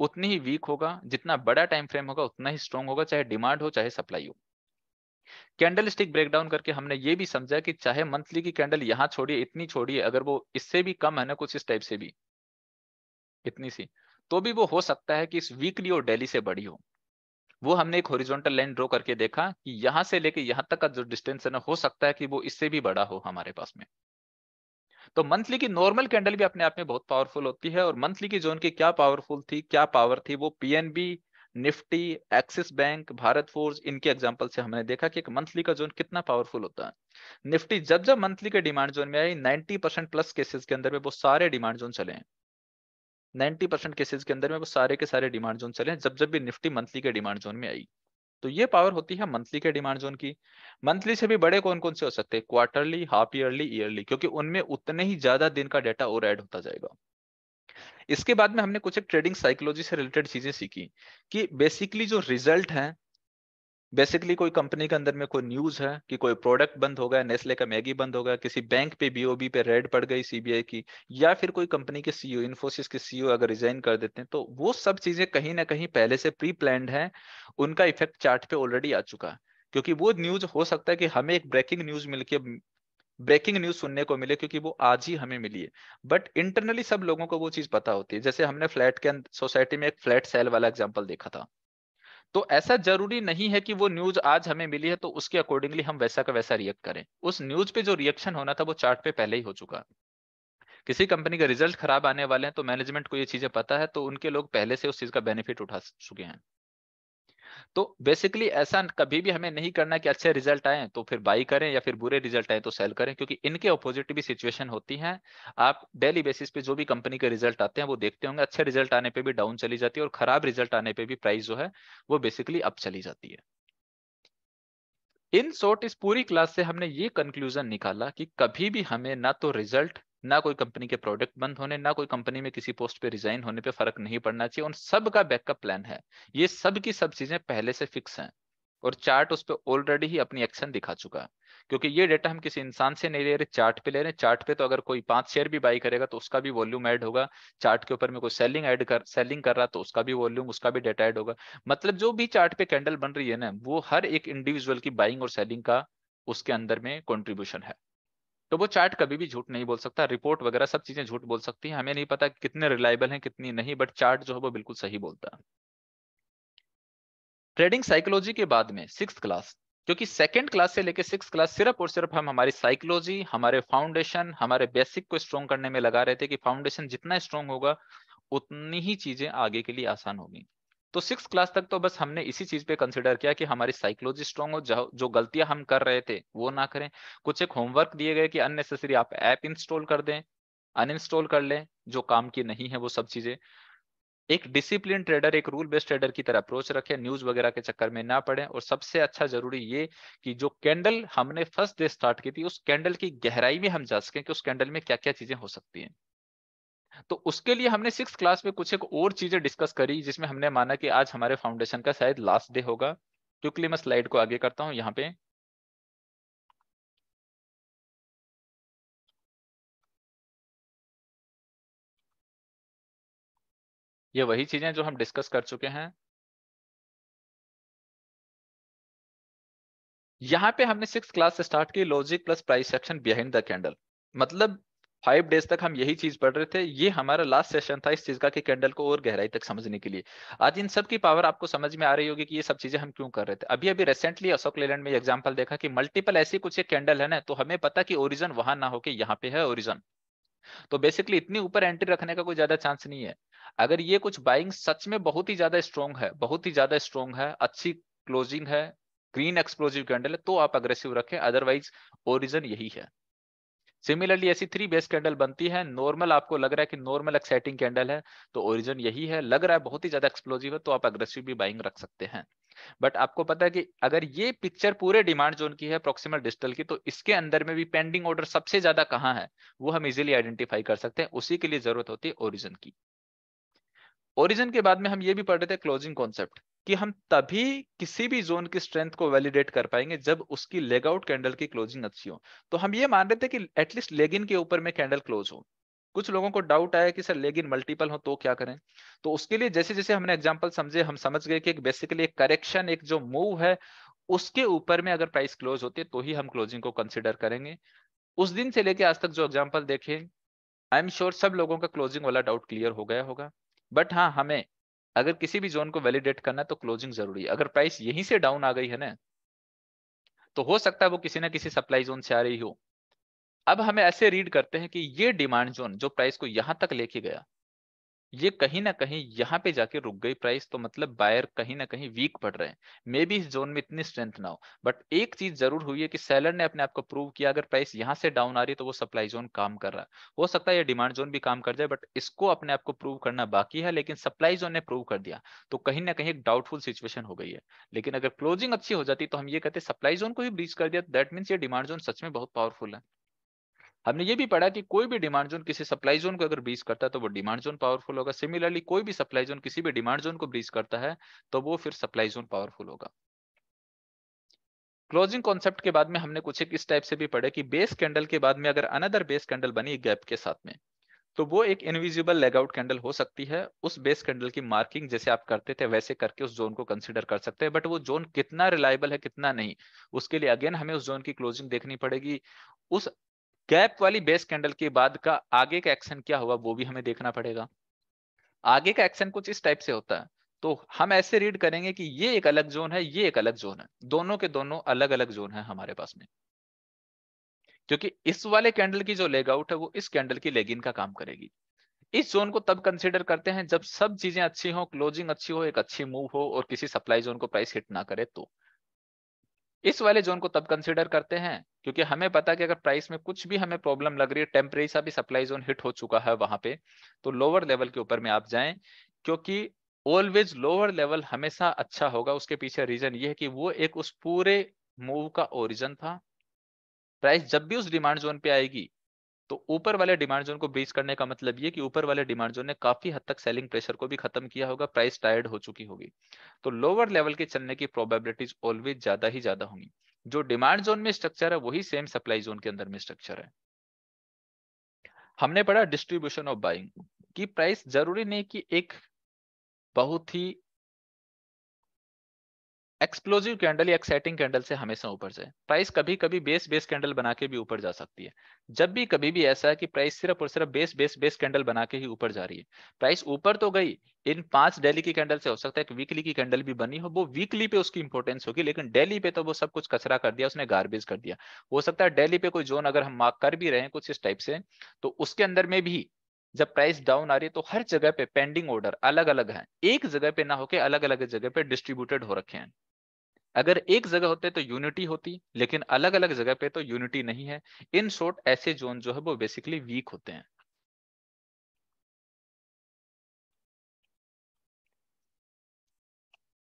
उतनी ही वीक होगा जितना बड़ा टाइम फ्रेम होगा उतना ही स्ट्रॉन्ग होगा चाहे डिमांड हो चाहे सप्लाई हो कैंडल स्टिक ब्रेकडाउन करके हमने ये भी समझा कि चाहे मंथली की कैंडल यहाँ छोड़िए इतनी छोड़िए अगर वो इससे भी कम है ना कुछ इस टाइप से भी इतनी सी तो भी वो हो सकता है कि इस वीकली और डेली से बड़ी हो वो हमने एक हॉरिजॉन्टल लाइन ड्रॉ करके देखा कि यहां से लेके यहां तक का जो डिस्टेंस है ना हो सकता है कि वो इससे भी बड़ा हो हमारे पास में तो मंथली की नॉर्मल कैंडल भी अपने आप में बहुत पावरफुल होती है और मंथली की जोन की क्या पावरफुल थी क्या पावर थी वो PNB Nifty Axis bank Bharat Forge इनके एग्जाम्पल से हमने देखा कि एक मंथली का जोन कितना पावरफुल होता है निफ्टी जब जब मंथली के डिमांड जोन में आई 90 परसेंट प्लस केसेस के अंदर में वो सारे डिमांड जोन चले हैं 90 परसेंट केसेज के अंदर में वो सारे के सारे डिमांड जोन चले जब जब भी निफ्टी मंथली के डिमांड जोन में आई तो ये पावर होती है मंथली के डिमांड जोन की मंथली से भी बड़े कौन कौन से हो सकते हैं क्वार्टरली हाफ ईयरली ईयरली क्योंकि उनमें उतने ही ज्यादा दिन का डाटा और ऐड होता जाएगा इसके बाद में हमने कुछ एक ट्रेडिंग साइकोलॉजी से रिलेटेड चीजें सीखी कि बेसिकली जो रिजल्ट है बेसिकली कोई कंपनी के अंदर में कोई न्यूज है कि कोई प्रोडक्ट बंद हो गया नेस्ले का मैगी बंद हो गया किसी बैंक पे बीओबी पे रेड पड़ गई सीबीआई की या फिर कोई कंपनी के सीईओ इन्फोसिस e के सीईओ e अगर रिजाइन कर देते हैं तो वो सब चीजें कहीं ना कहीं पहले से प्री प्लान है उनका इफेक्ट चार्ट पे ऑलरेडी आ चुका है क्योंकि वो न्यूज हो सकता है कि हमें एक ब्रेकिंग न्यूज मिलकर ब्रेकिंग न्यूज सुनने को मिले क्योंकि वो आज ही हमें मिली है बट इंटरनली सब लोगों को वो चीज पता होती है जैसे हमने फ्लैट के सोसाइटी में एक फ्लैट सेल वाला एग्जाम्पल देखा था तो ऐसा जरूरी नहीं है कि वो न्यूज आज हमें मिली है तो उसके अकॉर्डिंगली हम वैसा का वैसा रिएक्ट करें उस न्यूज पे जो रिएक्शन होना था वो चार्ट पे पहले ही हो चुका किसी कंपनी का रिजल्ट खराब आने वाले हैं तो मैनेजमेंट को ये चीजें पता है तो उनके लोग पहले से उस चीज का बेनिफिट उठा चुके हैं तो बेसिकली ऐसा कभी भी हमें नहीं करना कि अच्छे रिजल्ट आए तो फिर बाई करें या फिर बुरे रिजल्ट आए तो सेल करें क्योंकि इनके अपोजिट भी सिचुएशन होती है आप डेली बेसिस पे जो भी कंपनी के रिजल्ट आते हैं वो देखते होंगे अच्छे रिजल्ट आने पर भी डाउन चली जाती है और खराब रिजल्ट आने पर भी प्राइस जो है वो बेसिकली अप चली जाती है इन शॉर्ट इस पूरी क्लास से हमने ये कंक्लूजन निकाला कि कभी भी हमें ना तो रिजल्ट ना कोई कंपनी के प्रोडक्ट बंद होने ना कोई कंपनी में किसी पोस्ट पे रिजाइन होने पे फर्क नहीं पड़ना चाहिए उन सब का बैकअप प्लान है ये सब की सब चीजें पहले से फिक्स हैं और चार्ट उस पर ऑलरेडी ही अपनी एक्शन दिखा चुका है क्योंकि ये डेटा हम किसी इंसान से नहीं ले रहे चार्ट पे ले रहे हैं चार्ट पे तो अगर कोई पांच शेयर भी बाई करेगा तो उसका भी वॉल्यूम ऐड होगा चार्ट के ऊपर में कोई सेलिंग ऐड कर सेलिंग कर रहा तो उसका भी वॉल्यूम उसका भी डेटा ऐड होगा मतलब जो भी चार्ट पे कैंडल बन रही है ना वो हर एक इंडिविजुअल की बाइंग और सेलिंग का उसके अंदर में कॉन्ट्रीब्यूशन है तो वो चार्ट कभी भी झूठ नहीं बोल सकता रिपोर्ट वगैरह सब चीजें झूठ बोल सकती है हमें नहीं पता कितने रिलायबल हैं कितनी नहीं बट चार्ट जो है वो बिल्कुल सही बोलता है ट्रेडिंग साइकोलॉजी के बाद में सिक्स क्लास क्योंकि सेकेंड क्लास से लेकर सिक्स क्लास सिर्फ और सिर्फ हम हमारी साइकोलॉजी हमारे फाउंडेशन हमारे बेसिक को स्ट्रॉन्ग करने में लगा रहे थे कि फाउंडेशन जितना स्ट्रॉन्ग होगा उतनी ही चीजें आगे के लिए आसान होगी तो सिक्स क्लास तक तो बस हमने इसी चीज पे कंसिडर किया कि हमारी साइकोलॉजी स्ट्रॉन्ग हो जो गलतियां हम कर रहे थे वो ना करें कुछ एक होमवर्क दिए गए कि अननेसेसरी आप ऐप इंस्टॉल कर दें अनइंस्टॉल कर लें जो काम की नहीं है वो सब चीजें एक डिसिप्लिन ट्रेडर एक रूल बेस्ड ट्रेडर की तरह अप्रोच रखें न्यूज वगैरह के चक्कर में ना पड़े और सबसे अच्छा जरूरी ये कि जो कैंडल हमने फर्स्ट डे स्टार्ट की थी उस कैंडल की गहराई में हम जा सकें कि उस कैंडल में क्या क्या चीजें हो सकती हैं तो उसके लिए हमने सिक्स क्लास में कुछ एक और चीजें डिस्कस करी जिसमें हमने माना कि आज हमारे फाउंडेशन का शायद लास्ट डे होगा क्योंकि मैं स्लाइड को आगे करता हूं यहां पे ये वही चीजें जो हम डिस्कस कर चुके हैं यहां पे हमने सिक्स क्लास स्टार्ट की logic plus price section behind the candle मतलब फाइव डेज तक हम यही चीज पढ़ रहे थे ये हमारा लास्ट सेशन था इस चीज का कि कैंडल को और गहराई तक समझने के लिए आज इन सब की पावर आपको समझ में आ रही होगी कि ये सब चीजें हम क्यों कर रहे थे अभी अभी रिसेंटली अशोक लेलैंड में एग्जाम्पल देखा कि मल्टीपल ऐसी कुछ एक कैंडल है ना तो हमें पता कि ओरिजन वहां ना होके यहाँ पे है ओरिजन तो बेसिकली इतनी ऊपर एंट्री रखने का कोई ज्यादा चांस नहीं है अगर ये कुछ बाइंग सच में बहुत ही ज्यादा स्ट्रॉन्ग है बहुत ही ज्यादा स्ट्रॉन्ग है अच्छी क्लोजिंग है ग्रीन एक्सप्लोजिव कैंडल है तो आप अग्रेसिव रखें अदरवाइज ओरिजन यही है सिमिलरली ऐसी थ्री बेस कैंडल बनती है नॉर्मल आपको लग रहा है कि नॉर्मल एक्साइटिंग कैंडल है तो ओरिजिन यही है लग रहा है बहुत ही ज्यादा एक्सप्लोजिव है तो आप अग्रेसिव भी बाइंग रख सकते हैं बट आपको पता है कि अगर ये पिक्चर पूरे डिमांड जोन की है प्रोक्सिमल डिजिटल की तो इसके अंदर में भी पेंडिंग ऑर्डर सबसे ज्यादा कहाँ है वो हम इजिली आइडेंटिफाई कर सकते हैं उसी के लिए जरूरत होती है ओरिजन की ओरिजन के बाद में हम ये भी पढ़ रहे थे क्लोजिंग कॉन्सेप्ट कि हम तभी किसी भी जोन की स्ट्रेंथ को वैलिडेट कर पाएंगे जब उसकी लेग आउट कैंडल की क्लोजिंग अच्छी हो तो हम ये मान रहे थे कि एटलीस्ट लेग इन के ऊपर में कैंडल क्लोज हो कुछ लोगों को डाउट आया कि सर लेग इन मल्टीपल हो तो क्या करें तो उसके लिए जैसे जैसे हमने एग्जाम्पल समझे हम समझ गए कि एक बेसिकली एक करेक्शन एक जो मूव है उसके ऊपर में अगर प्राइस क्लोज होती है तो ही हम क्लोजिंग को कंसिडर करेंगे उस दिन से लेके आज तक जो एग्जाम्पल देखें आई एम श्योर सब लोगों का क्लोजिंग वाला डाउट क्लियर हो गया होगा बट हाँ हमें अगर किसी भी जोन को वैलिडेट करना है तो क्लोजिंग जरूरी है अगर प्राइस यहीं से डाउन आ गई है ना तो हो सकता है वो किसी ना किसी सप्लाई जोन से आ रही हो अब हमें ऐसे रीड करते हैं कि ये डिमांड जोन जो प्राइस को यहां तक लेके गया ये कहीं ना कहीं यहाँ पे जाके रुक गई प्राइस तो मतलब बायर कहीं ना कहीं वीक पड़ रहे हैं मे बी इस जोन में इतनी स्ट्रेंथ ना हो बट एक चीज जरूर हुई है कि सेलर ने अपने आप को प्रूव किया अगर प्राइस यहाँ से डाउन आ रही है तो वो सप्लाई जोन काम कर रहा है हो सकता है ये डिमांड जोन भी काम कर जाए बट इसको अपने आप को प्रूव करना बाकी है लेकिन सप्लाई जोन ने प्रूव कर दिया तो कहीं ना कहीं एक डाउटफुल सिचुएशन हो गई है लेकिन अगर क्लोजिंग अच्छी हो जाती तो हम ये कहते सप्लाई जोन को ही ब्रीच कर दिया दैट मीन्स ये डिमांड जोन सच में बहुत पावरफुल है हमने ये भी पढ़ा कि कोई भी डिमांड जोन किसी सप्लाई जोन को अगर ब्रीज करता है तो वो डिमांड जोन पावरफुल होगा सिमिलरली कोई भी सप्लाई जोन किसी भी डिमांड जोन को ब्रीज करता है तो वो फिर सप्लाई जोन पावरफुल होगा क्लोजिंग कॉन्सेप्ट के बाद में हमने कुछ एक इस टाइप से भी पढ़े कि बेस कैंडल के बाद में अगर अनदर बेस कैंडल बनी गैप के साथ में तो वो एक इनविजिबल लेग आउट कैंडल हो सकती है उस बेस कैंडल की मार्किंग जैसे आप करते थे वैसे करके उस जोन को कंसिडर कर सकते हैं बट वो जोन कितना रिलायबल है कितना नहीं उसके लिए अगेन हमें उस जोन की क्लोजिंग देखनी पड़ेगी उस गैप वाली बेस कैंडल के बाद का आगे का एक्शन क्या हुआ वो भी हमें देखना पड़ेगा आगे का एक्शन कुछ इस टाइप से होता है तो हम ऐसे रीड करेंगे कि ये एक अलग जोन है ये एक अलग जोन है दोनों के दोनों अलग अलग जोन है हमारे पास में क्योंकि इस वाले कैंडल की जो लेग आउट है वो इस कैंडल की लेगिन का काम करेगी इस जोन को तब कंसीडर करते हैं जब सब चीजें अच्छी हो क्लोजिंग अच्छी हो एक अच्छी मूव हो और किसी सप्लाई जोन को प्राइस हिट ना करे तो इस वाले जोन को तब कंसिडर करते हैं क्योंकि हमें पता कि अगर प्राइस में कुछ भी हमें प्रॉब्लम लग रही है टेम्परेरी सा भी सप्लाई जोन हिट हो चुका है वहां पे तो लोअर लेवल के ऊपर में आप जाएं क्योंकि ऑलवेज लोअर लेवल हमेशा अच्छा होगा उसके पीछे रीजन ये है कि वो एक उस पूरे मूव का ओरिजन था प्राइस जब भी उस डिमांड जोन पे आएगी तो ऊपर वाले डिमांड जोन को ब्रीच करने का मतलब ये कि ऊपर वाले डिमांड जोन ने काफी हद तक सेलिंग प्रेशर को भी खत्म किया होगा प्राइस टायर्ड हो चुकी होगी तो लोअर लेवल के चलने की प्रोबेबिलिटीज ऑलवेज ज्यादा ही ज्यादा होंगी जो डिमांड जोन में स्ट्रक्चर है वही सेम सप्लाई जोन के अंदर में स्ट्रक्चर है हमने पढ़ा डिस्ट्रीब्यूशन ऑफ बाइंग की प्राइस जरूरी नहीं कि एक बहुत ही एक्सप्लोजिव कैंडल या एक्साइटिंग कैंडल से हमेशा ऊपर जाए प्राइस कभी कभी बेस बेस कैंडल बना के भी ऊपर जा सकती है जब भी कभी भी ऐसा है कि प्राइस सिर्फ और सिर्फ बेस बेस बेस कैंडल बना के ही ऊपर जा रही है प्राइस ऊपर तो गई इन पांच डेली की कैंडल से हो सकता है कि वीकली की कैंडल भी बनी हो वो वीकली पे उसकी इंपोर्टेंस होगी लेकिन डेली पे तो वो सब कुछ कचरा कर दिया उसने गार्बेज कर दिया हो सकता है डेली पे कोई जोन अगर हम मार्क कर भी रहे हैं कुछ इस टाइप से तो उसके अंदर में भी जब प्राइस डाउन आ रही है तो हर जगह पे पेंडिंग ऑर्डर अलग अलग है एक जगह पे ना होके अलग अलग जगह पे डिस्ट्रीब्यूटेड हो रखे हैं अगर एक जगह होते तो यूनिटी होती लेकिन अलग अलग जगह पे तो यूनिटी नहीं है इन शॉर्ट ऐसे जोन जो है वो बेसिकली वीक होते हैं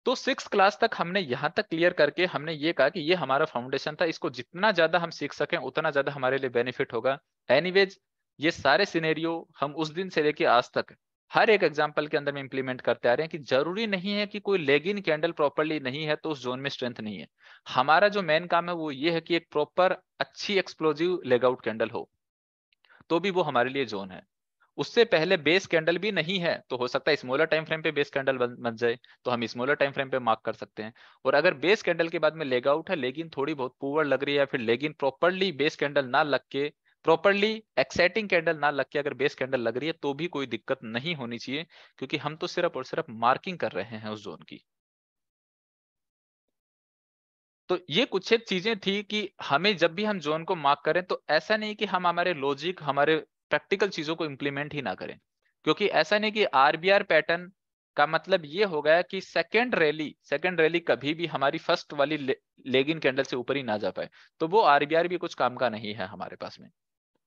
तो सिक्स क्लास तक हमने यहां तक क्लियर करके हमने ये कहा कि ये हमारा फाउंडेशन था इसको जितना ज्यादा हम सीख सकें उतना ज्यादा हमारे लिए बेनिफिट होगा एनीवेज ये सारे सिनेरियो हम उस दिन से लेके आज तक हर एक एग्जाम्पल के अंदर में इंप्लीमेंट करते आ रहे हैं कि जरूरी नहीं है कि कोई लेगिन कैंडल प्रॉपरली नहीं है तो उस जोन में स्ट्रेंथ नहीं है हमारा जो मेन काम है वो ये है कि एक प्रॉपर अच्छी एक्सप्लोजिव लेगआउट कैंडल हो तो भी वो हमारे लिए जोन है उससे पहले बेस कैंडल भी नहीं है तो हो सकता है स्मॉलर टाइम फ्रेम पे बेस कैंडल बन जाए तो हम स्मॉलर टाइम फ्रेम पे मार्क कर सकते हैं और अगर बेस कैंडल के बाद में लेग आउट है लेकिन थोड़ी बहुत पुअर लग रही है फिर लेकिन प्रॉपरली बेस कैंडल ना लग के प्रॉपरली एक्साइटिंग कैंडल ना लग के अगर बेस कैंडल लग रही है तो भी कोई दिक्कत नहीं होनी चाहिए क्योंकि हम तो सिर्फ और सिर्फ मार्किंग कर रहे हैं उस जोन की तो ये कुछ चीजें थी कि हमें जब भी हम जोन को मार्क करें तो ऐसा नहीं कि हम हमारे लॉजिक हमारे प्रैक्टिकल चीजों को इम्प्लीमेंट ही ना करें क्योंकि ऐसा नहीं कि आरबीआर पैटर्न का मतलब ये हो गया कि सेकेंड रैली सेकेंड रैली कभी भी हमारी फर्स्ट वाली लेगिन कैंडल से ऊपर ही ना जा पाए तो वो आरबीआर भी कुछ काम का नहीं है हमारे पास में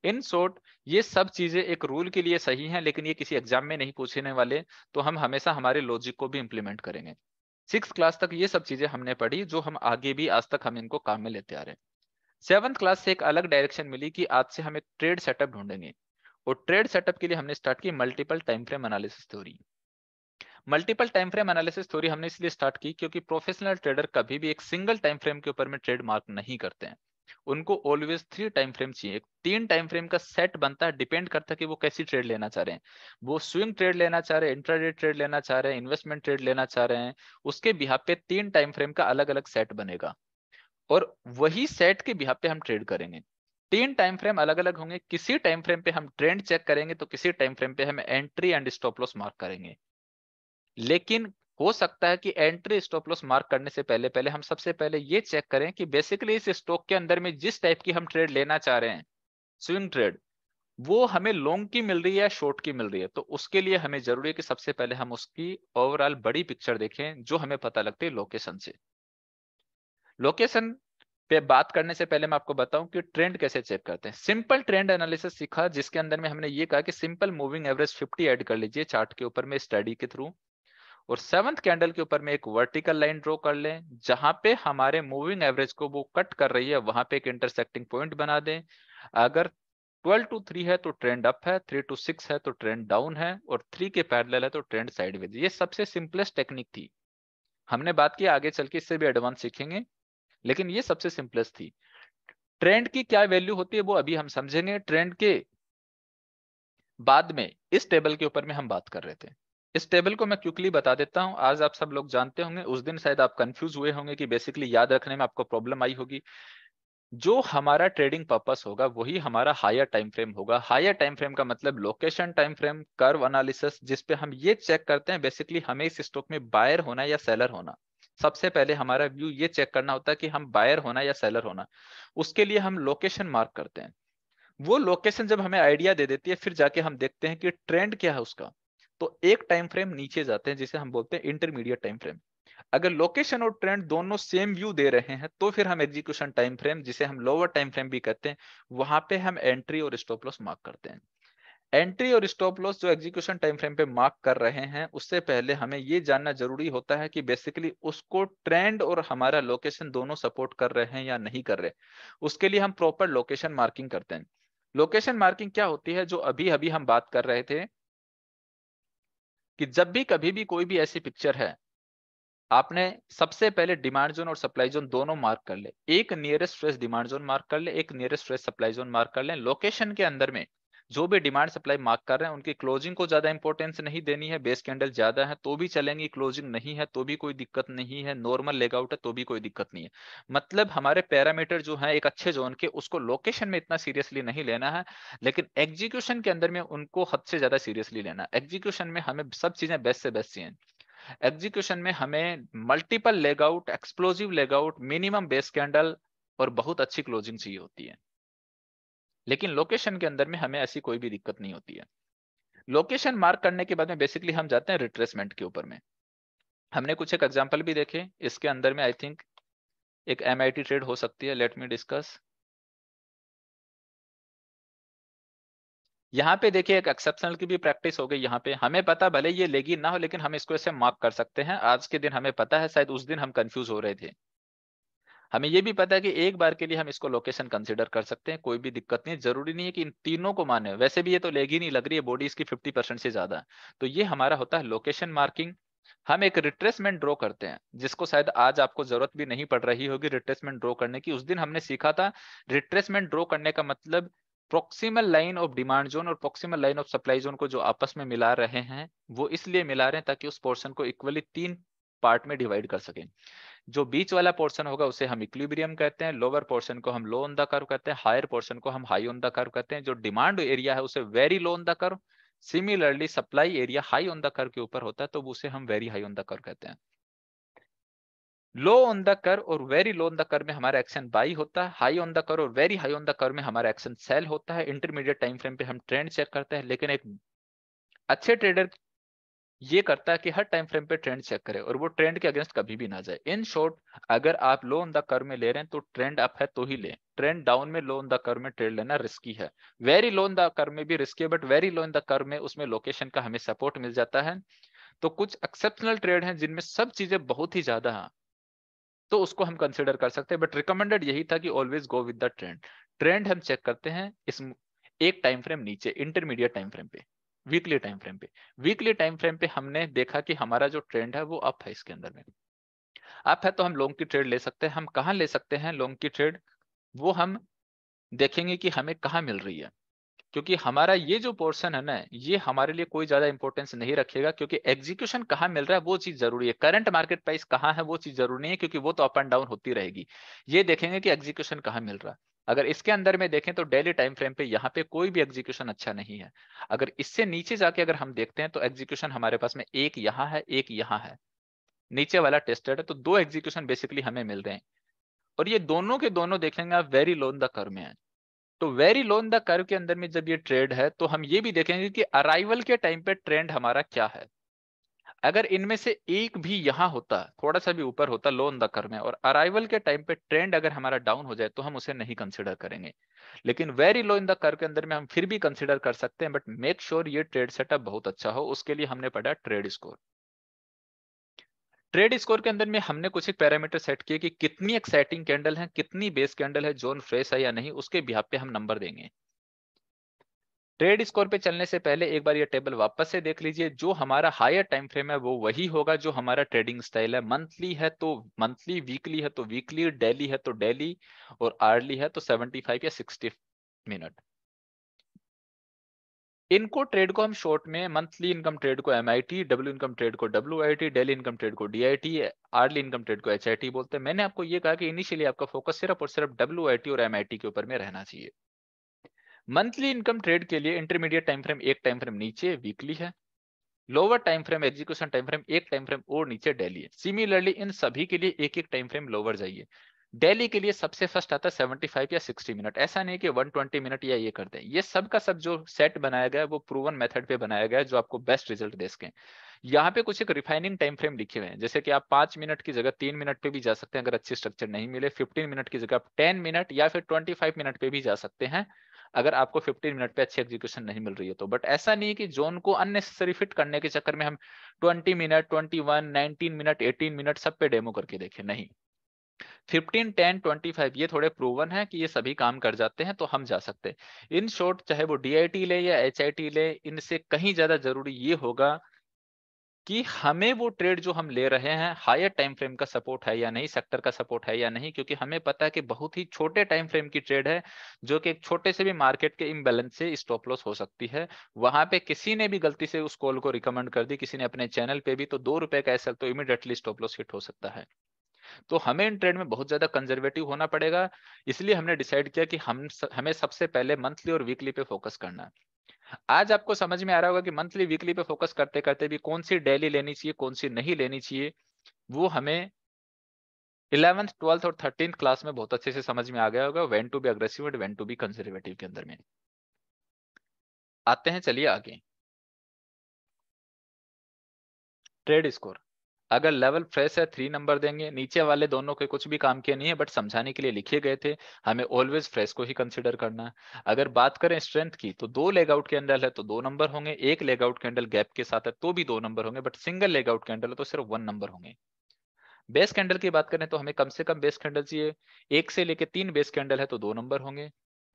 इन शॉर्ट ये सब चीजें एक रूल के लिए सही हैं लेकिन ये किसी एग्जाम में नहीं पूछने वाले तो हम हमेशा हमारे लॉजिक को भी इंप्लीमेंट करेंगे सिक्स क्लास तक ये सब चीजें हमने पढ़ी जो हम आगे भी आज तक हम इनको काम में लेते आ रहे हैं सेवन्थ क्लास से एक अलग डायरेक्शन मिली कि आज से हम एक ट्रेड सेटअप ढूंढेंगे और ट्रेड सेटअप के लिए हमने स्टार्ट की multiple time frame analysis theory multiple time frame analysis theory हमने इसलिए स्टार्ट की क्योंकि प्रोफेशनल ट्रेडर कभी भी एक सिंगल टाइम फ्रेम के ऊपर में ट्रेड मार्क नहीं करते हैं उनको ऑलवेज थ्री टाइम फ्रेम चाहिए तीन टाइम फ्रेम का सेट बनता है डिपेंड करता है कि वो कैसी ट्रेड लेना चाह रहे हैं वो स्विंग ट्रेड लेना चाह रहे हैं इंट्राडे ट्रेड लेना चाह रहे हैं इन्वेस्टमेंट ट्रेड लेना चाह रहे हैं उसके बिहार पे तीन टाइम फ्रेम का अलग अलग सेट बनेगा और वही सेट के बिहार पे हम ट्रेड करेंगे तीन टाइम फ्रेम अलग अलग होंगे किसी टाइम फ्रेम पे हम ट्रेंड चेक करेंगे तो किसी टाइम फ्रेम पे हम entry and stop loss mark करेंगे लेकिन हो सकता है कि एंट्री स्टॉप लॉस मार्क करने से पहले पहले हम सबसे पहले ये चेक करें कि बेसिकली इस स्टॉक के अंदर में जिस टाइप की हम ट्रेड लेना चाह रहे हैं स्विंग ट्रेड वो हमें लॉन्ग की मिल रही है या शॉर्ट की मिल रही है तो उसके लिए हमें जरूरी है कि सबसे पहले हम उसकी ओवरऑल बड़ी पिक्चर देखें जो हमें पता लगती है लोकेशन से लोकेशन पे बात करने से पहले मैं आपको बताऊं कि ट्रेंड कैसे चेक करते हैं सिंपल ट्रेंड एनालिसिस सीखा जिसके अंदर में हमने ये कहा कि सिंपल मूविंग एवरेज 50 ऐड कर लीजिए चार्ट के ऊपर में स्टडी के थ्रू और सेवंथ कैंडल के ऊपर में एक वर्टिकल लाइन ड्रॉ कर लें जहां पे हमारे मूविंग एवरेज को वो कट कर रही है वहां पे एक इंटरसेक्टिंग पॉइंट बना दें अगर 12 टू 3 है तो ट्रेंड अप है 3 टू 6 है तो ट्रेंड डाउन है और 3 के पैरल है तो ट्रेंड साइडवेज ये सबसे सिंपलेस्ट टेक्निक थी हमने बात की आगे चल के इससे भी एडवांस सीखेंगे लेकिन ये सबसे सिंपलेस्ट थी ट्रेंड की क्या वैल्यू होती है वो अभी हम समझेंगे ट्रेंड के बाद में इस टेबल के ऊपर में हम बात कर रहे थे इस टेबल को मैं क्विकली बता देता हूँ आज आप सब लोग जानते होंगे उस दिन शायद आप कंफ्यूज हुए होंगे कि बेसिकली याद रखने में आपको प्रॉब्लम आई होगी जो हमारा ट्रेडिंग पर्पस होगा वही हमारा हायर टाइम फ्रेम होगा हायर टाइम फ्रेम का मतलब location time frame curve analysis पे हम ये चेक करते हैं बेसिकली हमें इस स्टॉक में बायर होना या सेलर होना सबसे पहले हमारा व्यू ये चेक करना होता है कि हम बायर होना या सेलर होना उसके लिए हम लोकेशन मार्क करते हैं वो लोकेशन जब हमें आइडिया दे देती है फिर जाके हम देखते हैं कि ट्रेंड क्या है उसका तो एक टाइम फ्रेम नीचे जाते हैं जिसे हम बोलते हैं इंटरमीडिएट टाइम फ्रेम अगर लोकेशन और ट्रेंड दोनों सेम व्यू दे रहे हैं तो फिर हम एग्जीक्यूशन टाइम फ्रेम जिसे हम लोअर टाइम फ्रेम भी कहते हैं वहां पे हम एंट्री और स्टॉप लॉस मार्क करते हैं एंट्री और स्टॉप लॉस जो एग्जीक्यूशन टाइम फ्रेम पे मार्क कर रहे हैं उससे पहले हमें ये जानना जरूरी होता है कि बेसिकली उसको ट्रेंड और हमारा लोकेशन दोनों सपोर्ट कर रहे हैं या नहीं कर रहे उसके लिए हम प्रॉपर लोकेशन मार्किंग करते हैं लोकेशन मार्किंग क्या होती है जो अभी अभी हम बात कर रहे थे कि जब भी कभी भी कोई भी ऐसी पिक्चर है आपने सबसे पहले डिमांड जोन और सप्लाई जोन दोनों मार्क कर ले एक nearest fresh demand zone mark कर ले एक nearest fresh supply zone mark कर ले लोकेशन के अंदर में जो भी डिमांड सप्लाई मार्क कर रहे हैं उनकी क्लोजिंग को ज्यादा इंपॉर्टेंस नहीं देनी है बेस कैंडल ज्यादा है तो भी चलेंगी क्लोजिंग नहीं है तो भी कोई दिक्कत नहीं है नॉर्मल लेग आउट है तो भी कोई दिक्कत नहीं है मतलब हमारे पैरामीटर जो है एक अच्छे जोन के उसको लोकेशन में इतना सीरियसली नहीं लेना है लेकिन एग्जीक्यूशन के अंदर में उनको हद से ज्यादा सीरियसली लेना है एग्जीक्यूशन में हमें सब चीजें बेस्ट से बेस्ट चाहिए एग्जीक्यूशन में हमें multiple leg out explosive leg out minimum base candle और बहुत अच्छी क्लोजिंग चाहिए होती है लेकिन लोकेशन के अंदर में हमें ऐसी कोई भी दिक्कत नहीं होती है लोकेशन मार्क करने के बाद में बेसिकली हम जाते हैं रिट्रेसमेंट के ऊपर में हमने कुछ एक एग्जाम्पल भी देखे इसके अंदर में आई थिंक एक एम ट्रेड हो सकती है लेट मी डिस्कस यहाँ पे देखिए एक एक्सेप्शनल की भी प्रैक्टिस हो गई यहाँ पे हमें पता भले ये लेगी ना हो लेकिन हम इसको ऐसे मार्क कर सकते हैं आज के दिन हमें पता है शायद उस दिन हम कंफ्यूज हो रहे थे हमें ये भी पता है कि एक बार के लिए हम इसको लोकेशन कंसिडर कर सकते हैं कोई भी दिक्कत नहीं जरूरी नहीं है कि इन तीनों को माने वैसे भी ये तो लेगी नहीं लग रही है बॉडी इसकी फिफ्टी से ज्यादा तो ये हमारा होता है लोकेशन मार्किंग हम एक रिट्रेसमेंट ड्रॉ करते हैं जिसको शायद आज आपको जरूरत भी नहीं पड़ रही होगी रिट्रेसमेंट ड्रॉ करने की उस दिन हमने सीखा था रिट्रेसमेंट ड्रॉ करने का मतलब proximal line of demand zone और proximal line of supply zone को जो आपस में मिला रहे हैं वो इसलिए मिला रहे हैं ताकि उस पोर्शन को इक्वली तीन पार्ट में डिवाइड कर सकें जो बीच वाला पोर्शन होगा उसे हम इक्विब्रियम कहते हैं लोअर पोर्शन को हम लो ऑन द कर्व कहते हैं हायर पोर्शन को हम हाई ऑन द कर्व कहते हैं जो डिमांड एरिया है उसे very low on the curve similarly supply area high on the curve के ऊपर होता है तो उसे हम very high on the curve कहते हैं लो ऑन द कर और very low on the curve में हमारा एक्शन बाई होता है हाई ऑन द कर और very high on the curve में हमारा एक्शन सेल होता है इंटरमीडिएट टाइम फ्रेम पे हम ट्रेंड चेक करते हैं लेकिन एक अच्छे ट्रेडर ये करता है कि हर टाइम फ्रेम पे ट्रेंड चेक करे और वो ट्रेंड के अगेंस्ट कभी भी ना जाए इन शॉर्ट अगर आप लो ऑन द कर में ले रहे हैं तो ट्रेंड अप है तो ही लें ट्रेंड डाउन में लो ऑन द कर में ट्रेड लेना रिस्की है very low on the curve में भी रिस्की है but very low on the curve में उसमें लोकेशन का हमें सपोर्ट मिल जाता है तो कुछ एक्सेप्शनल ट्रेड है जिनमें सब चीजें बहुत ही ज्यादा है तो उसको हम कंसिडर कर सकते हैं बट रिकमेंडेड यही था कि always go with the trend trend हम चेक करते हैं इस एक टाइम फ्रेम नीचे इंटरमीडिएट टाइम फ्रेम पे वीकली टाइम फ्रेम पे वीकली टाइम फ्रेम पे हमने देखा कि हमारा जो ट्रेंड है वो अप है इसके अंदर में अप है तो हम लॉन्ग की ट्रेड ले सकते हैं हम कहाँ ले सकते हैं लॉन्ग की ट्रेड वो हम देखेंगे कि हमें कहाँ मिल रही है क्योंकि हमारा ये जो पोर्शन है ना ये हमारे लिए कोई ज्यादा इंपॉर्टेंस नहीं रखेगा क्योंकि एग्जीक्यूशन कहाँ मिल रहा है वो चीज जरूरी है करंट मार्केट प्राइस कहाँ है वो चीज जरूरी है क्योंकि वो तो अप एंड डाउन होती रहेगी ये देखेंगे कि एग्जीक्यूशन कहाँ मिल रहा है अगर इसके अंदर में देखें तो डेली टाइम फ्रेम पे यहाँ पे कोई भी एग्जीक्यूशन अच्छा नहीं है अगर इससे नीचे जाके अगर हम देखते हैं तो एग्जीक्यूशन हमारे पास में एक यहाँ है एक यहाँ है नीचे वाला टेस्टेड है तो दो एग्जीक्यूशन बेसिकली हमें मिल रहे हैं और ये दोनों के दोनों देखेंगे आप वेरी लोन द कर में है तो वेरी लोन द कर के अंदर में जब ये ट्रेड है तो हम ये भी देखेंगे कि अराइवल के टाइम पे ट्रेंड हमारा क्या है अगर इनमें से एक भी यहाँ होता थोड़ा सा भी ऊपर होता लो ऑन द कर में और अराइवल के टाइम पे ट्रेंड अगर हमारा डाउन हो जाए तो हम उसे नहीं कंसिडर करेंगे लेकिन वेरी लो इन द कर के अंदर में हम फिर भी कंसिडर कर सकते हैं बट मेक श्योर ये ट्रेड सेटअप बहुत अच्छा हो उसके लिए हमने पढ़ा ट्रेड स्कोर ट्रेड स्कोर के अंदर में हमने कुछ एक पैरामीटर सेट किए कि कितनी एक्साइटिंग कैंडल है कितनी बेस कैंडल है जोन फ्रेश है या नहीं उसके बिहार पे हम नंबर देंगे ट्रेड स्कोर पे चलने से पहले एक बार ये टेबल वापस से देख लीजिए जो हमारा हायर टाइम फ्रेम है वो वही होगा जो हमारा ट्रेडिंग स्टाइल है मंथली है तो मंथली वीकली है तो वीकली डेली है तो डेली और आर्ली है तो 75 या 60 मिनट इनको ट्रेड को हम शॉर्ट में मंथली इनकम ट्रेड को M I T W income trade को W I T daily income trade को D I T hourly income trade को एच आई टी बोलते हैं मैंने आपको ये कहा कि इनिशियली आपका फोकस सिर्फ और सिर्फ डब्ल्यू आई टी और एम आई टी के ऊपर में रहना चाहिए मंथली इनकम ट्रेड के लिए इंटरमीडिएट टाइम फ्रेम एक टाइम फ्रेम नीचे वीकली है lower time frame execution time frame एक टाइम फ्रेम और नीचे डेली है सिमिलरली इन सभी के लिए एक एक टाइम फ्रेम लोअर जाइए डेली के लिए सबसे फर्स्ट आता है 75 या 60 मिनट ऐसा नहीं कि 120 मिनट या ये करते हैं ये सब का सब जो सेट बनाया गया है वो प्रूवन मेथड पे बनाया गया है जो आपको बेस्ट रिजल्ट दे सके यहाँ पे कुछ एक रिफाइनिंग टाइम फ्रेम लिखे हुए हैं जैसे कि आप पांच मिनट की जगह तीन मिनट पे भी जा सकते हैं अगर अच्छी स्ट्रक्चर नहीं मिले फिफ्टीन मिनट की जगह आप टेन मिनट या फिर ट्वेंटी मिनट पे भी जा सकते हैं अगर आपको 15 मिनट पे अच्छी एग्जीक्यूशन नहीं मिल रही है तो बट ऐसा नहीं कि जोन को अननेसेसरी फिट करने के चक्कर में हम 20 मिनट 21 19 मिनट 18 मिनट सब पे डेमो करके देखें नहीं 15, 10, 25 ये थोड़े प्रूवन है कि ये सभी काम कर जाते हैं तो हम जा सकते हैं इन शॉर्ट चाहे वो डी ले या एच ले इनसे कहीं ज्यादा जरूरी ये होगा कि हमें वो ट्रेड जो हम ले रहे हैं हायर टाइम फ्रेम का सपोर्ट है या नहीं सेक्टर का सपोर्ट है या नहीं क्योंकि हमें पता है कि बहुत ही छोटे टाइम फ्रेम की ट्रेड है जो कि एक छोटे से भी मार्केट के इम्बेलेंस से स्टॉप लॉस हो सकती है वहां पे किसी ने भी गलती से उस कॉल को रिकमेंड कर दी किसी ने अपने चैनल पे भी तो दो रुपए का एसएल तो इमिडिएटली स्टॉप लॉस हिट हो सकता है तो हमें इन ट्रेड में बहुत ज्यादा कंजर्वेटिव होना पड़ेगा इसलिए हमने डिसाइड किया कि हम हमें सबसे पहले मंथली और वीकली पे फोकस करना है आज आपको समझ में आ रहा होगा कि मंथली वीकली पे फोकस करते करते भी कौन सी डेली लेनी चाहिए कौन सी नहीं लेनी चाहिए वो हमें इलेवंथ ट्वेल्थ और थर्टींथ क्लास में बहुत अच्छे से समझ में आ गया होगा when to be aggressive and when to be conservative के अंदर में आते हैं चलिए आगे ट्रेड स्कोर अगर लेवल फ्रेश है थ्री नंबर देंगे नीचे वाले दोनों के कुछ भी काम किए नहीं है बट समझाने के लिए लिखे गए थे हमें ऑलवेज फ्रेश को ही कंसिडर करना है अगर बात करें स्ट्रेंथ की तो दो लेग आउट कैंडल है तो दो नंबर होंगे एक लेग आउट कैंडल गैप के साथ है तो भी दो नंबर होंगे but single leg out candle है तो सिर्फ वन नंबर होंगे बेस कैंडल की बात करें तो हमें कम से कम बेस कैंडल चाहिए एक से लेके तीन बेस कैंडल है तो दो नंबर होंगे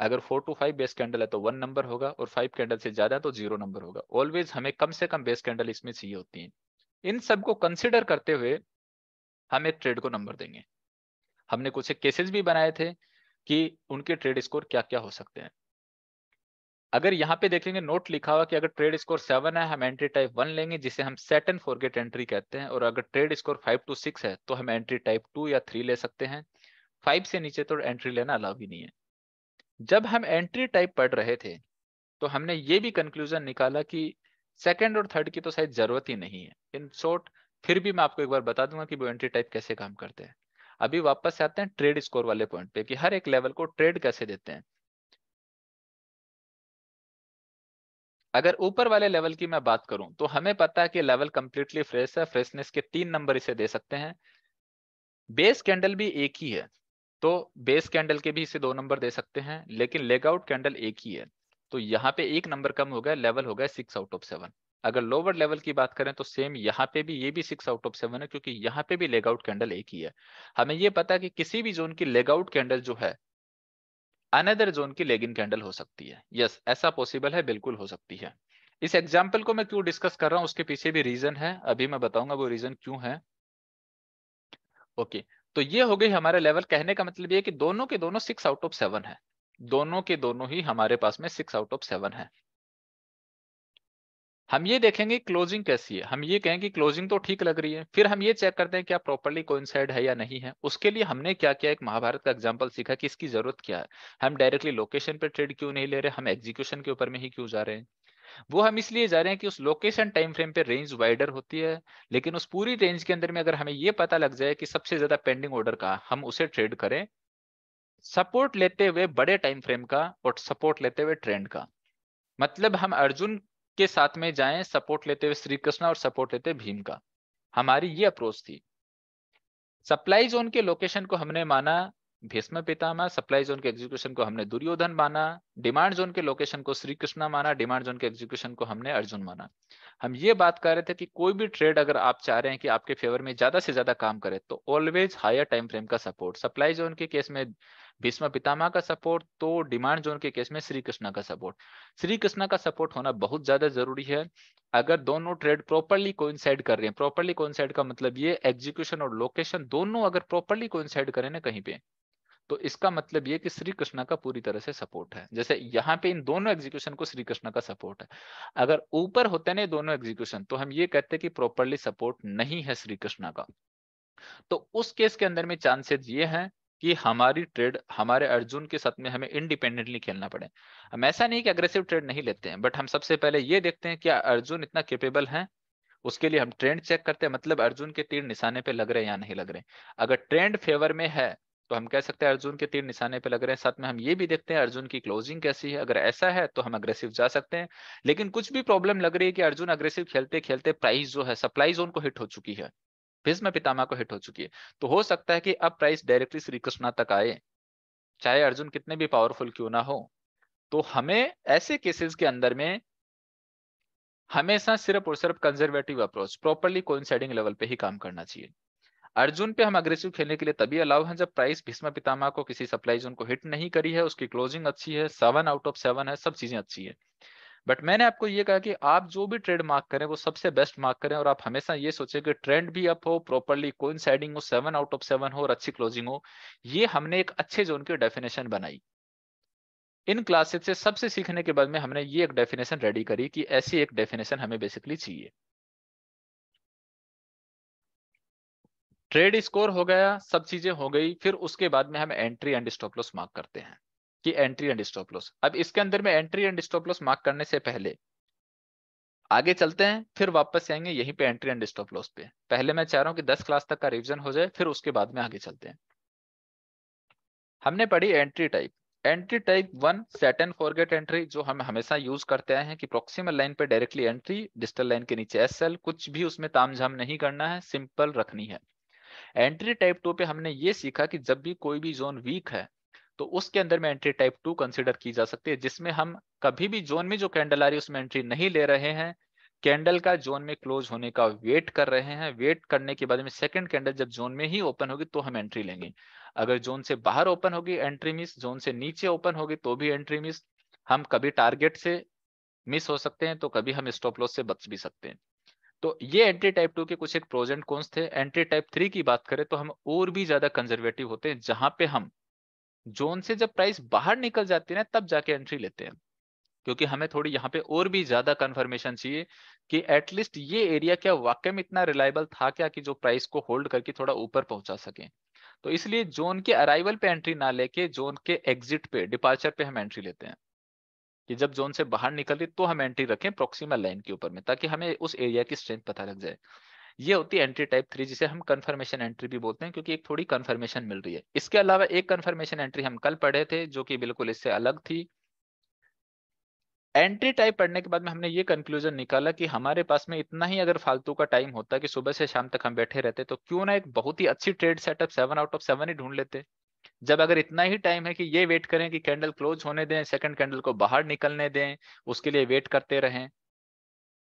अगर four to five base candle है तो वन नंबर होगा और फाइव कैंडल से ज्यादा तो जीरो नंबर होगा ऑलवेज हमें कम से कम बेस कैंडल इसमें चाहिए होती है इन सब को कंसिडर करते हुए हम एक ट्रेड को नंबर देंगे हमने कुछ केसेस भी बनाए थे कि उनके ट्रेड स्कोर क्या क्या हो सकते हैं अगर यहाँ पे देखेंगे नोट लिखा हुआ कि अगर ट्रेड स्कोर सेवन है हम एंट्री टाइप वन लेंगे जिसे हम सेट एंड गेट एंट्री कहते हैं और अगर trade score five to six है तो हम एंट्री टाइप टू या थ्री ले सकते हैं फाइव से नीचे तो एंट्री लेना अलाव ही नहीं है जब हम एंट्री टाइप पढ़ रहे थे तो हमने ये भी कंक्लूजन निकाला कि सेकेंड और थर्ड की तो शायद जरूरत ही नहीं है इन शॉर्ट फिर भी मैं आपको एक बार बता दूंगा कि वो एंट्री टाइप कैसे काम करते हैं अभी वापस आते हैं ट्रेड स्कोर वाले पॉइंट पे कि हर एक लेवल को ट्रेड कैसे देते हैं अगर ऊपर वाले लेवल की मैं बात करूं तो हमें पता है कि लेवल कंप्लीटली फ्रेश है फ्रेशनेस के तीन नंबर इसे दे सकते हैं बेस कैंडल भी एक ही है तो बेस कैंडल के भी इसे दो नंबर दे सकते हैं लेकिन लेगआउट कैंडल एक ही है तो यहाँ पे एक नंबर कम हो गया लेवल हो गया सिक्स आउट ऑफ सेवन अगर लोअर लेवल की बात करें तो सेम यहाँ पे भी ये भी सिक्स आउट ऑफ सेवन है क्योंकि यहाँ पे भी लेग आउट कैंडल एक ही है हमें ये पता है कि किसी भी जोन की लेग आउट कैंडल जो है अनदर जोन की लेग इन कैंडल हो सकती है यस yes, ऐसा पॉसिबल है बिल्कुल हो सकती है इस एग्जाम्पल को मैं क्यों डिस्कस कर रहा हूँ उसके पीछे भी रीजन है अभी मैं बताऊंगा वो रीजन क्यों है ओके okay, तो ये हो गई हमारे लेवल कहने का मतलब ये कि दोनों के दोनों सिक्स आउट ऑफ सेवन है दोनों के दोनों ही हमारे पास में सिक्स आउट ऑफ सेवन है हम ये देखेंगे क्लोजिंग कैसी है हम ये कहें कि क्लोजिंग तो ठीक लग रही है फिर हम ये चेक करते हैं क्या प्रॉपरली कोइंसाइड है या नहीं है उसके लिए हमने क्या किया एक महाभारत का एग्जांपल सीखा कि इसकी जरूरत क्या है हम डायरेक्टली लोकेशन पे ट्रेड क्यों नहीं ले रहे हम एग्जीक्यूशन के ऊपर में ही क्यों जा रहे हैं वो हम इसलिए जा रहे हैं कि उस लोकेशन टाइम फ्रेम पे रेंज वाइडर होती है लेकिन उस पूरी रेंज के अंदर में अगर हमें ये पता लग जाए कि सबसे ज्यादा पेंडिंग ऑर्डर का हम उसे ट्रेड करें सपोर्ट लेते हुए बड़े टाइम फ्रेम का और सपोर्ट लेते हुए ट्रेंड का मतलब हम अर्जुन के साथ में जाएं सपोर्ट लेते हुए श्री कृष्णा और सपोर्ट लेते भीम का हमारी ये अप्रोच थी सप्लाई जोन के लोकेशन को हमने माना भीष्म पितामह सप्लाई जोन के एग्जीक्यूशन को हमने दुर्योधन माना डिमांड जोन के लोकेशन को श्री कृष्णा माना डिमांड जोन के एग्जीक्यूशन को हमने अर्जुन माना हम ये बात कर रहे थे कि कोई भी ट्रेड अगर आप चाह रहे हैं कि आपके फेवर में ज्यादा से ज्यादा काम करे तो ऑलवेज हायर टाइम फ्रेम का सपोर्ट सप्लाई जोन के केस में भीष्म पितामा का सपोर्ट तो डिमांड जोन के केस में श्री कृष्णा का सपोर्ट श्री कृष्णा का सपोर्ट होना बहुत ज्यादा जरूरी है अगर दोनों ट्रेड प्रॉपरली कोइंसाइड कर रहे हैं प्रॉपरली कोइंसाइड का मतलब ये एग्जीक्यूशन और लोकेशन दोनों अगर प्रॉपरली कोइंसाइड करें ना कहीं पे तो इसका मतलब ये कि श्री कृष्ण का पूरी तरह से सपोर्ट है जैसे यहाँ पे इन दोनों एग्जीक्यूशन को श्री कृष्ण का सपोर्ट है अगर ऊपर होते ना दोनों एग्जीक्यूशन तो हम ये कहते कि प्रॉपरली सपोर्ट नहीं है श्री कृष्ण का तो उस केस के अंदर में चांसेस ये हैं कि हमारी ट्रेड हमारे अर्जुन के साथ में हमें इंडिपेंडेंटली खेलना पड़े हम ऐसा नहीं कि अग्रेसिव ट्रेड नहीं लेते हैं बट हम सबसे पहले ये देखते हैं कि अर्जुन इतना केपेबल है उसके लिए हम ट्रेंड चेक करते हैं मतलब अर्जुन के तीर निशाने पे लग रहे हैं या नहीं लग रहे अगर ट्रेंड फेवर में है तो हम कह सकते हैं अर्जुन के तीर निशाने पे लग रहे हैं साथ में हम ये भी देखते हैं अर्जुन की क्लोजिंग कैसी है अगर ऐसा है तो हम अग्रेसिव जा सकते हैं लेकिन कुछ भी प्रॉब्लम लग रही है कि अर्जुन अग्रेसिव खेलते खेलते प्राइस जो है सप्लाई जोन को हिट हो चुकी है भीष्म पितामा को हिट हो चुकी है तो हो सकता है कि अब प्राइस डायरेक्टली श्री कृष्णा तक आए चाहे अर्जुन कितने भी पावरफुल क्यों ना हो तो हमें ऐसे केसेस के अंदर में हमेशा सिर्फ और सिर्फ conservative approach properly coinciding level पे ही काम करना चाहिए अर्जुन पे हम अग्रेसिव खेलने के लिए तभी अलाउ हैं जब प्राइस भीष्म पितामह को किसी सप्लाई जोन को हिट नहीं करी है उसकी क्लोजिंग अच्छी है सेवन आउट ऑफ सेवन है सब चीजें अच्छी है बट मैंने आपको ये कहा कि आप जो भी ट्रेड मार्क करें वो सबसे बेस्ट मार्क करें और आप हमेशा ये सोचें कि ट्रेंड भी अप हो प्रॉपरली कोइन साइडिंग हो सेवन आउट ऑफ सेवन हो और अच्छी क्लोजिंग हो ये हमने एक अच्छे जोन की डेफिनेशन बनाई इन क्लासेस से सबसे सीखने के बाद में हमने ये एक डेफिनेशन रेडी करी कि ऐसी एक डेफिनेशन हमें बेसिकली चाहिए ट्रेड स्कोर हो गया सब चीजें हो गई फिर उसके बाद में हम entry and stop loss mark करते हैं कि एंट्री एंड स्टॉप लॉस अब इसके अंदर में entry and stop loss mark करने से पहले आगे चलते हैं फिर वापस आएंगे यहीं पे एंट्री एंड स्टॉप लॉस पे पहले मैं चाह रहा हूँ कि 10 क्लास तक का रिवीजन हो जाए फिर उसके बाद में आगे चलते हैं हमने पढ़ी entry type entry type one set and forget entry जो हम हमेशा यूज करते आए हैं कि प्रोक्सीमल लाइन पे डायरेक्टली एंट्री डिजिटल लाइन के नीचे एस कुछ भी उसमें तामझाम नहीं करना है सिंपल रखनी है एंट्री टाइप टू पे हमने ये सीखा कि जब भी कोई भी जोन वीक है तो उसके अंदर में एंट्री टाइप टू कंसिडर की जा सकती है जिसमें हम कभी भी जोन में जो कैंडल आ रही है उसमें एंट्री नहीं ले रहे हैं कैंडल का जोन में क्लोज होने का वेट कर रहे हैं वेट करने के बाद में सेकंड कैंडल जब जोन में ही ओपन होगी तो हम एंट्री लेंगे अगर जोन से बाहर ओपन होगी एंट्री मिस जोन से नीचे ओपन होगी तो भी एंट्री मिस हम कभी टारगेट से मिस हो सकते हैं तो कभी हम स्टॉप लॉस से बच भी सकते हैं तो ये एंट्री टाइप टू के कुछ एक प्रोजेंट कौन थे एंट्री टाइप थ्री की बात करें तो हम और भी ज्यादा कंजर्वेटिव होते हैं जहां पे हम जोन से जब प्राइस बाहर निकल जाती है ना तब जाके एंट्री लेते हैं क्योंकि हमें थोड़ी यहाँ पे और भी ज्यादा कंफर्मेशन चाहिए कि एटलीस्ट ये एरिया क्या वाकई में इतना रिलायबल था क्या कि जो प्राइस को होल्ड करके थोड़ा ऊपर पहुंचा सके तो इसलिए जोन के अराइवल पे एंट्री ना लेके जोन के एग्जिट पे डिपार्चर पे हम एंट्री लेते हैं कि जब जोन से बाहर रही तो हम एंट्री रखें प्रोक्सीमल लाइन के ऊपर में ताकि हमें उस एरिया की स्ट्रेंथ पता लग जाए ये होती है एंट्री टाइप थ्री जिसे हम कंफर्मेशन एंट्री भी बोलते हैं क्योंकि एक थोड़ी कंफर्मेशन मिल रही है इसके अलावा एक कंफर्मेशन एंट्री हम कल पढ़े थे जो कि बिल्कुल इससे अलग थी एंट्री टाइप पढ़ने के बाद में हमने ये कंक्लूजन निकाला कि हमारे पास में इतना ही अगर फालतू का टाइम होता कि सुबह से शाम तक हम बैठे रहते तो क्यों ना एक बहुत ही अच्छी trade setup seven out of seven ही ढूंढ लेते जब अगर इतना ही टाइम है कि ये वेट करें कि कैंडल क्लोज होने दें सेकंड कैंडल को बाहर निकलने दें उसके लिए वेट करते रहें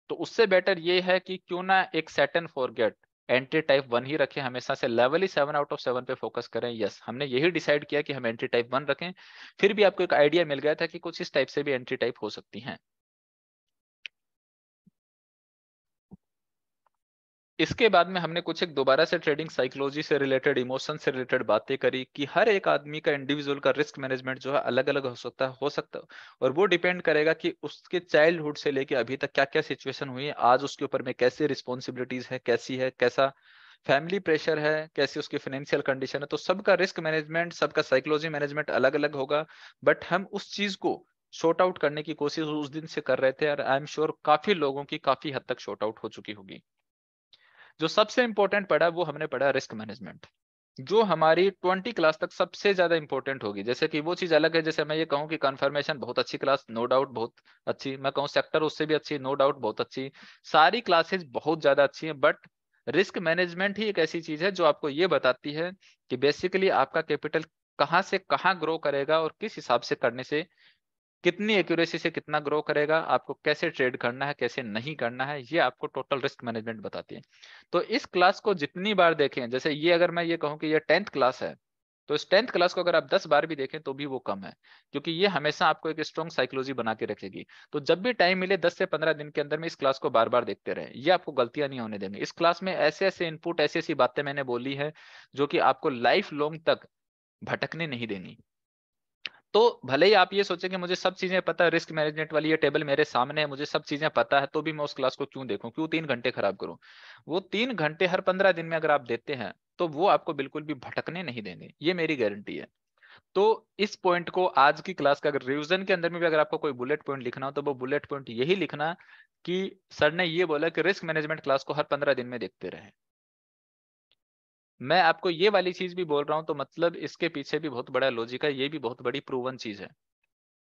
तो उससे बेटर ये है कि क्यों ना एक set and forget entry type one ही रखें हमेशा से लेवल ही सेवन आउट ऑफ सेवन पे फोकस करें यस हमने यही डिसाइड किया कि हम एंट्री टाइप वन रखें फिर भी आपको एक आइडिया मिल गया था कि कुछ इस टाइप से भी एंट्री टाइप हो सकती हैं इसके बाद में हमने कुछ एक दोबारा से ट्रेडिंग साइकोलॉजी से रिलेटेड इमोशन से रिलेटेड बातें करी कि हर एक आदमी का इंडिविजुअल का रिस्क मैनेजमेंट जो है अलग अलग हो सकता है हो सकता है और वो डिपेंड करेगा कि उसके चाइल्डहुड से लेके अभी तक क्या क्या सिचुएशन हुई है आज उसके ऊपर में कैसे रिस्पॉन्सिबिलिटीज है कैसी है कैसा फैमिली प्रेशर है कैसी उसकी फाइनेंशियल कंडीशन है तो सबका रिस्क मैनेजमेंट सबका साइकोलॉजी मैनेजमेंट अलग अलग होगा बट हम उस चीज को शॉर्ट आउट करने की कोशिश उस दिन से कर रहे थे और आई एम श्योर काफी लोगों की काफी हद तक शॉर्ट आउट हो चुकी होगी जो सबसे इंपॉर्टेंट पढ़ा वो हमने पढ़ा रिस्क मैनेजमेंट जो हमारी ट्वेंटी क्लास तक सबसे ज्यादा इंपॉर्टेंट होगी जैसे कि वो चीज अलग है जैसे मैं ये कहूँ कि कन्फर्मेशन बहुत अच्छी क्लास नो डाउट बहुत अच्छी मैं कहूँ सेक्टर उससे भी अच्छी नो डाउट बहुत अच्छी सारी क्लासेज बहुत ज्यादा अच्छी है बट रिस्क मैनेजमेंट ही एक ऐसी चीज है जो आपको ये बताती है कि बेसिकली आपका कैपिटल कहाँ से कहाँ ग्रो करेगा और किस हिसाब से करने से कितनी एक्यूरेसी से कितना ग्रो करेगा आपको कैसे ट्रेड करना है कैसे नहीं करना है ये आपको टोटल रिस्क मैनेजमेंट बताती है तो इस क्लास को जितनी बार देखें जैसे ये अगर मैं ये कहूँ कि ये टेंथ क्लास है तो इस टेंथ क्लास को अगर आप दस बार भी देखें तो भी वो कम है क्योंकि ये हमेशा आपको एक स्ट्रॉन्ग साइकोलॉजी बना के रखेगी तो जब भी टाइम मिले दस से पंद्रह दिन के अंदर में इस क्लास को बार बार देखते रहे ये आपको गलतियां नहीं होने देंगे इस क्लास में ऐसे ऐसे इनपुट ऐसी ऐसी बातें मैंने बोली है जो कि आपको लाइफ लॉन्ग तक भटकने नहीं देंगी तो भले ही आप ये सोचे कि मुझे सब चीजें पता है रिस्क मैनेजमेंट वाली ये टेबल मेरे सामने है मुझे सब चीजें पता है तो भी मैं उस क्लास को क्यों देखूं क्यों तीन घंटे खराब करूं वो तीन घंटे हर पंद्रह दिन में अगर आप देते हैं तो वो आपको बिल्कुल भी भटकने नहीं देंगे ये मेरी गारंटी है तो इस पॉइंट को आज की क्लास का अगर रिविजन के अंदर में भी अगर आपको कोई बुलेट पॉइंट लिखना हो तो वो बुलेट पॉइंट यही लिखना कि सर ने ये बोला कि रिस्क मैनेजमेंट क्लास को हर पंद्रह दिन में देखते रहे मैं आपको ये वाली चीज भी बोल रहा हूं तो मतलब इसके पीछे भी बहुत बड़ा लॉजिक है ये भी बहुत बड़ी प्रूवन चीज है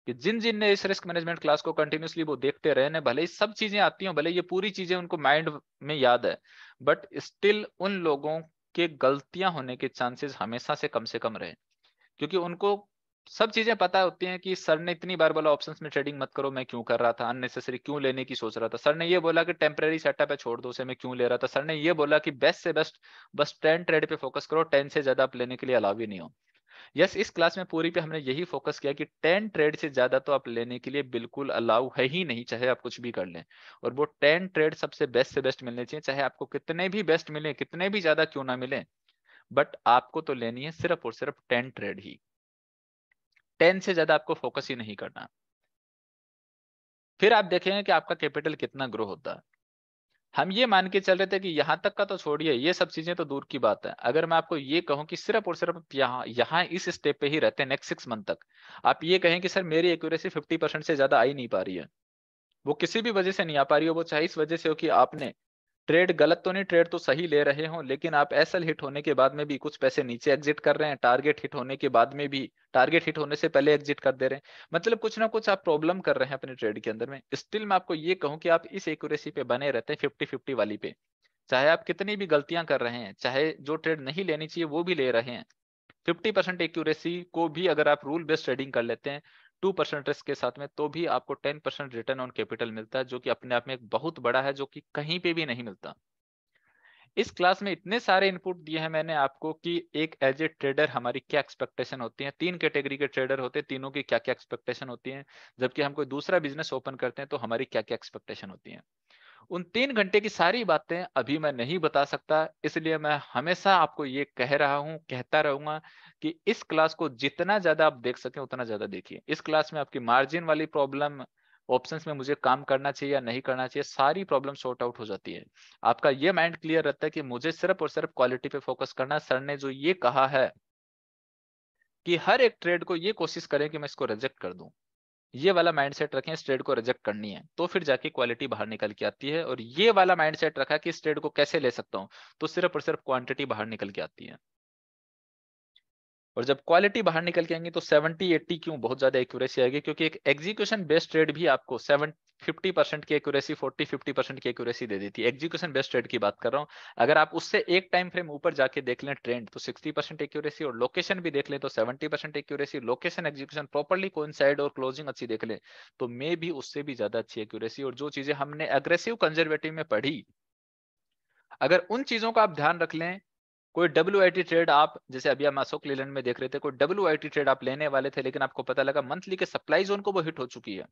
कि जिन जिन ने इस रिस्क मैनेजमेंट क्लास को कंटिन्यूसली वो देखते रहे ने भले सब चीजें आती हों भले ये पूरी चीजें उनको माइंड में याद है बट स्टिल उन लोगों के गलतियां होने के चांसेस हमेशा से कम से कम रहे क्योंकि उनको सब चीजें पता होती हैं कि सर ने इतनी बार बोला ऑप्शंस में ट्रेडिंग मत करो मैं क्यों कर रहा था अननेसेसरी क्यों लेने की सोच रहा था सर ने ये बोला कि टेम्प्रेरी सेटअप है छोड़ दो से मैं क्यों ले रहा था सर ने ये बोला कि बेस्ट से बेस्ट बस टेन ट्रेड पे फोकस करो टेन से ज्यादा आप लेने के लिए अलाव ही नहीं हो यस इस क्लास में पूरी पे हमने यही फोकस किया कि टेन ट्रेड से ज्यादा तो आप लेने के लिए बिल्कुल अलाउ है ही नहीं चाहे आप कुछ भी कर लें और वो टेन ट्रेड सबसे बेस्ट से बेस्ट मिलने चाहिए चाहे आपको कितने भी बेस्ट मिले कितने भी ज्यादा क्यों ना मिले बट आपको तो लेनी है सिर्फ और सिर्फ टेन ट्रेड ही टेन से ज्यादा आपको फोकस ही नहीं करना फिर आप देखेंगे कि आपका कैपिटल कितना ग्रो होता है हम ये मान के चल रहे थे कि यहां तक का तो छोड़िए ये सब चीजें तो दूर की बात है अगर मैं आपको ये कहूँ कि सिर्फ और सिर्फ यहाँ यहाँ इस स्टेप पे ही रहते हैं नेक्स्ट सिक्स मंथ तक आप ये कहें कि सर मेरी एक्यूरेसी फिफ्टी परसेंट से ज्यादा आ ही नहीं पा रही है वो किसी भी वजह से नहीं आ पा रही हो वो चाहे इस वजह से हो कि आपने ट्रेड गलत तो नहीं ट्रेड तो सही ले रहे हो लेकिन आप एसएल हिट होने के बाद में भी कुछ पैसे नीचे एग्जिट कर रहे हैं टारगेट हिट होने के बाद में भी टारगेट हिट होने से पहले एग्जिट कर दे रहे हैं मतलब कुछ ना कुछ आप प्रॉब्लम कर रहे हैं अपने ट्रेड के अंदर में स्टिल मैं आपको ये कहूँ कि आप इस एक्यूरेसी पे बने रहते हैं फिफ्टी फिफ्टी वाली पे चाहे आप कितनी भी गलतियां कर रहे हैं चाहे जो ट्रेड नहीं लेनी चाहिए वो भी ले रहे हैं फिफ्टी परसेंट एक्यूरेसी को भी अगर आप रूल बेस्ड ट्रेडिंग कर लेते हैं टू परसेंट रिस्क के साथ में तो भी आपको ten percent return on capital मिलता है जो कि अपने आप में एक बहुत बड़ा है जो कि कहीं पे भी नहीं मिलता इस क्लास में इतने सारे इनपुट दिए हैं मैंने आपको कि एक एज ए ट्रेडर हमारी क्या एक्सपेक्टेशन होती है तीन कैटेगरी के ट्रेडर होते हैं तीनों की क्या क्या एक्सपेक्टेशन होती है जबकि हम कोई दूसरा बिजनेस ओपन करते हैं तो हमारी क्या क्या एक्सपेक्टेशन होती है उन तीन घंटे की सारी बातें अभी मैं नहीं बता सकता इसलिए मैं हमेशा आपको ये कह रहा हूँ कहता रहूंगा कि इस क्लास को जितना ज्यादा आप देख सकें उतना ज्यादा देखिए इस क्लास में आपकी मार्जिन वाली प्रॉब्लम ऑप्शन में मुझे काम करना चाहिए या नहीं करना चाहिए सारी प्रॉब्लम सॉर्ट आउट हो जाती है आपका ये माइंड क्लियर रहता है कि मुझे सिर्फ और सिर्फ क्वालिटी पे फोकस करना सर ने जो ये कहा है कि हर एक ट्रेड को ये कोशिश करें कि मैं इसको रिजेक्ट कर दूं ये वाला माइंडसेट रखें इस ट्रेड को रिजेक्ट करनी है तो फिर जाके क्वालिटी बाहर निकल के आती है और ये वाला माइंडसेट रखा कि इस ट्रेड को कैसे ले सकता हूँ तो सिर्फ और सिर्फ क्वांटिटी बाहर निकल के आती है और जब क्वालिटी बाहर निकल के आएंगी तो 70 80 क्यों बहुत ज्यादा एक्यूरेसी आएगी क्योंकि एक एग्जीक्यूशन बेस्ट ट्रेड भी आपको सेवन 50 परसेंट की एक्यूरेसी 40 50 परसेंट की एक्यूरेसी दे देती है एग्जीक्यूशन बेस्ट ट्रेड की बात कर रहा हूं अगर आप उससे एक टाइम फ्रेम ऊपर जाके देख लें ट्रेंड तो सिक्सटी परसेंट एक्यूरेसी और लोकेशन भी देख लें तो seventy percent accuracy location execution properly side और क्लोजिंग अच्छी देख लें तो मे भी उससे भी ज्यादा अच्छी एक्यूरेसी और जो चीजें हमने अग्रेसिव कंजर्वेटिव में पढ़ी अगर उन चीजों का आप ध्यान रख लें कोई डब्ल्यू ट्रेड आप जैसे अभी हम अशोक लेलैंड में देख रहे थे कोई डब्ल्यू ट्रेड आप लेने वाले थे लेकिन आपको पता लगा मंथली के सप्लाई जोन को वो हिट हो चुकी है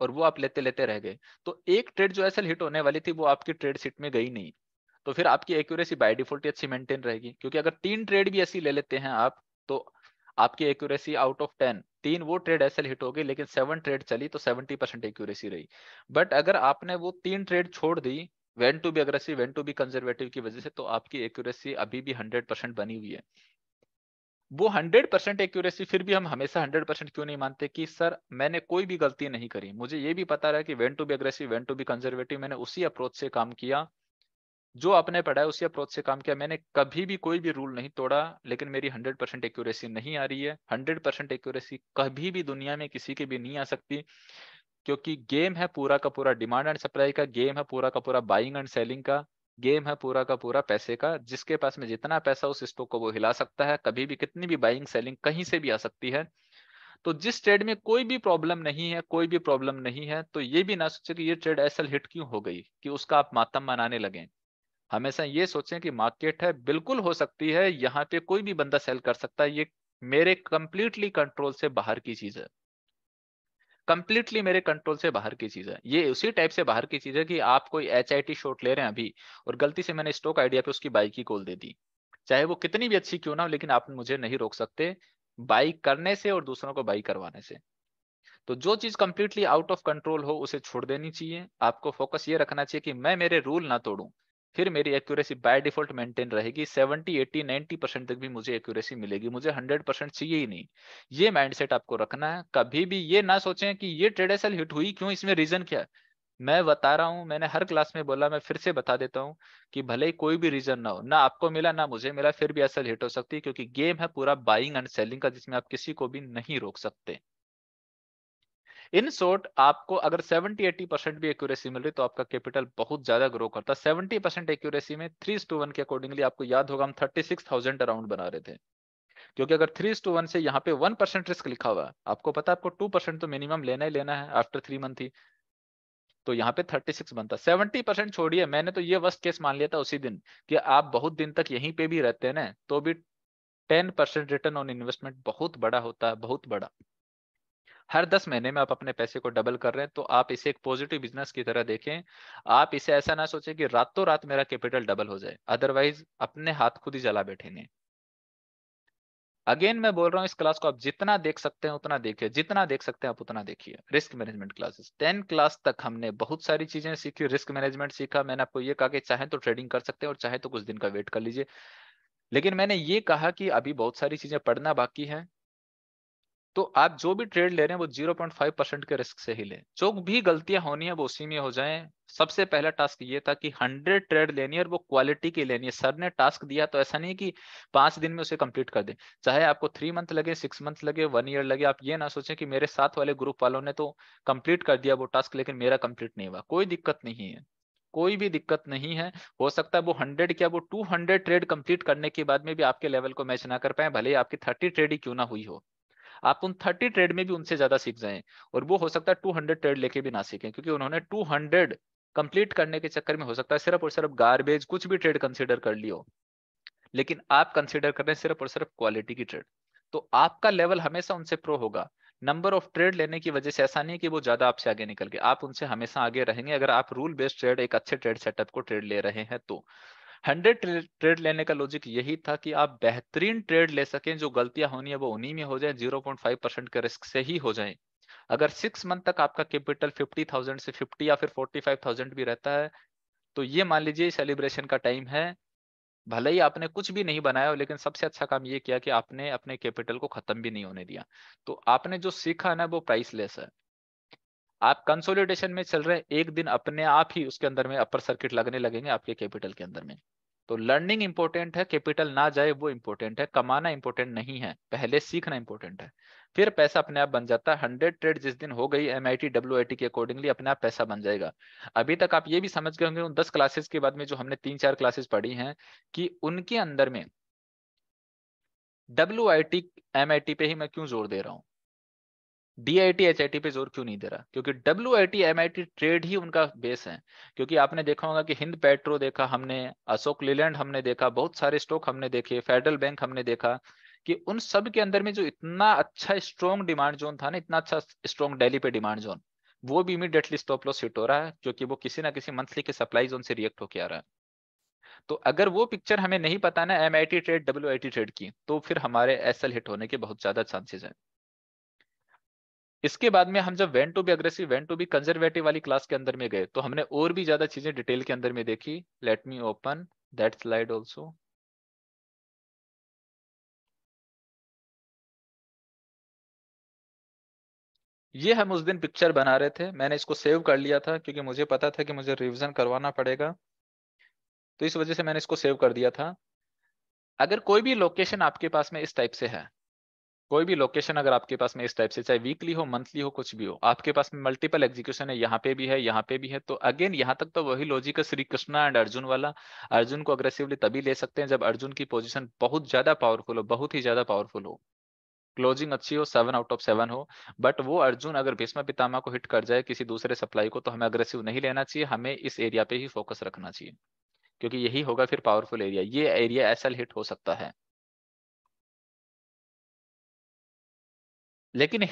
और वो आप लेते लेते रह गए तो एक ट्रेड जो एसल हिट होने वाली थी वो आपकी ट्रेड सीट में गई नहीं तो फिर आपकी एक्यूरेसी बाय डिफॉल्ट अच्छी मेंटेन रहेगी क्योंकि अगर तीन ट्रेड भी ऐसी ले लेते हैं आप तो आपकी एक्यूरेसी आउट ऑफ टेन तीन वो ट्रेड एसल हिट हो गई लेकिन सेवन ट्रेड चली तो सेवेंटी परसेंट एक्यूरेसी रही बट अगर आपने वो तीन ट्रेड छोड़ दी when to be aggressive when to be conservative की वजह से तो आपकी एक्यूरेसी अभी भी हंड्रेड परसेंट बनी हुई है वो हंड्रेड परसेंट एक्यूरेसी फिर भी हम हमेशा हंड्रेड परसेंट क्यों नहीं मानते कि सर मैंने कोई भी गलती नहीं करी मुझे ये भी पता रहा कि when to be aggressive when to be conservative मैंने उसी अप्रोच से काम किया जो आपने पढ़ा है उसी अप्रोच से काम किया मैंने कभी भी कोई भी रूल नहीं तोड़ा लेकिन मेरी हंड्रेड परसेंट एक्यूरेसी नहीं आ रही है हंड्रेड परसेंट एक्यूरेसी कभी भी दुनिया में किसी के भी नहीं आ सकती क्योंकि गेम है पूरा का पूरा डिमांड एंड सप्लाई का गेम है पूरा का पूरा बाइंग एंड सेलिंग का गेम है पूरा का पूरा पैसे का जिसके पास में जितना पैसा उस स्टॉक को वो हिला सकता है कभी भी कितनी भी बाइंग सेलिंग कहीं से भी आ सकती है तो जिस ट्रेड में कोई भी प्रॉब्लम नहीं है कोई भी प्रॉब्लम नहीं है तो ये भी ना सोचे कि ये ट्रेड ऐसा हिट क्यों हो गई कि उसका आप मातम मनाने लगे हमेशा ये सोचें कि मार्केट है बिल्कुल हो सकती है यहाँ पे कोई भी बंदा सेल कर सकता है ये मेरे कंप्लीटली कंट्रोल से बाहर की चीज है कंप्लीटली मेरे कंट्रोल से बाहर की चीज है ये उसी टाइप से बाहर की चीज है कि आप कोई एच आई टी शॉट ले रहे हैं अभी और गलती से मैंने स्टॉक आइडिया पे उसकी बाइक ही खोल दे दी चाहे वो कितनी भी अच्छी क्यों ना हो लेकिन आप मुझे नहीं रोक सकते बाइक करने से और दूसरों को बाई करवाने से तो जो चीज कंप्लीटली आउट ऑफ कंट्रोल हो उसे छोड़ देनी चाहिए आपको फोकस ये रखना चाहिए कि मैं मेरे रूल ना तोड़ू फिर मेरी एक्यूरेसी बाय डिफॉल्ट मेंटेन रहेगी 70, 80, 90 परसेंट तक भी मुझे एक्यूरेसी मिलेगी मुझे 100 परसेंट चाहिए ही नहीं ये माइंडसेट आपको रखना है कभी भी ये ना सोचें कि ये ट्रेड एसल हिट हुई क्यों इसमें रीजन क्या मैं बता रहा हूं मैंने हर क्लास में बोला मैं फिर से बता देता हूँ कि भले ही कोई भी रीजन ना हो ना आपको मिला ना मुझे मिला फिर भी असल हिट हो सकती है क्योंकि गेम है पूरा बाइंग एंड सेलिंग का जिसमें आप किसी को भी नहीं रोक सकते इन शॉर्ट आपको अगर 70-80 परसेंट भी एक्यूरेसी मिल रही तो आपका कैपिटल बहुत ज्यादा ग्रो करता है 70 परसेंट एक्यूरेसी में थ्री टू वन के अकॉर्डिंगली आपको याद होगा हम 36,000 अराउंड बना रहे थे क्योंकि अगर थ्री टू वन से यहाँ पे वन परसेंट रिस्क लिखा हुआ आपको पता है आपको टू परसेंट तो मिनिमम लेना ही लेना है आफ्टर थ्री मंथ ही तो यहाँ पे 36 बनता सेवेंटी परसेंट छोड़िए मैंने तो ये वर्स्ट केस मान लिया था उसी दिन कि आप बहुत दिन तक यहीं पे भी रहते हैं ना तो भी ten percent return on investment बहुत बड़ा होता है बहुत बड़ा हर दस महीने में आप अपने पैसे को डबल कर रहे हैं तो आप इसे एक पॉजिटिव बिजनेस की तरह देखें आप इसे ऐसा ना सोचें कि रातों रात मेरा कैपिटल डबल हो जाए अदरवाइज अपने हाथ खुद ही जला बैठेंगे अगेन मैं बोल रहा हूँ इस क्लास को आप जितना देख सकते हैं उतना देखिए जितना देख सकते हैं आप उतना देखिए risk management classes ten class तक हमने बहुत सारी चीजें सीखी रिस्क मैनेजमेंट सीखा मैंने आपको ये कहा कि चाहे तो ट्रेडिंग कर सकते हैं और चाहे तो कुछ दिन का वेट कर लीजिए लेकिन मैंने ये कहा कि अभी बहुत सारी चीजें पढ़ना बाकी है तो आप जो भी ट्रेड ले रहे हैं वो जीरो पॉइंट फाइव परसेंट के रिस्क से ही लें जो भी गलतियां होनी है वो उसी में हो जाए सबसे पहला टास्क ये था कि हंड्रेड ट्रेड लेनी है और वो क्वालिटी की लेनी है सर ने टास्क दिया तो ऐसा नहीं कि पांच दिन में उसे कंप्लीट कर दें चाहे आपको थ्री मंथ लगे सिक्स मंथ लगे वन ईयर लगे आप ये ना सोचें कि मेरे साथ वाले ग्रुप वालों ने तो कंप्लीट कर दिया वो टास्क लेकिन मेरा कंप्लीट नहीं हुआ कोई दिक्कत नहीं है कोई भी दिक्कत नहीं है हो सकता है वो हंड्रेड क्या वो टू हंड्रेड ट्रेड कंप्लीट करने के बाद में भी आपके लेवल को मैच ना कर पाए भले ही आपकी थर्टी ट्रेड ही क्यों ना हुई हो आप तो उन थर्टी ट्रेड में भी उनसे ज्यादा सीख जाए और वो हो सकता है टू ट्रेड लेके भी ना सीखें क्योंकि उन्होंने टू कंप्लीट करने के चक्कर में हो सकता है सिर्फ और सिर्फ गार्बेज कुछ भी ट्रेड कंसिडर कर लियो लेकिन आप कंसिडर कर रहे हैं सिर्फ और सिर्फ क्वालिटी की ट्रेड तो आपका लेवल हमेशा उनसे प्रो होगा नंबर ऑफ ट्रेड लेने की वजह से ऐसा नहीं है कि वो ज्यादा आपसे आगे निकल गए आप उनसे हमेशा आगे रहेंगे अगर आप रूल बेस्ड ट्रेड एक अच्छे ट्रेड सेटअप को ट्रेड ले रहे हैं तो हंड्रेड ट्रेड लेने का लॉजिक यही था कि आप बेहतरीन ट्रेड ले सकें जो गलतियां होनी है वो उन्हीं में हो जाए फाइव परसेंट के रिस्क से ही हो जाए अगर सिक्स मंथ तक आपका कैपिटल थाउजेंड से फिफ्टी या फिर थाउजेंड भी रहता है तो ये मान लीजिए सेलिब्रेशन का टाइम है भले ही आपने कुछ भी नहीं बनाया लेकिन सबसे अच्छा काम ये किया कि आपने अपने कैपिटल को खत्म भी नहीं होने दिया तो आपने जो सीखा ना वो प्राइसलेस है आप कंसोलिडेशन में चल रहे एक दिन अपने आप ही उसके अंदर में अपर सर्किट लगने लगेंगे आपके कैपिटल के अंदर में तो लर्निंग इंपॉर्टेंट है कैपिटल ना जाए वो इंपॉर्टेंट है कमाना इंपॉर्टेंट नहीं है पहले सीखना इंपॉर्टेंट है फिर पैसा अपने आप बन जाता है हंड्रेड ट्रेड जिस दिन हो गई M I T W I T के अकॉर्डिंगली अपने आप पैसा बन जाएगा अभी तक आप ये भी समझ गए होंगे उन दस क्लासेस के बाद में जो हमने तीन चार क्लासेस पढ़ी हैं कि उनके अंदर में W I T M I T पे ही मैं क्यों जोर दे रहा हूँ D I T H I T पे जोर क्यों नहीं दे रहा क्योंकि W I T M I T trade ही उनका बेस है क्योंकि आपने देखा होगा कि हिंद पेट्रो देखा हमने अशोक लीलैंड हमने देखा बहुत सारे स्टॉक हमने देखे फेडरल बैंक हमने देखा कि उन सब के अंदर में जो इतना अच्छा स्ट्रॉन्ग डिमांड जोन था ना इतना अच्छा स्ट्रॉन्ग डेली पे डिमांड जोन वो भी इमीडिएटली स्टॉप लॉस हिट हो रहा है क्योंकि वो किसी ना किसी मंथली के सप्लाई जोन से रिएक्ट होकर आ रहा है तो अगर वो पिक्चर हमें नहीं पता ना M I T trade W I T trade की तो फिर हमारे एस एल हिट होने के बहुत ज्यादा चांसेस हैं इसके बाद में हम जब when to be aggressive when to be conservative वाली क्लास के अंदर में गए तो हमने और भी ज्यादा चीजें डिटेल के अंदर में देखी let me open that slide also ये हम उस दिन पिक्चर बना रहे थे मैंने इसको सेव कर लिया था क्योंकि मुझे पता था कि मुझे रिविजन करवाना पड़ेगा तो इस वजह से मैंने इसको सेव कर दिया था अगर कोई भी लोकेशन आपके पास में इस टाइप से है कोई भी लोकेशन अगर आपके पास में इस टाइप से चाहे वीकली हो मंथली हो कुछ भी हो आपके पास में मल्टीपल एग्जीक्यूशन है यहाँ पे भी है यहाँ पे भी है तो अगेन यहाँ तक तो वही लॉजिक है श्री कृष्णा एंड अर्जुन वाला अर्जुन को अग्रेसिवली तभी ले सकते हैं जब अर्जुन की पोजिशन बहुत ज्यादा पावरफुल हो बहुत ही ज्यादा पावरफुल हो क्लोजिंग अच्छी हो सेवन आउट ऑफ सेवन हो बट वो अर्जुन अगर भीष्म पितामा को हिट कर जाए किसी दूसरे सप्लाई को तो हमें अग्रेसिव नहीं लेना चाहिए हमें इस एरिया पे ही फोकस रखना चाहिए क्योंकि यही होगा फिर पावरफुल एरिया ये एरिया एसल हिट हो सकता है लेकिन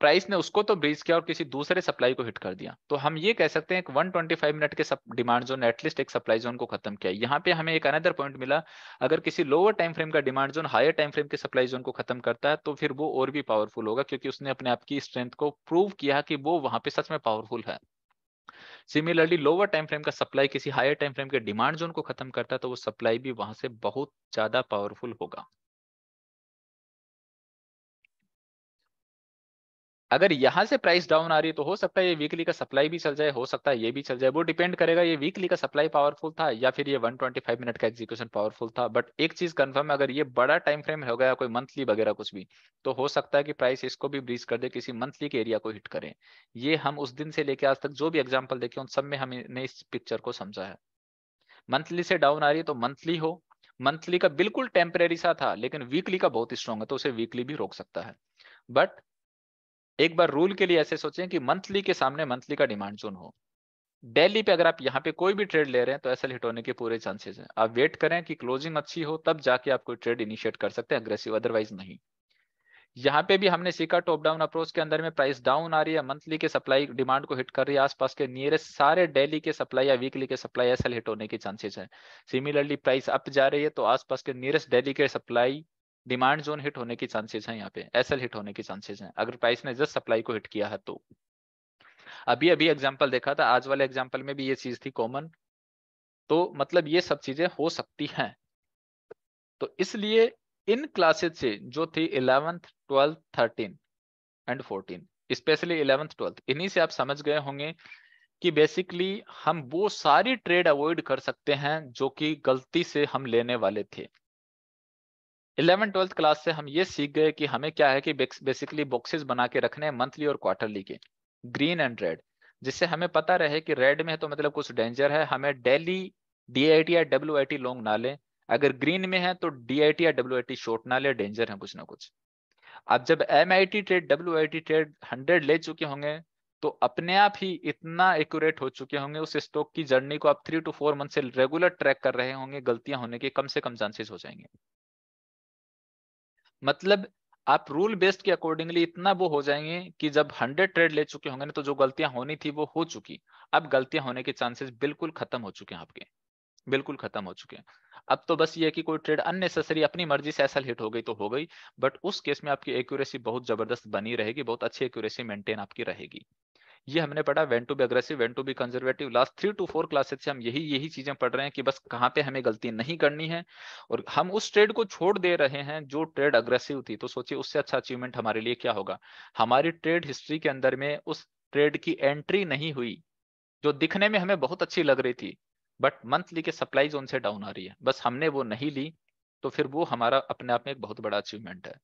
प्राइस ने उसको तो ब्रीज किया और किसी दूसरे सप्लाई को हिट कर दिया तो हम ये कह सकते हैं कि 125 मिनट के डिमांड जोन एटलीस्ट एक सप्लाई जोन को खत्म किया यहाँ पे हमें एक अनदर पॉइंट मिला अगर किसी लोअर टाइम फ्रेम का demand zone higher time frame के सप्लाई जोन को खत्म करता है तो फिर वो और भी पावरफुल होगा क्योंकि उसने अपने आप की स्ट्रेंथ को प्रूव किया कि वो वहां पे सच में पावरफुल है सिमिलरली लोअर टाइम फ्रेम का सप्लाई किसी हायर टाइम फ्रेम के डिमांड जोन को खत्म करता है तो वो सप्लाई भी वहां से बहुत ज्यादा पावरफुल होगा अगर यहां से प्राइस डाउन आ रही है तो हो सकता है ये वीकली का सप्लाई भी चल जाए हो सकता है ये भी चल जाए वो डिपेंड करेगा ये वीकली का सप्लाई पावरफुल था या फिर ये 125 मिनट का एग्जीक्यूशन पावरफुल था बट एक चीज कंफर्म है अगर ये बड़ा टाइम फ्रेम हो गया कोई मंथली वगैरह कुछ भी तो हो सकता है कि प्राइस इसको भी ब्रीज कर दे किसी मंथली के एरिया को हिट करें ये हम उस दिन से लेके आज तक जो भी एग्जाम्पल देखे उन सब में हमने इस पिक्चर को समझा है मंथली से डाउन आ रही है तो मंथली हो मंथली का बिल्कुल टेम्परेरी सा था लेकिन वीकली का बहुत स्ट्रॉन्ग है तो उसे वीकली भी रोक सकता है बट एक बार रूल के लिए ऐसे सोचें कि मंथली के सामने मंथली का डिमांड जोन हो डेली पे अगर आप यहाँ पे कोई भी ट्रेड ले रहे हैं तो ऐसा हिट होने के पूरे चांसेस हैं आप वेट करें कि क्लोजिंग अच्छी हो तब जाके आप कोई ट्रेड इनिशिएट कर सकते हैं अग्रेसिव अदरवाइज नहीं यहाँ पे भी हमने सीखा टॉप डाउन अप्रोच के अंदर में प्राइस डाउन आ रही है मंथली के सप्लाई डिमांड को हिट कर रही है आसपास के नियरेस्ट सारे डेली के सप्लाई या वीकली के सप्लाई एसल हिट होने के चांसेस हैं सिमिलरली प्राइस अप जा रही है तो आसपास के नियरेस्ट डेली के सप्लाई डिमांड जोन हिट होने की चांसेस हैं यहाँ पे एसएल हिट होने की चांसेस हैं अगर प्राइस ने जस्ट सप्लाई को हिट किया है तो अभी अभी एग्जाम्पल देखा था आज वाले एग्जाम्पल में भी ये चीज थी कॉमन तो मतलब ये सब चीजें हो सकती हैं तो इसलिए इन क्लासेज से जो थी eleventh twelfth thirteen and fourteen especially eleventh twelfth इन्हीं से आप समझ गए होंगे कि बेसिकली हम वो सारी ट्रेड अवॉइड कर सकते हैं जो कि गलती से हम लेने वाले थे इलेवन ट्वेल्थ क्लास से हम ये सीख गए कि हमें क्या है कि बेसिकली बॉक्सेस बना के रखने हैं मंथली और क्वार्टरली के ग्रीन एंड रेड जिससे हमें पता रहे कि रेड में है तो मतलब कुछ डेंजर है हमें डेली डी या डब्ल्यू लॉन्ग ना लें अगर ग्रीन में है तो डी या डब्ल्यू शॉर्ट ना लें डेंजर है कुछ ना कुछ अब जब M I T trade W I T trade hundred ले चुके होंगे तो अपने आप ही इतना एक्यूरेट हो चुके होंगे उस स्टॉक की जर्नी को आप थ्री टू फोर मंथ से रेगुलर ट्रैक कर रहे होंगे गलतियां होने के कम से कम चांसेस हो जाएंगे मतलब आप रूल बेस्ड के अकॉर्डिंगली इतना वो हो जाएंगे कि जब हंड्रेड ट्रेड ले चुके होंगे ना तो जो गलतियां होनी थी वो हो चुकी अब गलतियां होने के चांसेस बिल्कुल खत्म हो चुके हैं आपके बिल्कुल खत्म हो चुके हैं अब तो बस ये कि कोई ट्रेड अननेसेसरी अपनी मर्जी से ऐसा हिट हो गई तो हो गई बट उस केस में आपकी एक्यूरेसी बहुत जबरदस्त बनी रहेगी बहुत अच्छी एक्यूरेसी मेंटेन आपकी रहेगी ये हमने पढ़ा when to be aggressive when to be conservative last three two four classes से हम यही यही चीजें पढ़ रहे हैं कि बस कहाँ पे हमें गलती नहीं करनी है और हम उस ट्रेड को छोड़ दे रहे हैं जो ट्रेड अग्रेसिव थी तो सोचिए उससे अच्छा अचीवमेंट हमारे लिए क्या होगा हमारी ट्रेड हिस्ट्री के अंदर में उस ट्रेड की एंट्री नहीं हुई जो दिखने में हमें बहुत अच्छी लग रही थी बट मंथली के सप्लाई जोन से डाउन आ रही है बस हमने वो नहीं ली तो फिर वो हमारा अपने आप में एक बहुत बड़ा अचीवमेंट है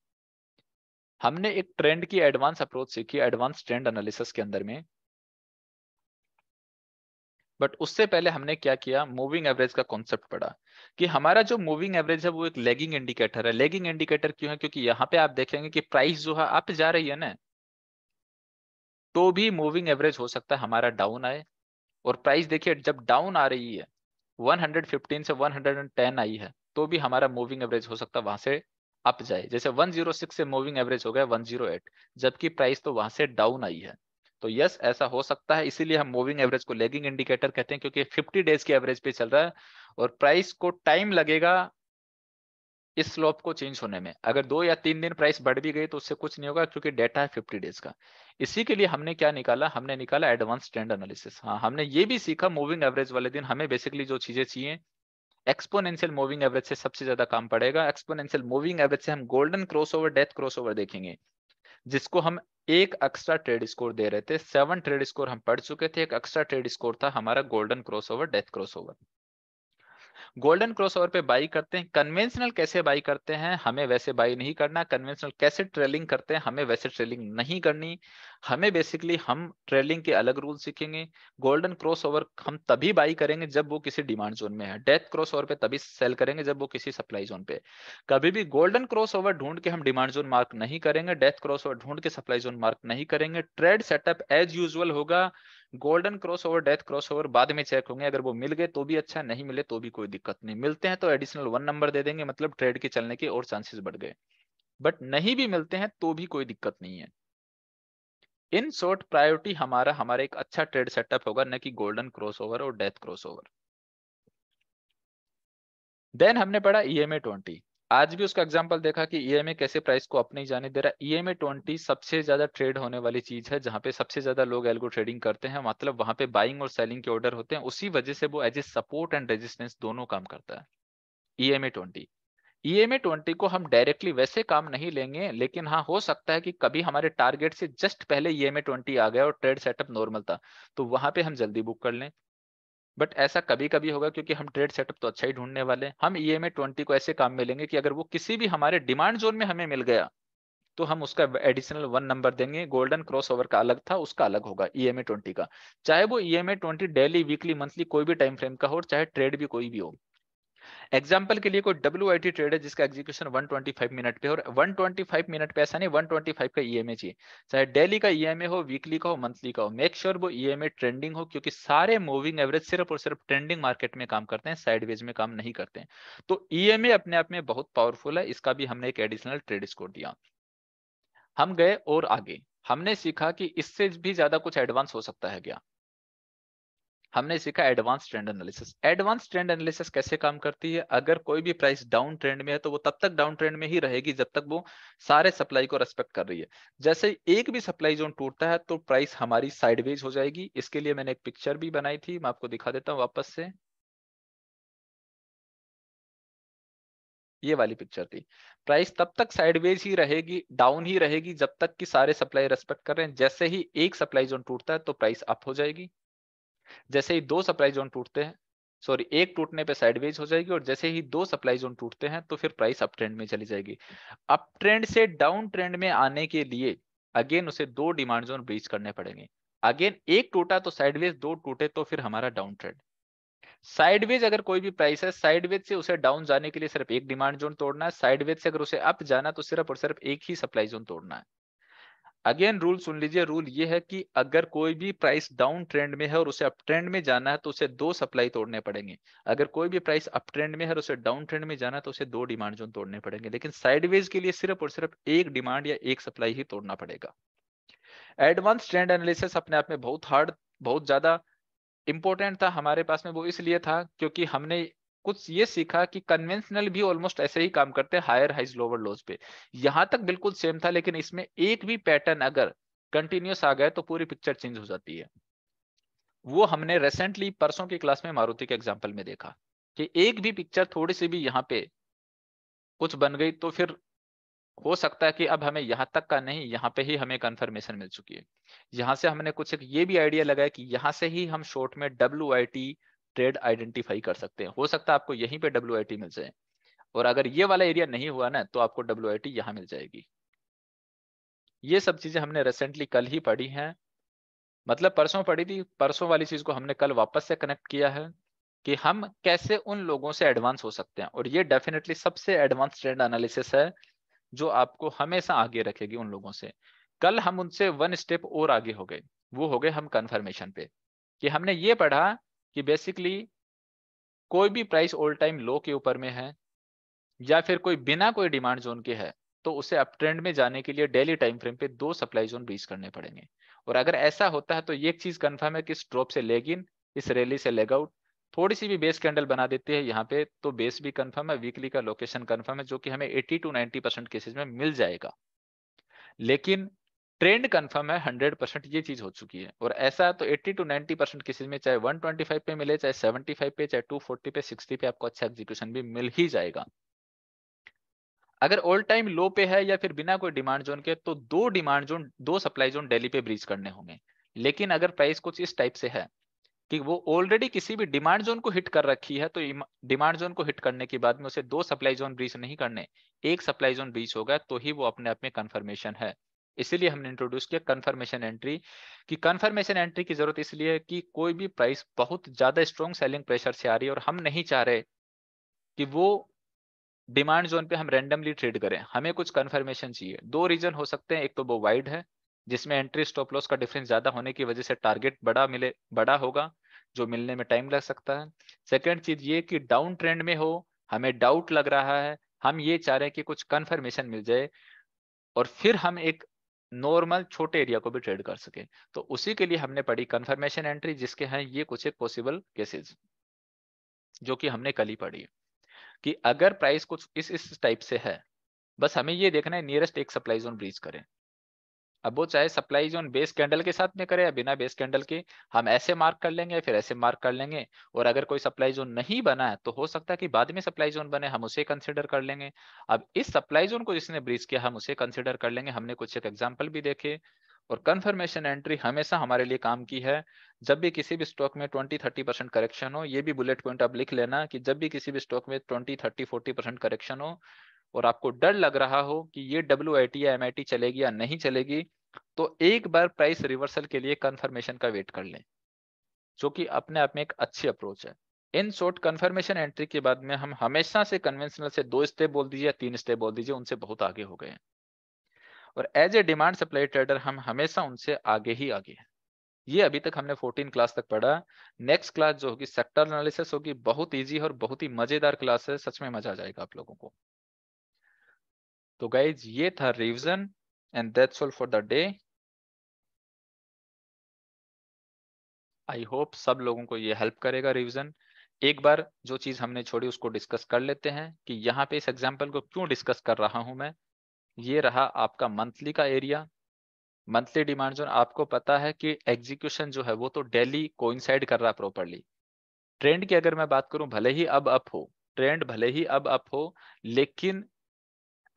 हमने एक ट्रेंड की एडवांस अप्रोच सीखी एडवांस ट्रेंड एनालिसिस के अंदर में बट उससे पहले हमने क्या किया मूविंग एवरेज का कॉन्सेप्ट पढ़ा कि हमारा जो मूविंग एवरेज है वो एक लेगिंग इंडिकेटर है लेगिंग इंडिकेटर क्यों है क्योंकि यहाँ पे आप देखेंगे कि प्राइस जो है आप जा रही है ना तो भी मूविंग एवरेज हो सकता है हमारा डाउन आए और प्राइस देखिए जब डाउन आ रही है 115 से 110 आई है तो भी हमारा मूविंग एवरेज हो सकता है वहां से अप जाए जैसे 106 से मूविंग एवरेज हो गया 108 जबकि प्राइस तो वहां से डाउन आई है तो यस ऐसा हो सकता है इसीलिए हम मूविंग एवरेज को लेगिंग इंडिकेटर कहते हैं क्योंकि 50 डेज के एवरेज पे चल रहा है और प्राइस को टाइम लगेगा इस स्लोप को चेंज होने में अगर दो या तीन दिन प्राइस बढ़ भी गई तो उससे कुछ नहीं होगा क्योंकि डेटा है फिफ्टी डेज का इसी के लिए हमने क्या निकाला हमने निकाला एडवांस ट्रेंड एनालिसिस हाँ हमने ये भी सीखा मूविंग एवरेज वाले दिन हमें बेसिकली जो चीजें चाहिए एक्सपोनेंशियल मूविंग एवरेज से सबसे ज्यादा काम पड़ेगा एक्सपोनेंशियल मूविंग एवरेज से हम गोल्डन क्रॉसओवर डेथ क्रॉसओवर देखेंगे जिसको हम एक एक्स्ट्रा ट्रेड स्कोर दे रहे थे सेवन ट्रेड स्कोर हम पढ़ चुके थे एक एक्स्ट्रा ट्रेड स्कोर था हमारा golden crossover death crossover golden cross over पे बाई करते हैं कन्वेंशनल कैसे बाई करते हैं हमें वैसे बाई नहीं करना कन्वेंशनल कैसे ट्रेलिंग करते हैं हमें वैसे ट्रेलिंग नहीं करनी हमें बेसिकली हम ट्रेलिंग के अलग रूल सीखेंगे गोल्डन क्रॉस ओवर हम तभी बाई करेंगे जब वो किसी डिमांड जोन में है डेथ क्रॉस ओवर पे तभी सेल करेंगे जब वो किसी सप्लाई जोन पे कभी भी गोल्डन क्रॉस ओवर ढूंढ के हम डिमांड जोन मार्क नहीं करेंगे डेथ क्रॉस ओवर ढूंढ के सप्लाई जोन मार्क नहीं करेंगे ट्रेड सेटअप एज यूजल होगा golden cross over death cross over बाद में चेक होंगे अगर वो मिल गए तो भी अच्छा नहीं मिले तो भी कोई दिक्कत नहीं मिलते हैं तो एडिशनल वन नंबर दे देंगे मतलब ट्रेड के चलने के और चांसेस बढ़ गए बट नहीं भी मिलते हैं तो भी कोई दिक्कत नहीं है इन शॉर्ट प्रायोरिटी हमारा हमारा एक अच्छा ट्रेड सेटअप होगा न कि गोल्डन क्रॉस ओवर और डेथ क्रॉस ओवर देन हमने पढ़ा ई एम ए ट्वेंटी आज भी उसका एग्जाम्पल देखा कि ई e कैसे प्राइस को अपने ही जाने दे रहा ईएमए 20 e सबसे ज्यादा ट्रेड होने वाली चीज है जहां पे सबसे ज्यादा लोग एल्गो ट्रेडिंग करते हैं मतलब वहां पे बाइंग और सेलिंग के ऑर्डर होते हैं उसी वजह से वो as a support and resistance दोनों काम करता है ई ट्वेंटी ई ट्वेंटी को हम डायरेक्टली वैसे काम नहीं लेंगे लेकिन हाँ हो सकता है कि कभी हमारे टारगेट से जस्ट पहले ई e ट्वेंटी आ गया और ट्रेड सेटअप नॉर्मल था तो वहां पे हम जल्दी बुक कर लें बट ऐसा कभी कभी होगा क्योंकि हम ट्रेड सेटअप तो अच्छा ही ढूंढने वाले हम ई एम ट्वेंटी को ऐसे काम में लेंगे कि अगर वो किसी भी हमारे डिमांड जोन में हमें मिल गया तो हम उसका एडिशनल वन नंबर देंगे गोल्डन क्रॉस ओवर का अलग था उसका अलग होगा ई एम ट्वेंटी का चाहे वो E M twenty daily weekly monthly कोई भी टाइम फ्रेम का हो चाहे ट्रेड भी कोई भी हो एग्जाम्पल के लिए कोई डब्ल्यू आई टी ट्रेड है जिसका एग्जीक्यूशन 125 मिनट पे और 125 मिनट पे ऐसा नहीं 125 का ई e चाहिए चाहे डेली का ई e हो वीकली का हो मंथली का हो मेक श्योर sure वो ई e ट्रेंडिंग हो क्योंकि सारे मूविंग एवरेज सिर्फ और सिर्फ ट्रेंडिंग मार्केट में काम करते हैं साइडवेज में काम नहीं करते हैं तो ई अपने आप में बहुत पावरफुल है इसका भी हमने एक एडिशनल ट्रेड स्कोर दिया हम गए और आगे हमने सीखा कि इससे भी ज्यादा कुछ एडवांस हो सकता है क्या हमने सीखा advance trend analysis advance trend analysis कैसे काम करती है अगर कोई भी प्राइस डाउन ट्रेंड में है तो वो तब तक डाउन ट्रेंड में ही रहेगी जब तक वो सारे सप्लाई को रेस्पेक्ट कर रही है जैसे एक भी सप्लाई जोन टूटता है तो प्राइस हमारी साइडवेज हो जाएगी इसके लिए मैंने एक पिक्चर भी बनाई थी मैं आपको दिखा देता हूँ वापस से ये वाली पिक्चर थी प्राइस तब तक साइडवेज ही रहेगी डाउन ही रहेगी जब तक कि सारे सप्लाई रेस्पेक्ट कर रहे हैं जैसे ही एक सप्लाई जोन टूटता है तो प्राइस अप हो जाएगी जैसे ही दो सप्लाई जोन टूटते हैं सॉरी एक टूटने पे साइडवेज हो जाएगी और जैसे ही दो सप्लाई जोन टूटते हैं तो फिर प्राइस अप ट्रेंड में चली जाएगी अप ट्रेंड से डाउन ट्रेंड में आने के लिए अगेन उसे दो डिमांड जोन ब्रीच करने पड़ेंगे अगेन एक टूटा तो साइडवेज दो टूटे तो फिर हमारा डाउन ट्रेंड साइडवेज अगर कोई भी प्राइस है साइडवेज से उसे डाउन जाने के लिए सिर्फ एक डिमांड जोन तोड़ना है साइडवेज से अगर उसे अप जाना तो सिर्फ और सिर्फ एक ही सप्लाई जोन तोड़ना है अगेन रूल सुन लीजिए रूल ये है कि अगर कोई भी प्राइस डाउन ट्रेंड में है और उसे अप ट्रेंड में जाना है तो उसे दो सप्लाई तोड़ने पड़ेंगे अगर कोई भी प्राइस अप ट्रेंड में है और उसे डाउन ट्रेंड में जाना है तो उसे दो डिमांड जोन तोड़ने पड़ेंगे लेकिन साइडवेज के लिए सिर्फ और सिर्फ एक डिमांड या एक सप्लाई ही तोड़ना पड़ेगा एडवांस ट्रेंड एनालिसिस अपने आप में बहुत हार्ड बहुत ज्यादा इंपॉर्टेंट था हमारे पास में वो इसलिए था क्योंकि हमने कुछ ये सीखा कि कन्वेंशनल भी ऑलमोस्ट ऐसे ही काम करते हैं हायर हाइज लोअर लोज पे यहां तक बिल्कुल सेम था लेकिन इसमें एक भी पैटर्न अगर कंटिन्यूस आ गए तो पूरी पिक्चर चेंज हो जाती है वो हमने रिसेंटली परसों की क्लास में मारुति के एग्जाम्पल में देखा कि एक भी पिक्चर थोड़ी सी भी यहाँ पे कुछ बन गई तो फिर हो सकता है कि अब हमें यहाँ तक का नहीं यहाँ पे ही हमें कंफर्मेशन मिल चुकी है यहाँ से हमने कुछ एक ये भी आइडिया लगाया कि यहाँ से ही हम शॉर्ट में W I T trade identify कर सकते हैं हो सकता है आपको यहीं पे डब्ल्यू मिल जाए और अगर ये वाला एरिया नहीं हुआ ना तो आपको डब्ल्यू आई यहाँ मिल जाएगी ये सब चीजें हमने रिसेंटली कल ही पढ़ी हैं मतलब परसों पढ़ी थी परसों वाली चीज को हमने कल वापस से कनेक्ट किया है कि हम कैसे उन लोगों से एडवांस हो सकते हैं और ये डेफिनेटली सबसे एडवांस ट्रेंड एनालिसिस है जो आपको हमेशा आगे रखेगी उन लोगों से कल हम उनसे वन स्टेप और आगे हो गए वो हो गए हम कंफर्मेशन पे कि हमने ये पढ़ा कि बेसिकली कोई भी प्राइस ऑल टाइम लो के ऊपर में है या फिर कोई बिना कोई डिमांड जोन के है तो उसे अप ट्रेंड में जाने के लिए डेली टाइम फ्रेम पे दो सप्लाई जोन ब्रीच करने पड़ेंगे और अगर ऐसा होता है तो ये चीज कंफर्म है कि इस ड्रॉप से लेग इन इस रैली से लेग आउट थोड़ी सी भी बेस कैंडल बना देती है यहाँ पे तो बेस भी कंफर्म है वीकली का लोकेशन कंफर्म है जो कि हमें 80 टू 90 परसेंट केसेज में मिल जाएगा लेकिन ट्रेंड कंफर्म है 100 परसेंट ये चीज हो चुकी है और ऐसा तो 80 टू 90 परसेंट किसी में चाहे 125 पे मिले चाहे 75 पे चाहे 240 पे 60 पे आपको अच्छा एग्जीक्यूशन भी मिल ही जाएगा अगर ऑल टाइम लो पे है या फिर बिना कोई डिमांड जोन के तो दो डिमांड जोन दो सप्लाई जोन डेली पे ब्रीच करने होंगे लेकिन अगर प्राइस कुछ इस टाइप से है कि वो ऑलरेडी किसी भी डिमांड जोन को हिट कर रखी है तो डिमांड जोन को हिट करने के बाद में उसे दो सप्लाई जोन ब्रीच नहीं करने एक सप्लाई जोन ब्रीच होगा तो ही वो अपने आप में कंफर्मेशन है इसीलिए हमने इंट्रोड्यूस किया कंफर्मेशन एंट्री कि कंफर्मेशन एंट्री की जरूरत इसलिए है कि कोई भी प्राइस बहुत ज्यादा स्ट्रॉन्ग सेलिंग प्रेशर से आ रही है और हम नहीं चाह रहे कि वो डिमांड जोन पे हम रेंडमली ट्रेड करें हमें कुछ कंफर्मेशन चाहिए दो रीजन हो सकते हैं एक तो वो वाइड है जिसमें एंट्री स्टॉप लॉस का डिफरेंस ज्यादा होने की वजह से टारगेट बड़ा मिले बड़ा होगा जो मिलने में टाइम लग सकता है सेकेंड चीज ये कि डाउन ट्रेंड में हो हमें डाउट लग रहा है हम ये चाह रहे हैं कि कुछ कन्फर्मेशन मिल जाए और फिर हम एक नॉर्मल छोटे एरिया को भी ट्रेड कर सके तो उसी के लिए हमने पढ़ी कंफर्मेशन एंट्री जिसके हैं ये कुछ एक पॉसिबल केसेस जो कि हमने कल ही पढ़ी कि अगर प्राइस कुछ इस इस टाइप से है बस हमें ये देखना है नियरेस्ट एक सप्लाई जोन ब्रीच करें अब वो चाहे सप्लाई जोन बेस कैंडल के साथ में करे या बिना बेस कैंडल के हम ऐसे मार्क कर लेंगे फिर ऐसे मार्क कर लेंगे और अगर कोई सप्लाई जोन नहीं बना है तो हो सकता है कि बाद में सप्लाई जोन बने हम उसे कंसिडर कर लेंगे अब इस सप्लाई जोन को जिसने ब्रिज किया हम उसे कंसिडर कर लेंगे हमने कुछ एक एग्जाम्पल भी देखे और कंफर्मेशन एंट्री हमेशा हमारे लिए काम की है जब भी किसी भी स्टॉक में 20 30 परसेंट करेक्शन हो ये भी बुलेट पॉइंट आप लिख लेना कि जब भी किसी भी स्टॉक में 20 30 40 परसेंट करेक्शन हो और आपको डर लग रहा हो कि ये डब्ल्यू आई टी या एम चलेगी या नहीं चलेगी तो एक बार प्राइस रिवर्सल के लिए कंफर्मेशन का वेट कर लें जो कि अपने आप में एक अच्छी अप्रोच है इन शॉर्ट कंफर्मेशन एंट्री के बाद में हम हमेशा से कन्वेंशनल से दो स्टेप बोल दीजिए या तीन स्टेप बोल दीजिए उनसे बहुत आगे हो गए और as a demand supply trader हम हमेशा उनसे आगे ही आगे हैं ये अभी तक हमने 14 क्लास तक पढ़ा नेक्स्ट क्लास जो होगी सेक्टर एनालिसिस होगी बहुत इजी और बहुत ही मजेदार क्लास है सच में मजा आ जाएगा आप लोगों को तो गाइज ये था revision and that's all for the day I hope सब लोगों को ये हेल्प करेगा रिविजन एक बार जो चीज हमने छोड़ी उसको डिस्कस कर लेते हैं कि यहाँ पे इस एग्जाम्पल को क्यों डिस्कस कर रहा हूं मैं ये रहा आपका मंथली का एरिया मंथली डिमांड जोन आपको पता है कि एग्जीक्यूशन जो है वो तो डेली कोइंसाइड कर रहा है प्रॉपरली ट्रेंड की अगर मैं बात करूं भले ही अब अप हो ट्रेंड भले ही अब अप हो लेकिन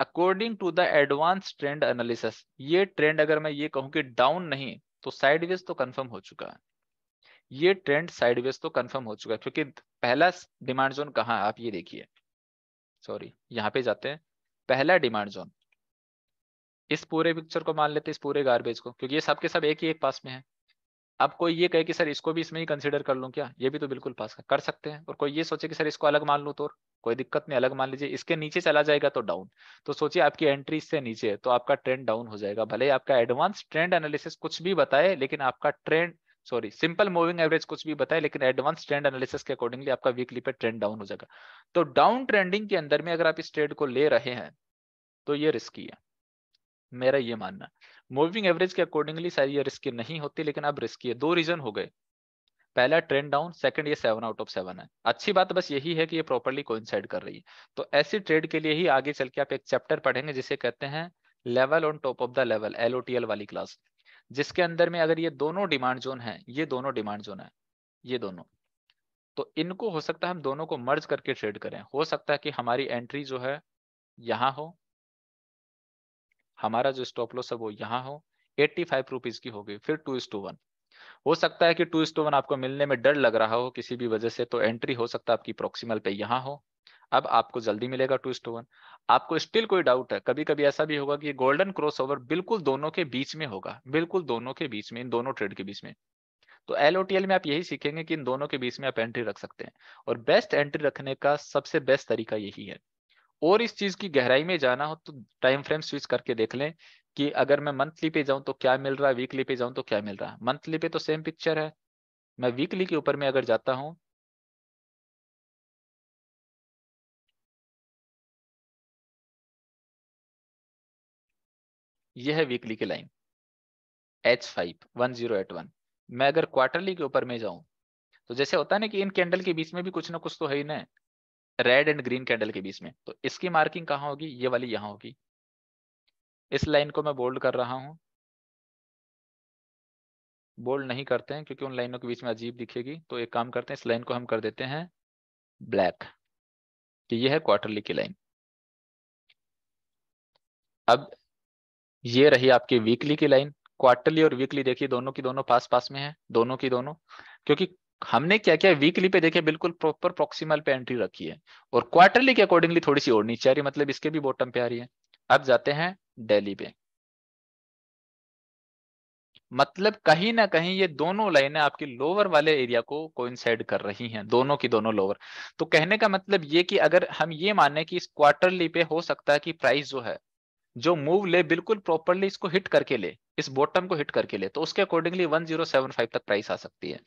according to the advance trend analysis ये ट्रेंड अगर मैं ये कहूं कि डाउन नहीं तो साइडवेज तो कंफर्म हो चुका है ये ट्रेंड साइडवेज तो कंफर्म हो चुका है क्योंकि पहला डिमांड जोन कहा आप ये देखिए सॉरी यहाँ पे जाते हैं पहला डिमांड जोन इस पूरे पिक्चर को मान लेते हैं इस पूरे गार्बेज को क्योंकि ये सबके सब एक ही एक पास में है अब कोई ये कहे कि सर इसको भी इसमें ही कंसिडर कर लूँ क्या ये भी तो बिल्कुल पास कर सकते हैं और कोई ये सोचे कि सर इसको अलग मान लूँ तो कोई दिक्कत नहीं अलग मान लीजिए इसके नीचे चला जाएगा तो डाउन तो सोचिए आपकी एंट्री इससे नीचे है तो आपका ट्रेंड डाउन हो जाएगा भले आपका एडवांस ट्रेंड एनालिसिस कुछ भी बताए लेकिन आपका trend sorry simple moving average कुछ भी बताए लेकिन एडवांस ट्रेंड एनालिसिस के अकॉर्डिंगली आपका वीकली पे ट्रेंड डाउन हो जाएगा तो डाउन ट्रेंडिंग के अंदर में अगर आप इस ट्रेड को ले रहे हैं तो ये रिस्की है मेरा ये मानना मूविंग एवरेज के अकॉर्डिंगली सारी ये रिस्की नहीं होती लेकिन अब रिस्की है दो रीजन हो गए पहला ट्रेंड डाउन सेकंड ये सेवन आउट ऑफ सेवन है अच्छी बात बस यही है कि ये प्रॉपरली कोइंसाइड कर रही है तो ऐसी ट्रेड के लिए ही आगे चल के आप एक चैप्टर पढ़ेंगे जिसे कहते हैं level on top of the level L वाली क्लास जिसके अंदर में अगर ये दोनों डिमांड जोन है ये दोनों डिमांड जोन है ये दोनों तो इनको हो सकता है हम दोनों को मर्ज करके ट्रेड करें हो सकता है कि हमारी एंट्री जो है यहाँ हो हमारा जो स्टॉप लॉस है वो यहाँ हो एट्टी फाइव रुपीज की होगी फिर टू इस टू वन हो सकता है कि टू इस टू वन आपको मिलने में डर लग रहा हो किसी भी वजह से तो एंट्री हो सकता है आपकी प्रोक्सीमल पे यहाँ हो अब आपको जल्दी मिलेगा टू इस टू वन आपको स्टिल कोई डाउट है कभी कभी ऐसा भी होगा कि गोल्डन क्रॉस ओवर बिल्कुल दोनों के बीच में होगा बिल्कुल दोनों के बीच में इन दोनों ट्रेड के बीच में तो एल में आप यही सीखेंगे कि इन दोनों के बीच में आप एंट्री रख सकते हैं और बेस्ट एंट्री रखने का सबसे बेस्ट तरीका यही है और इस चीज की गहराई में जाना हो तो टाइम फ्रेम स्विच करके देख लें कि अगर मैं मंथली पे जाऊं तो क्या मिल रहा है वीकली पे जाऊं तो क्या मिल रहा है मंथली पे तो सेम पिक्चर है मैं वीकली के ऊपर में अगर जाता हूं यह है वीकली की line H five one zero eight one मैं अगर क्वार्टरली के ऊपर में जाऊं तो जैसे होता है ना कि इन कैंडल के बीच में भी कुछ ना कुछ तो है ही ना रेड एंड ग्रीन कैंडल के बीच में तो इसकी मार्किंग कहाँ होगी ये वाली यहाँ होगी इस लाइन को मैं बोल्ड कर रहा हूँ बोल्ड नहीं करते हैं क्योंकि उन लाइनों के बीच में अजीब दिखेगी तो एक काम करते हैं इस लाइन को हम कर देते हैं ब्लैक कि ये है क्वार्टरली की लाइन अब ये रही आपकी वीकली की लाइन क्वार्टरली और वीकली देखिए दोनों की दोनों पास पास में है दोनों की दोनों क्योंकि हमने क्या क्या वीकली पे देखे बिल्कुल प्रॉपर प्रोक्सीमल पे एंट्री रखी है और क्वार्टरली के अकॉर्डिंगली थोड़ी सी और नीचे आ रही है मतलब इसके भी बॉटम पे आ रही है अब जाते हैं डेली पे मतलब कहीं ना कहीं ये दोनों लाइनें आपकी लोअर वाले एरिया को कोइंसाइड कर रही हैं दोनों की दोनों लोअर तो कहने का मतलब ये कि अगर हम ये माने कि इस क्वार्टरली पे हो सकता है कि प्राइस जो है जो मूव ले बिल्कुल प्रॉपरली इसको हिट करके ले इस बॉटम को हिट करके ले तो उसके अकॉर्डिंगली 1075 तक प्राइस आ सकती है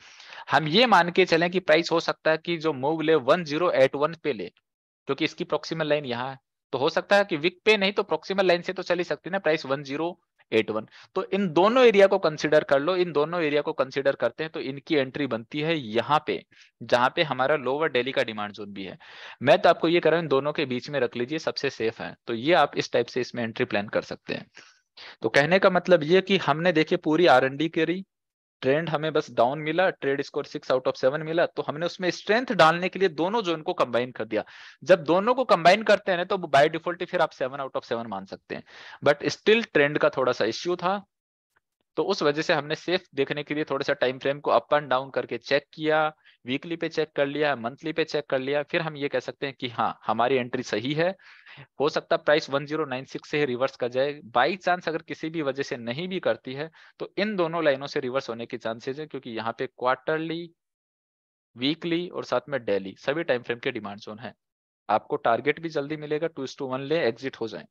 हम ये मान के चले कि प्राइस हो सकता है कि जो मूव ले 1081 पे ले क्योंकि तो इसकी प्रोक्सीमल लाइन यहाँ है तो हो सकता है कि विक पे नहीं तो प्रोक्सीमल लाइन से तो चली सकती है ना प्राइस वन एट वन तो इन दोनों एरिया को कंसिडर कर लो इन दोनों एरिया को कंसिडर करते हैं तो इनकी एंट्री बनती है यहाँ पे जहां पे हमारा लोअर डेली का डिमांड जोन भी है मैं तो आपको ये कह रहा हूं इन दोनों के बीच में रख लीजिए सबसे सेफ है तो ये आप इस टाइप से इसमें एंट्री प्लान कर सकते हैं तो कहने का मतलब ये कि हमने देखिए पूरी आर एन डी करी ट्रेंड हमें बस डाउन मिला trade score six out of seven मिला तो हमने उसमें स्ट्रेंथ डालने के लिए दोनों जोन को कंबाइन कर दिया जब दोनों को कंबाइन करते हैं तो बाय डिफॉल्ट फिर आप सेवन आउट ऑफ सेवन मान सकते हैं बट स्टिल ट्रेंड का थोड़ा सा इश्यू था तो उस वजह से हमने सेफ देखने के लिए थोड़ा सा टाइम फ्रेम को अप एंड डाउन करके चेक किया वीकली पे चेक कर लिया मंथली पे चेक कर लिया फिर हम ये कह सकते हैं कि हाँ हमारी एंट्री सही है हो सकता है प्राइस 1096 से ही रिवर्स कर जाए बाई चांस अगर किसी भी वजह से नहीं भी करती है तो इन दोनों लाइनों से रिवर्स होने के चांसेज है क्योंकि यहाँ पे क्वार्टरली वीकली और साथ में डेली सभी टाइम फ्रेम के डिमांड जोन है आपको टारगेट भी जल्दी मिलेगा टू टू वन ले एग्जिट हो जाए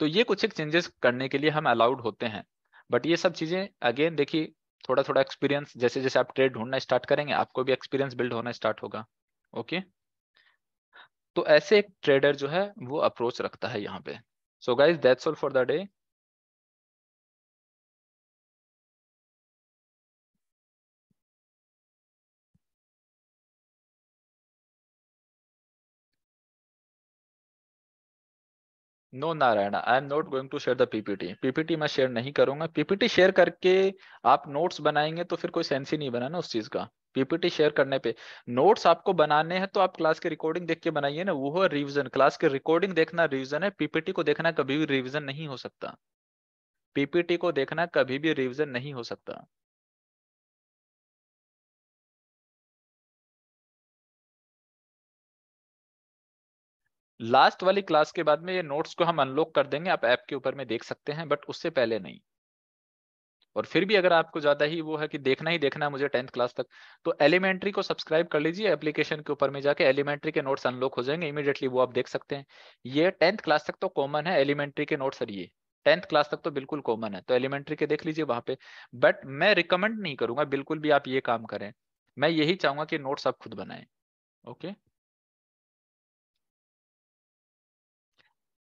तो ये कुछ एक चेंजेस करने के लिए हम अलाउड होते हैं बट ये सब चीजें अगेन देखिए थोड़ा थोड़ा एक्सपीरियंस जैसे जैसे आप ट्रेड ढूंढना स्टार्ट करेंगे आपको भी एक्सपीरियंस बिल्ड होना स्टार्ट होगा ओके तो ऐसे एक ट्रेडर जो है वो अप्रोच रखता है यहाँ पे so guys that's all for the day no Narayan I am not going to share the PPT PPT मैं शेयर नहीं करूंगा पीपीटी शेयर करके आप नोट्स बनाएंगे तो फिर कोई सेंस ही नहीं बना ना उस चीज का पीपीटी शेयर करने पे नोट्स आपको बनाने हैं तो आप क्लास के रिकॉर्डिंग देख के बनाइए ना वो है रिविजन क्लास के रिकॉर्डिंग देखना रिविजन है पीपीटी को देखना कभी भी रिविजन नहीं हो सकता पीपीटी को देखना कभी भी रिविजन नहीं हो सकता लास्ट वाली क्लास के बाद में ये नोट्स को हम अनलॉक कर देंगे आप ऐप के ऊपर में देख सकते हैं बट उससे पहले नहीं और फिर भी अगर आपको ज्यादा ही वो है कि देखना ही देखना है मुझे टेंथ क्लास तक तो एलिमेंट्री को सब्सक्राइब कर लीजिए एप्लीकेशन के ऊपर में जाके एलिमेंट्री के नोट्स अनलॉक हो जाएंगे इमीडिएटली वो आप देख सकते हैं ये टेंथ क्लास तक तो कॉमन है एलिमेंट्री के नोट्स सर ये टेंथ क्लास तक तो बिल्कुल कॉमन है तो एलिमेंट्री के देख लीजिए वहां पे बट मैं रिकमेंड नहीं करूंगा बिल्कुल भी आप ये काम करें मैं यही चाहूंगा कि नोट्स आप खुद बनाए ओके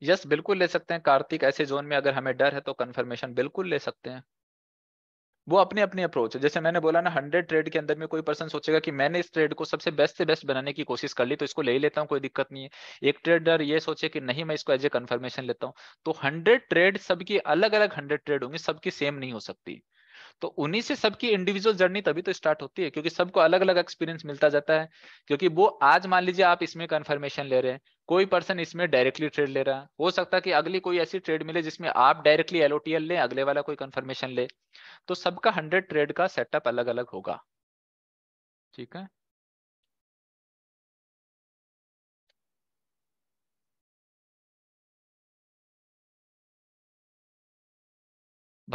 यस yes, बिल्कुल ले सकते हैं कार्तिक ऐसे जोन में अगर हमें डर है तो कंफर्मेशन बिल्कुल ले सकते हैं वो अपनी अपनी अप्रोच है जैसे मैंने बोला ना हंड्रेड ट्रेड के अंदर में कोई पर्सन सोचेगा कि मैंने इस ट्रेड को सबसे बेस्ट से बेस्ट बनाने की कोशिश कर ली तो इसको ले ही लेता हूँ कोई दिक्कत नहीं है एक ट्रेडर ये सोचे कि नहीं मैं इसको एज ए कन्फर्मेशन लेता हूँ तो हंड्रेड ट्रेड सबकी अलग अलग हंड्रेड ट्रेड होंगी सबकी सेम नहीं हो सकती तो उन्हीं से सबकी इंडिविजुअल जर्नी तभी तो स्टार्ट होती है क्योंकि सबको अलग अलग एक्सपीरियंस मिलता जाता है क्योंकि वो आज मान लीजिए आप इसमें कन्फर्मेशन ले रहे हैं कोई पर्सन इसमें डायरेक्टली ट्रेड ले रहा है हो सकता है कि अगली कोई ऐसी ट्रेड मिले जिसमें आप डायरेक्टली एलओटीएल लें अगले वाला कोई कन्फर्मेशन ले तो सबका हंड्रेड ट्रेड का सेटअप अलग अलग होगा ठीक है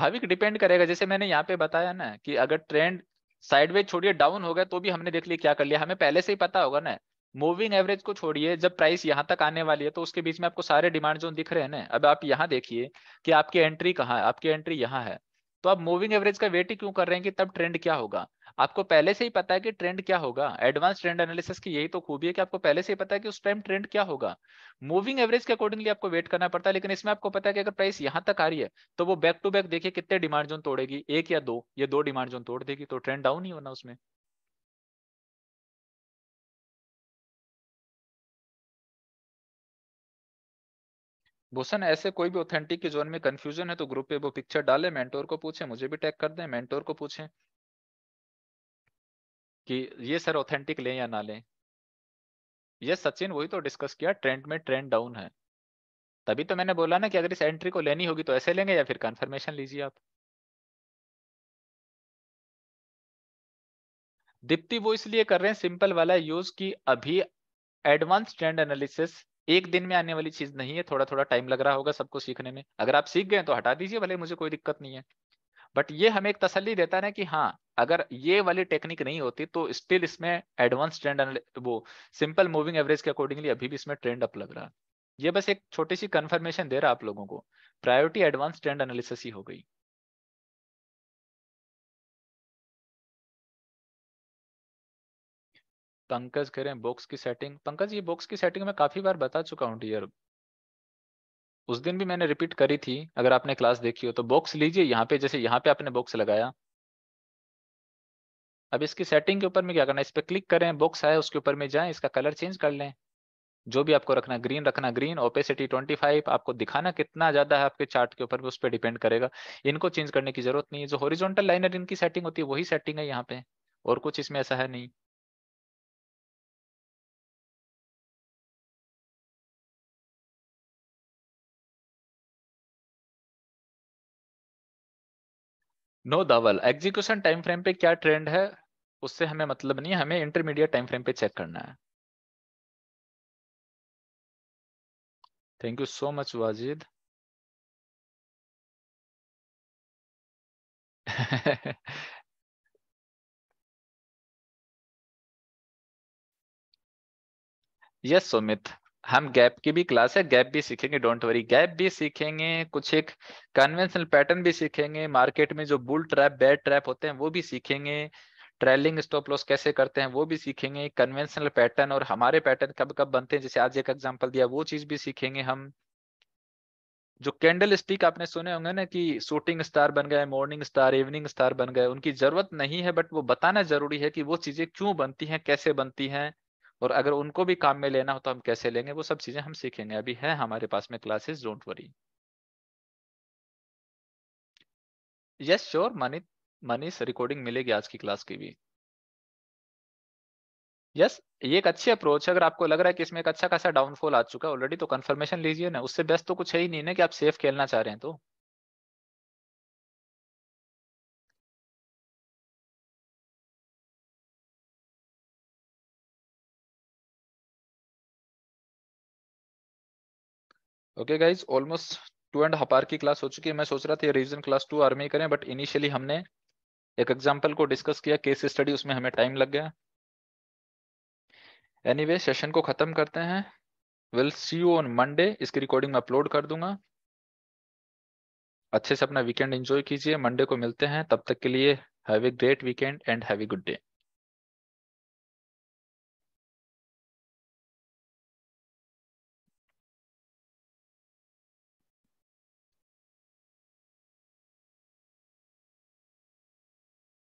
भाविक डिपेंड करेगा जैसे मैंने यहाँ पे बताया ना कि अगर ट्रेंड साइडवेज छोड़िए डाउन हो गया तो भी हमने देख लिया क्या कर लिया हमें पहले से ही पता होगा ना मूविंग एवरेज को छोड़िए जब प्राइस यहाँ तक आने वाली है तो उसके बीच में आपको सारे डिमांड जोन दिख रहे हैं ना अब आप यहाँ देखिए कि आपकी एंट्री कहाँ है आपकी एंट्री यहाँ है तो आप मूविंग एवरेज का वेट ही क्यों कर रहे हैं कि तब ट्रेंड क्या होगा आपको पहले से ही पता है कि ट्रेंड क्या होगा एडवांस ट्रेंड एनालिसिस की यही तो खूबी है कि आपको पहले से ही पता है कि उस टाइम ट्रेंड क्या होगा मूविंग एवरेज के अकॉर्डिंगली आपको वेट करना पड़ता है लेकिन इसमें आपको पता है कि अगर प्राइस यहां तक आ रही है तो वो बैक टू बैक देखिए कितने डिमांड जोन तोड़ेगी एक या दो ये दो डिमांड जोन तोड़ देगी तो ट्रेंड डाउन ही होना उसमें भूषण ऐसे कोई भी ऑथेंटिक के जोन में कंफ्यूजन है तो ग्रुप पे वो पिक्चर डाले मेंटोर को पूछे मुझे भी टैग कर दें मेंटोर को पूछे कि ये सर ऑथेंटिक लें या ना लें ये सचिन वही तो डिस्कस किया ट्रेंड में ट्रेंड डाउन है तभी तो मैंने बोला ना कि अगर इस एंट्री को लेनी होगी तो ऐसे लेंगे या फिर कंफर्मेशन लीजिए आप दीप्ति वो इसलिए कर रहे हैं सिंपल वाला यूज की अभी एडवांस ट्रेंड एनालिसिस एक दिन में आने वाली चीज नहीं है थोड़ा थोड़ा टाइम लग रहा होगा सबको सीखने में अगर आप सीख गए तो हटा दीजिए भले मुझे कोई दिक्कत नहीं है बट ये हमें एक तसल्ली देता है ना कि हाँ अगर ये वाली टेक्निक नहीं होती तो स्टिल इसमें एडवांस ट्रेंड वो सिंपल मूविंग एवरेज के अकॉर्डिंगली अभी भी इसमें ट्रेंड अप लग रहा है ये बस एक छोटी सी कंफर्मेशन दे रहा आप लोगों को प्रायोरिटी एडवांस ट्रेंड एनालिसिस ही हो गई पंकज कह रहे हैं बॉक्स की सेटिंग पंकज ये बॉक्स की सेटिंग मैं काफी बार बता चुका हूं डियर उस दिन भी मैंने रिपीट करी थी अगर आपने क्लास देखी हो तो बॉक्स लीजिए यहाँ पे जैसे यहाँ पे आपने बॉक्स लगाया अब इसकी सेटिंग के ऊपर में क्या करना है इस पर क्लिक करें बॉक्स आए उसके ऊपर में जाएं इसका कलर चेंज कर लें जो भी आपको रखना ग्रीन रखना ग्रीन ओपेसिटी फाइव आपको दिखाना कितना ज्यादा है आपके चार्ट के ऊपर उस पर डिपेंड करेगा इनको चेंज करने की जरूरत नहीं है जो हॉरिजॉन्टल लाइनर इनकी सेटिंग होती है वही सेटिंग है यहाँ पे और कुछ इसमें ऐसा है नहीं no Dhaval execution time frame पे क्या ट्रेंड है उससे हमें मतलब नहीं है हमें इंटरमीडिएट टाइम फ्रेम पे चेक करना है thank you so much Wajid yes Sumit हम गैप की भी क्लास है गैप भी सीखेंगे डोंट वरी गैप भी सीखेंगे कुछ एक कन्वेंशनल पैटर्न भी सीखेंगे मार्केट में जो बुल ट्रैप बैड ट्रैप होते हैं वो भी सीखेंगे ट्रेलिंग स्टॉप लॉस कैसे करते हैं वो भी सीखेंगे कन्वेंशनल पैटर्न और हमारे पैटर्न कब कब बनते हैं जैसे आज एक एग्जाम्पल दिया वो चीज भी सीखेंगे हम जो कैंडल स्टिक आपने सुने होंगे ना कि शूटिंग स्टार बन गए मॉर्निंग स्टार इवनिंग स्टार बन गए उनकी जरूरत नहीं है बट वो बताना जरूरी है कि वो चीजें क्यों बनती हैं कैसे बनती हैं और अगर उनको भी काम में लेना हो तो हम कैसे लेंगे वो सब चीजें हम सीखेंगे अभी है हमारे पास में classes don't worry yes sure Mani Manish recording मिलेगी आज की क्लास की भी यस yes, ये एक अच्छी अप्रोच है अगर आपको लग रहा है कि इसमें एक अच्छा खासा डाउनफॉल आ चुका है ऑलरेडी तो कंफर्मेशन लीजिए ना उससे बेस्ट तो कुछ है ही नहीं ना कि आप सेफ खेलना चाह रहे हैं तो okay guys almost two and half hour की क्लास हो चुकी है मैं सोच रहा था रिविजन क्लास टू आर्मी करें बट इनिशियली हमने एक एग्जाम्पल को डिस्कस किया केस स्टडी उसमें हमें टाइम लग गया एनी anyway, सेशन को खत्म करते हैं will see you on Monday इसकी रिकॉर्डिंग मैं अपलोड कर दूंगा अच्छे से अपना वीकेंड एंजॉय कीजिए मंडे को मिलते हैं तब तक के लिए have a great weekend and have a good day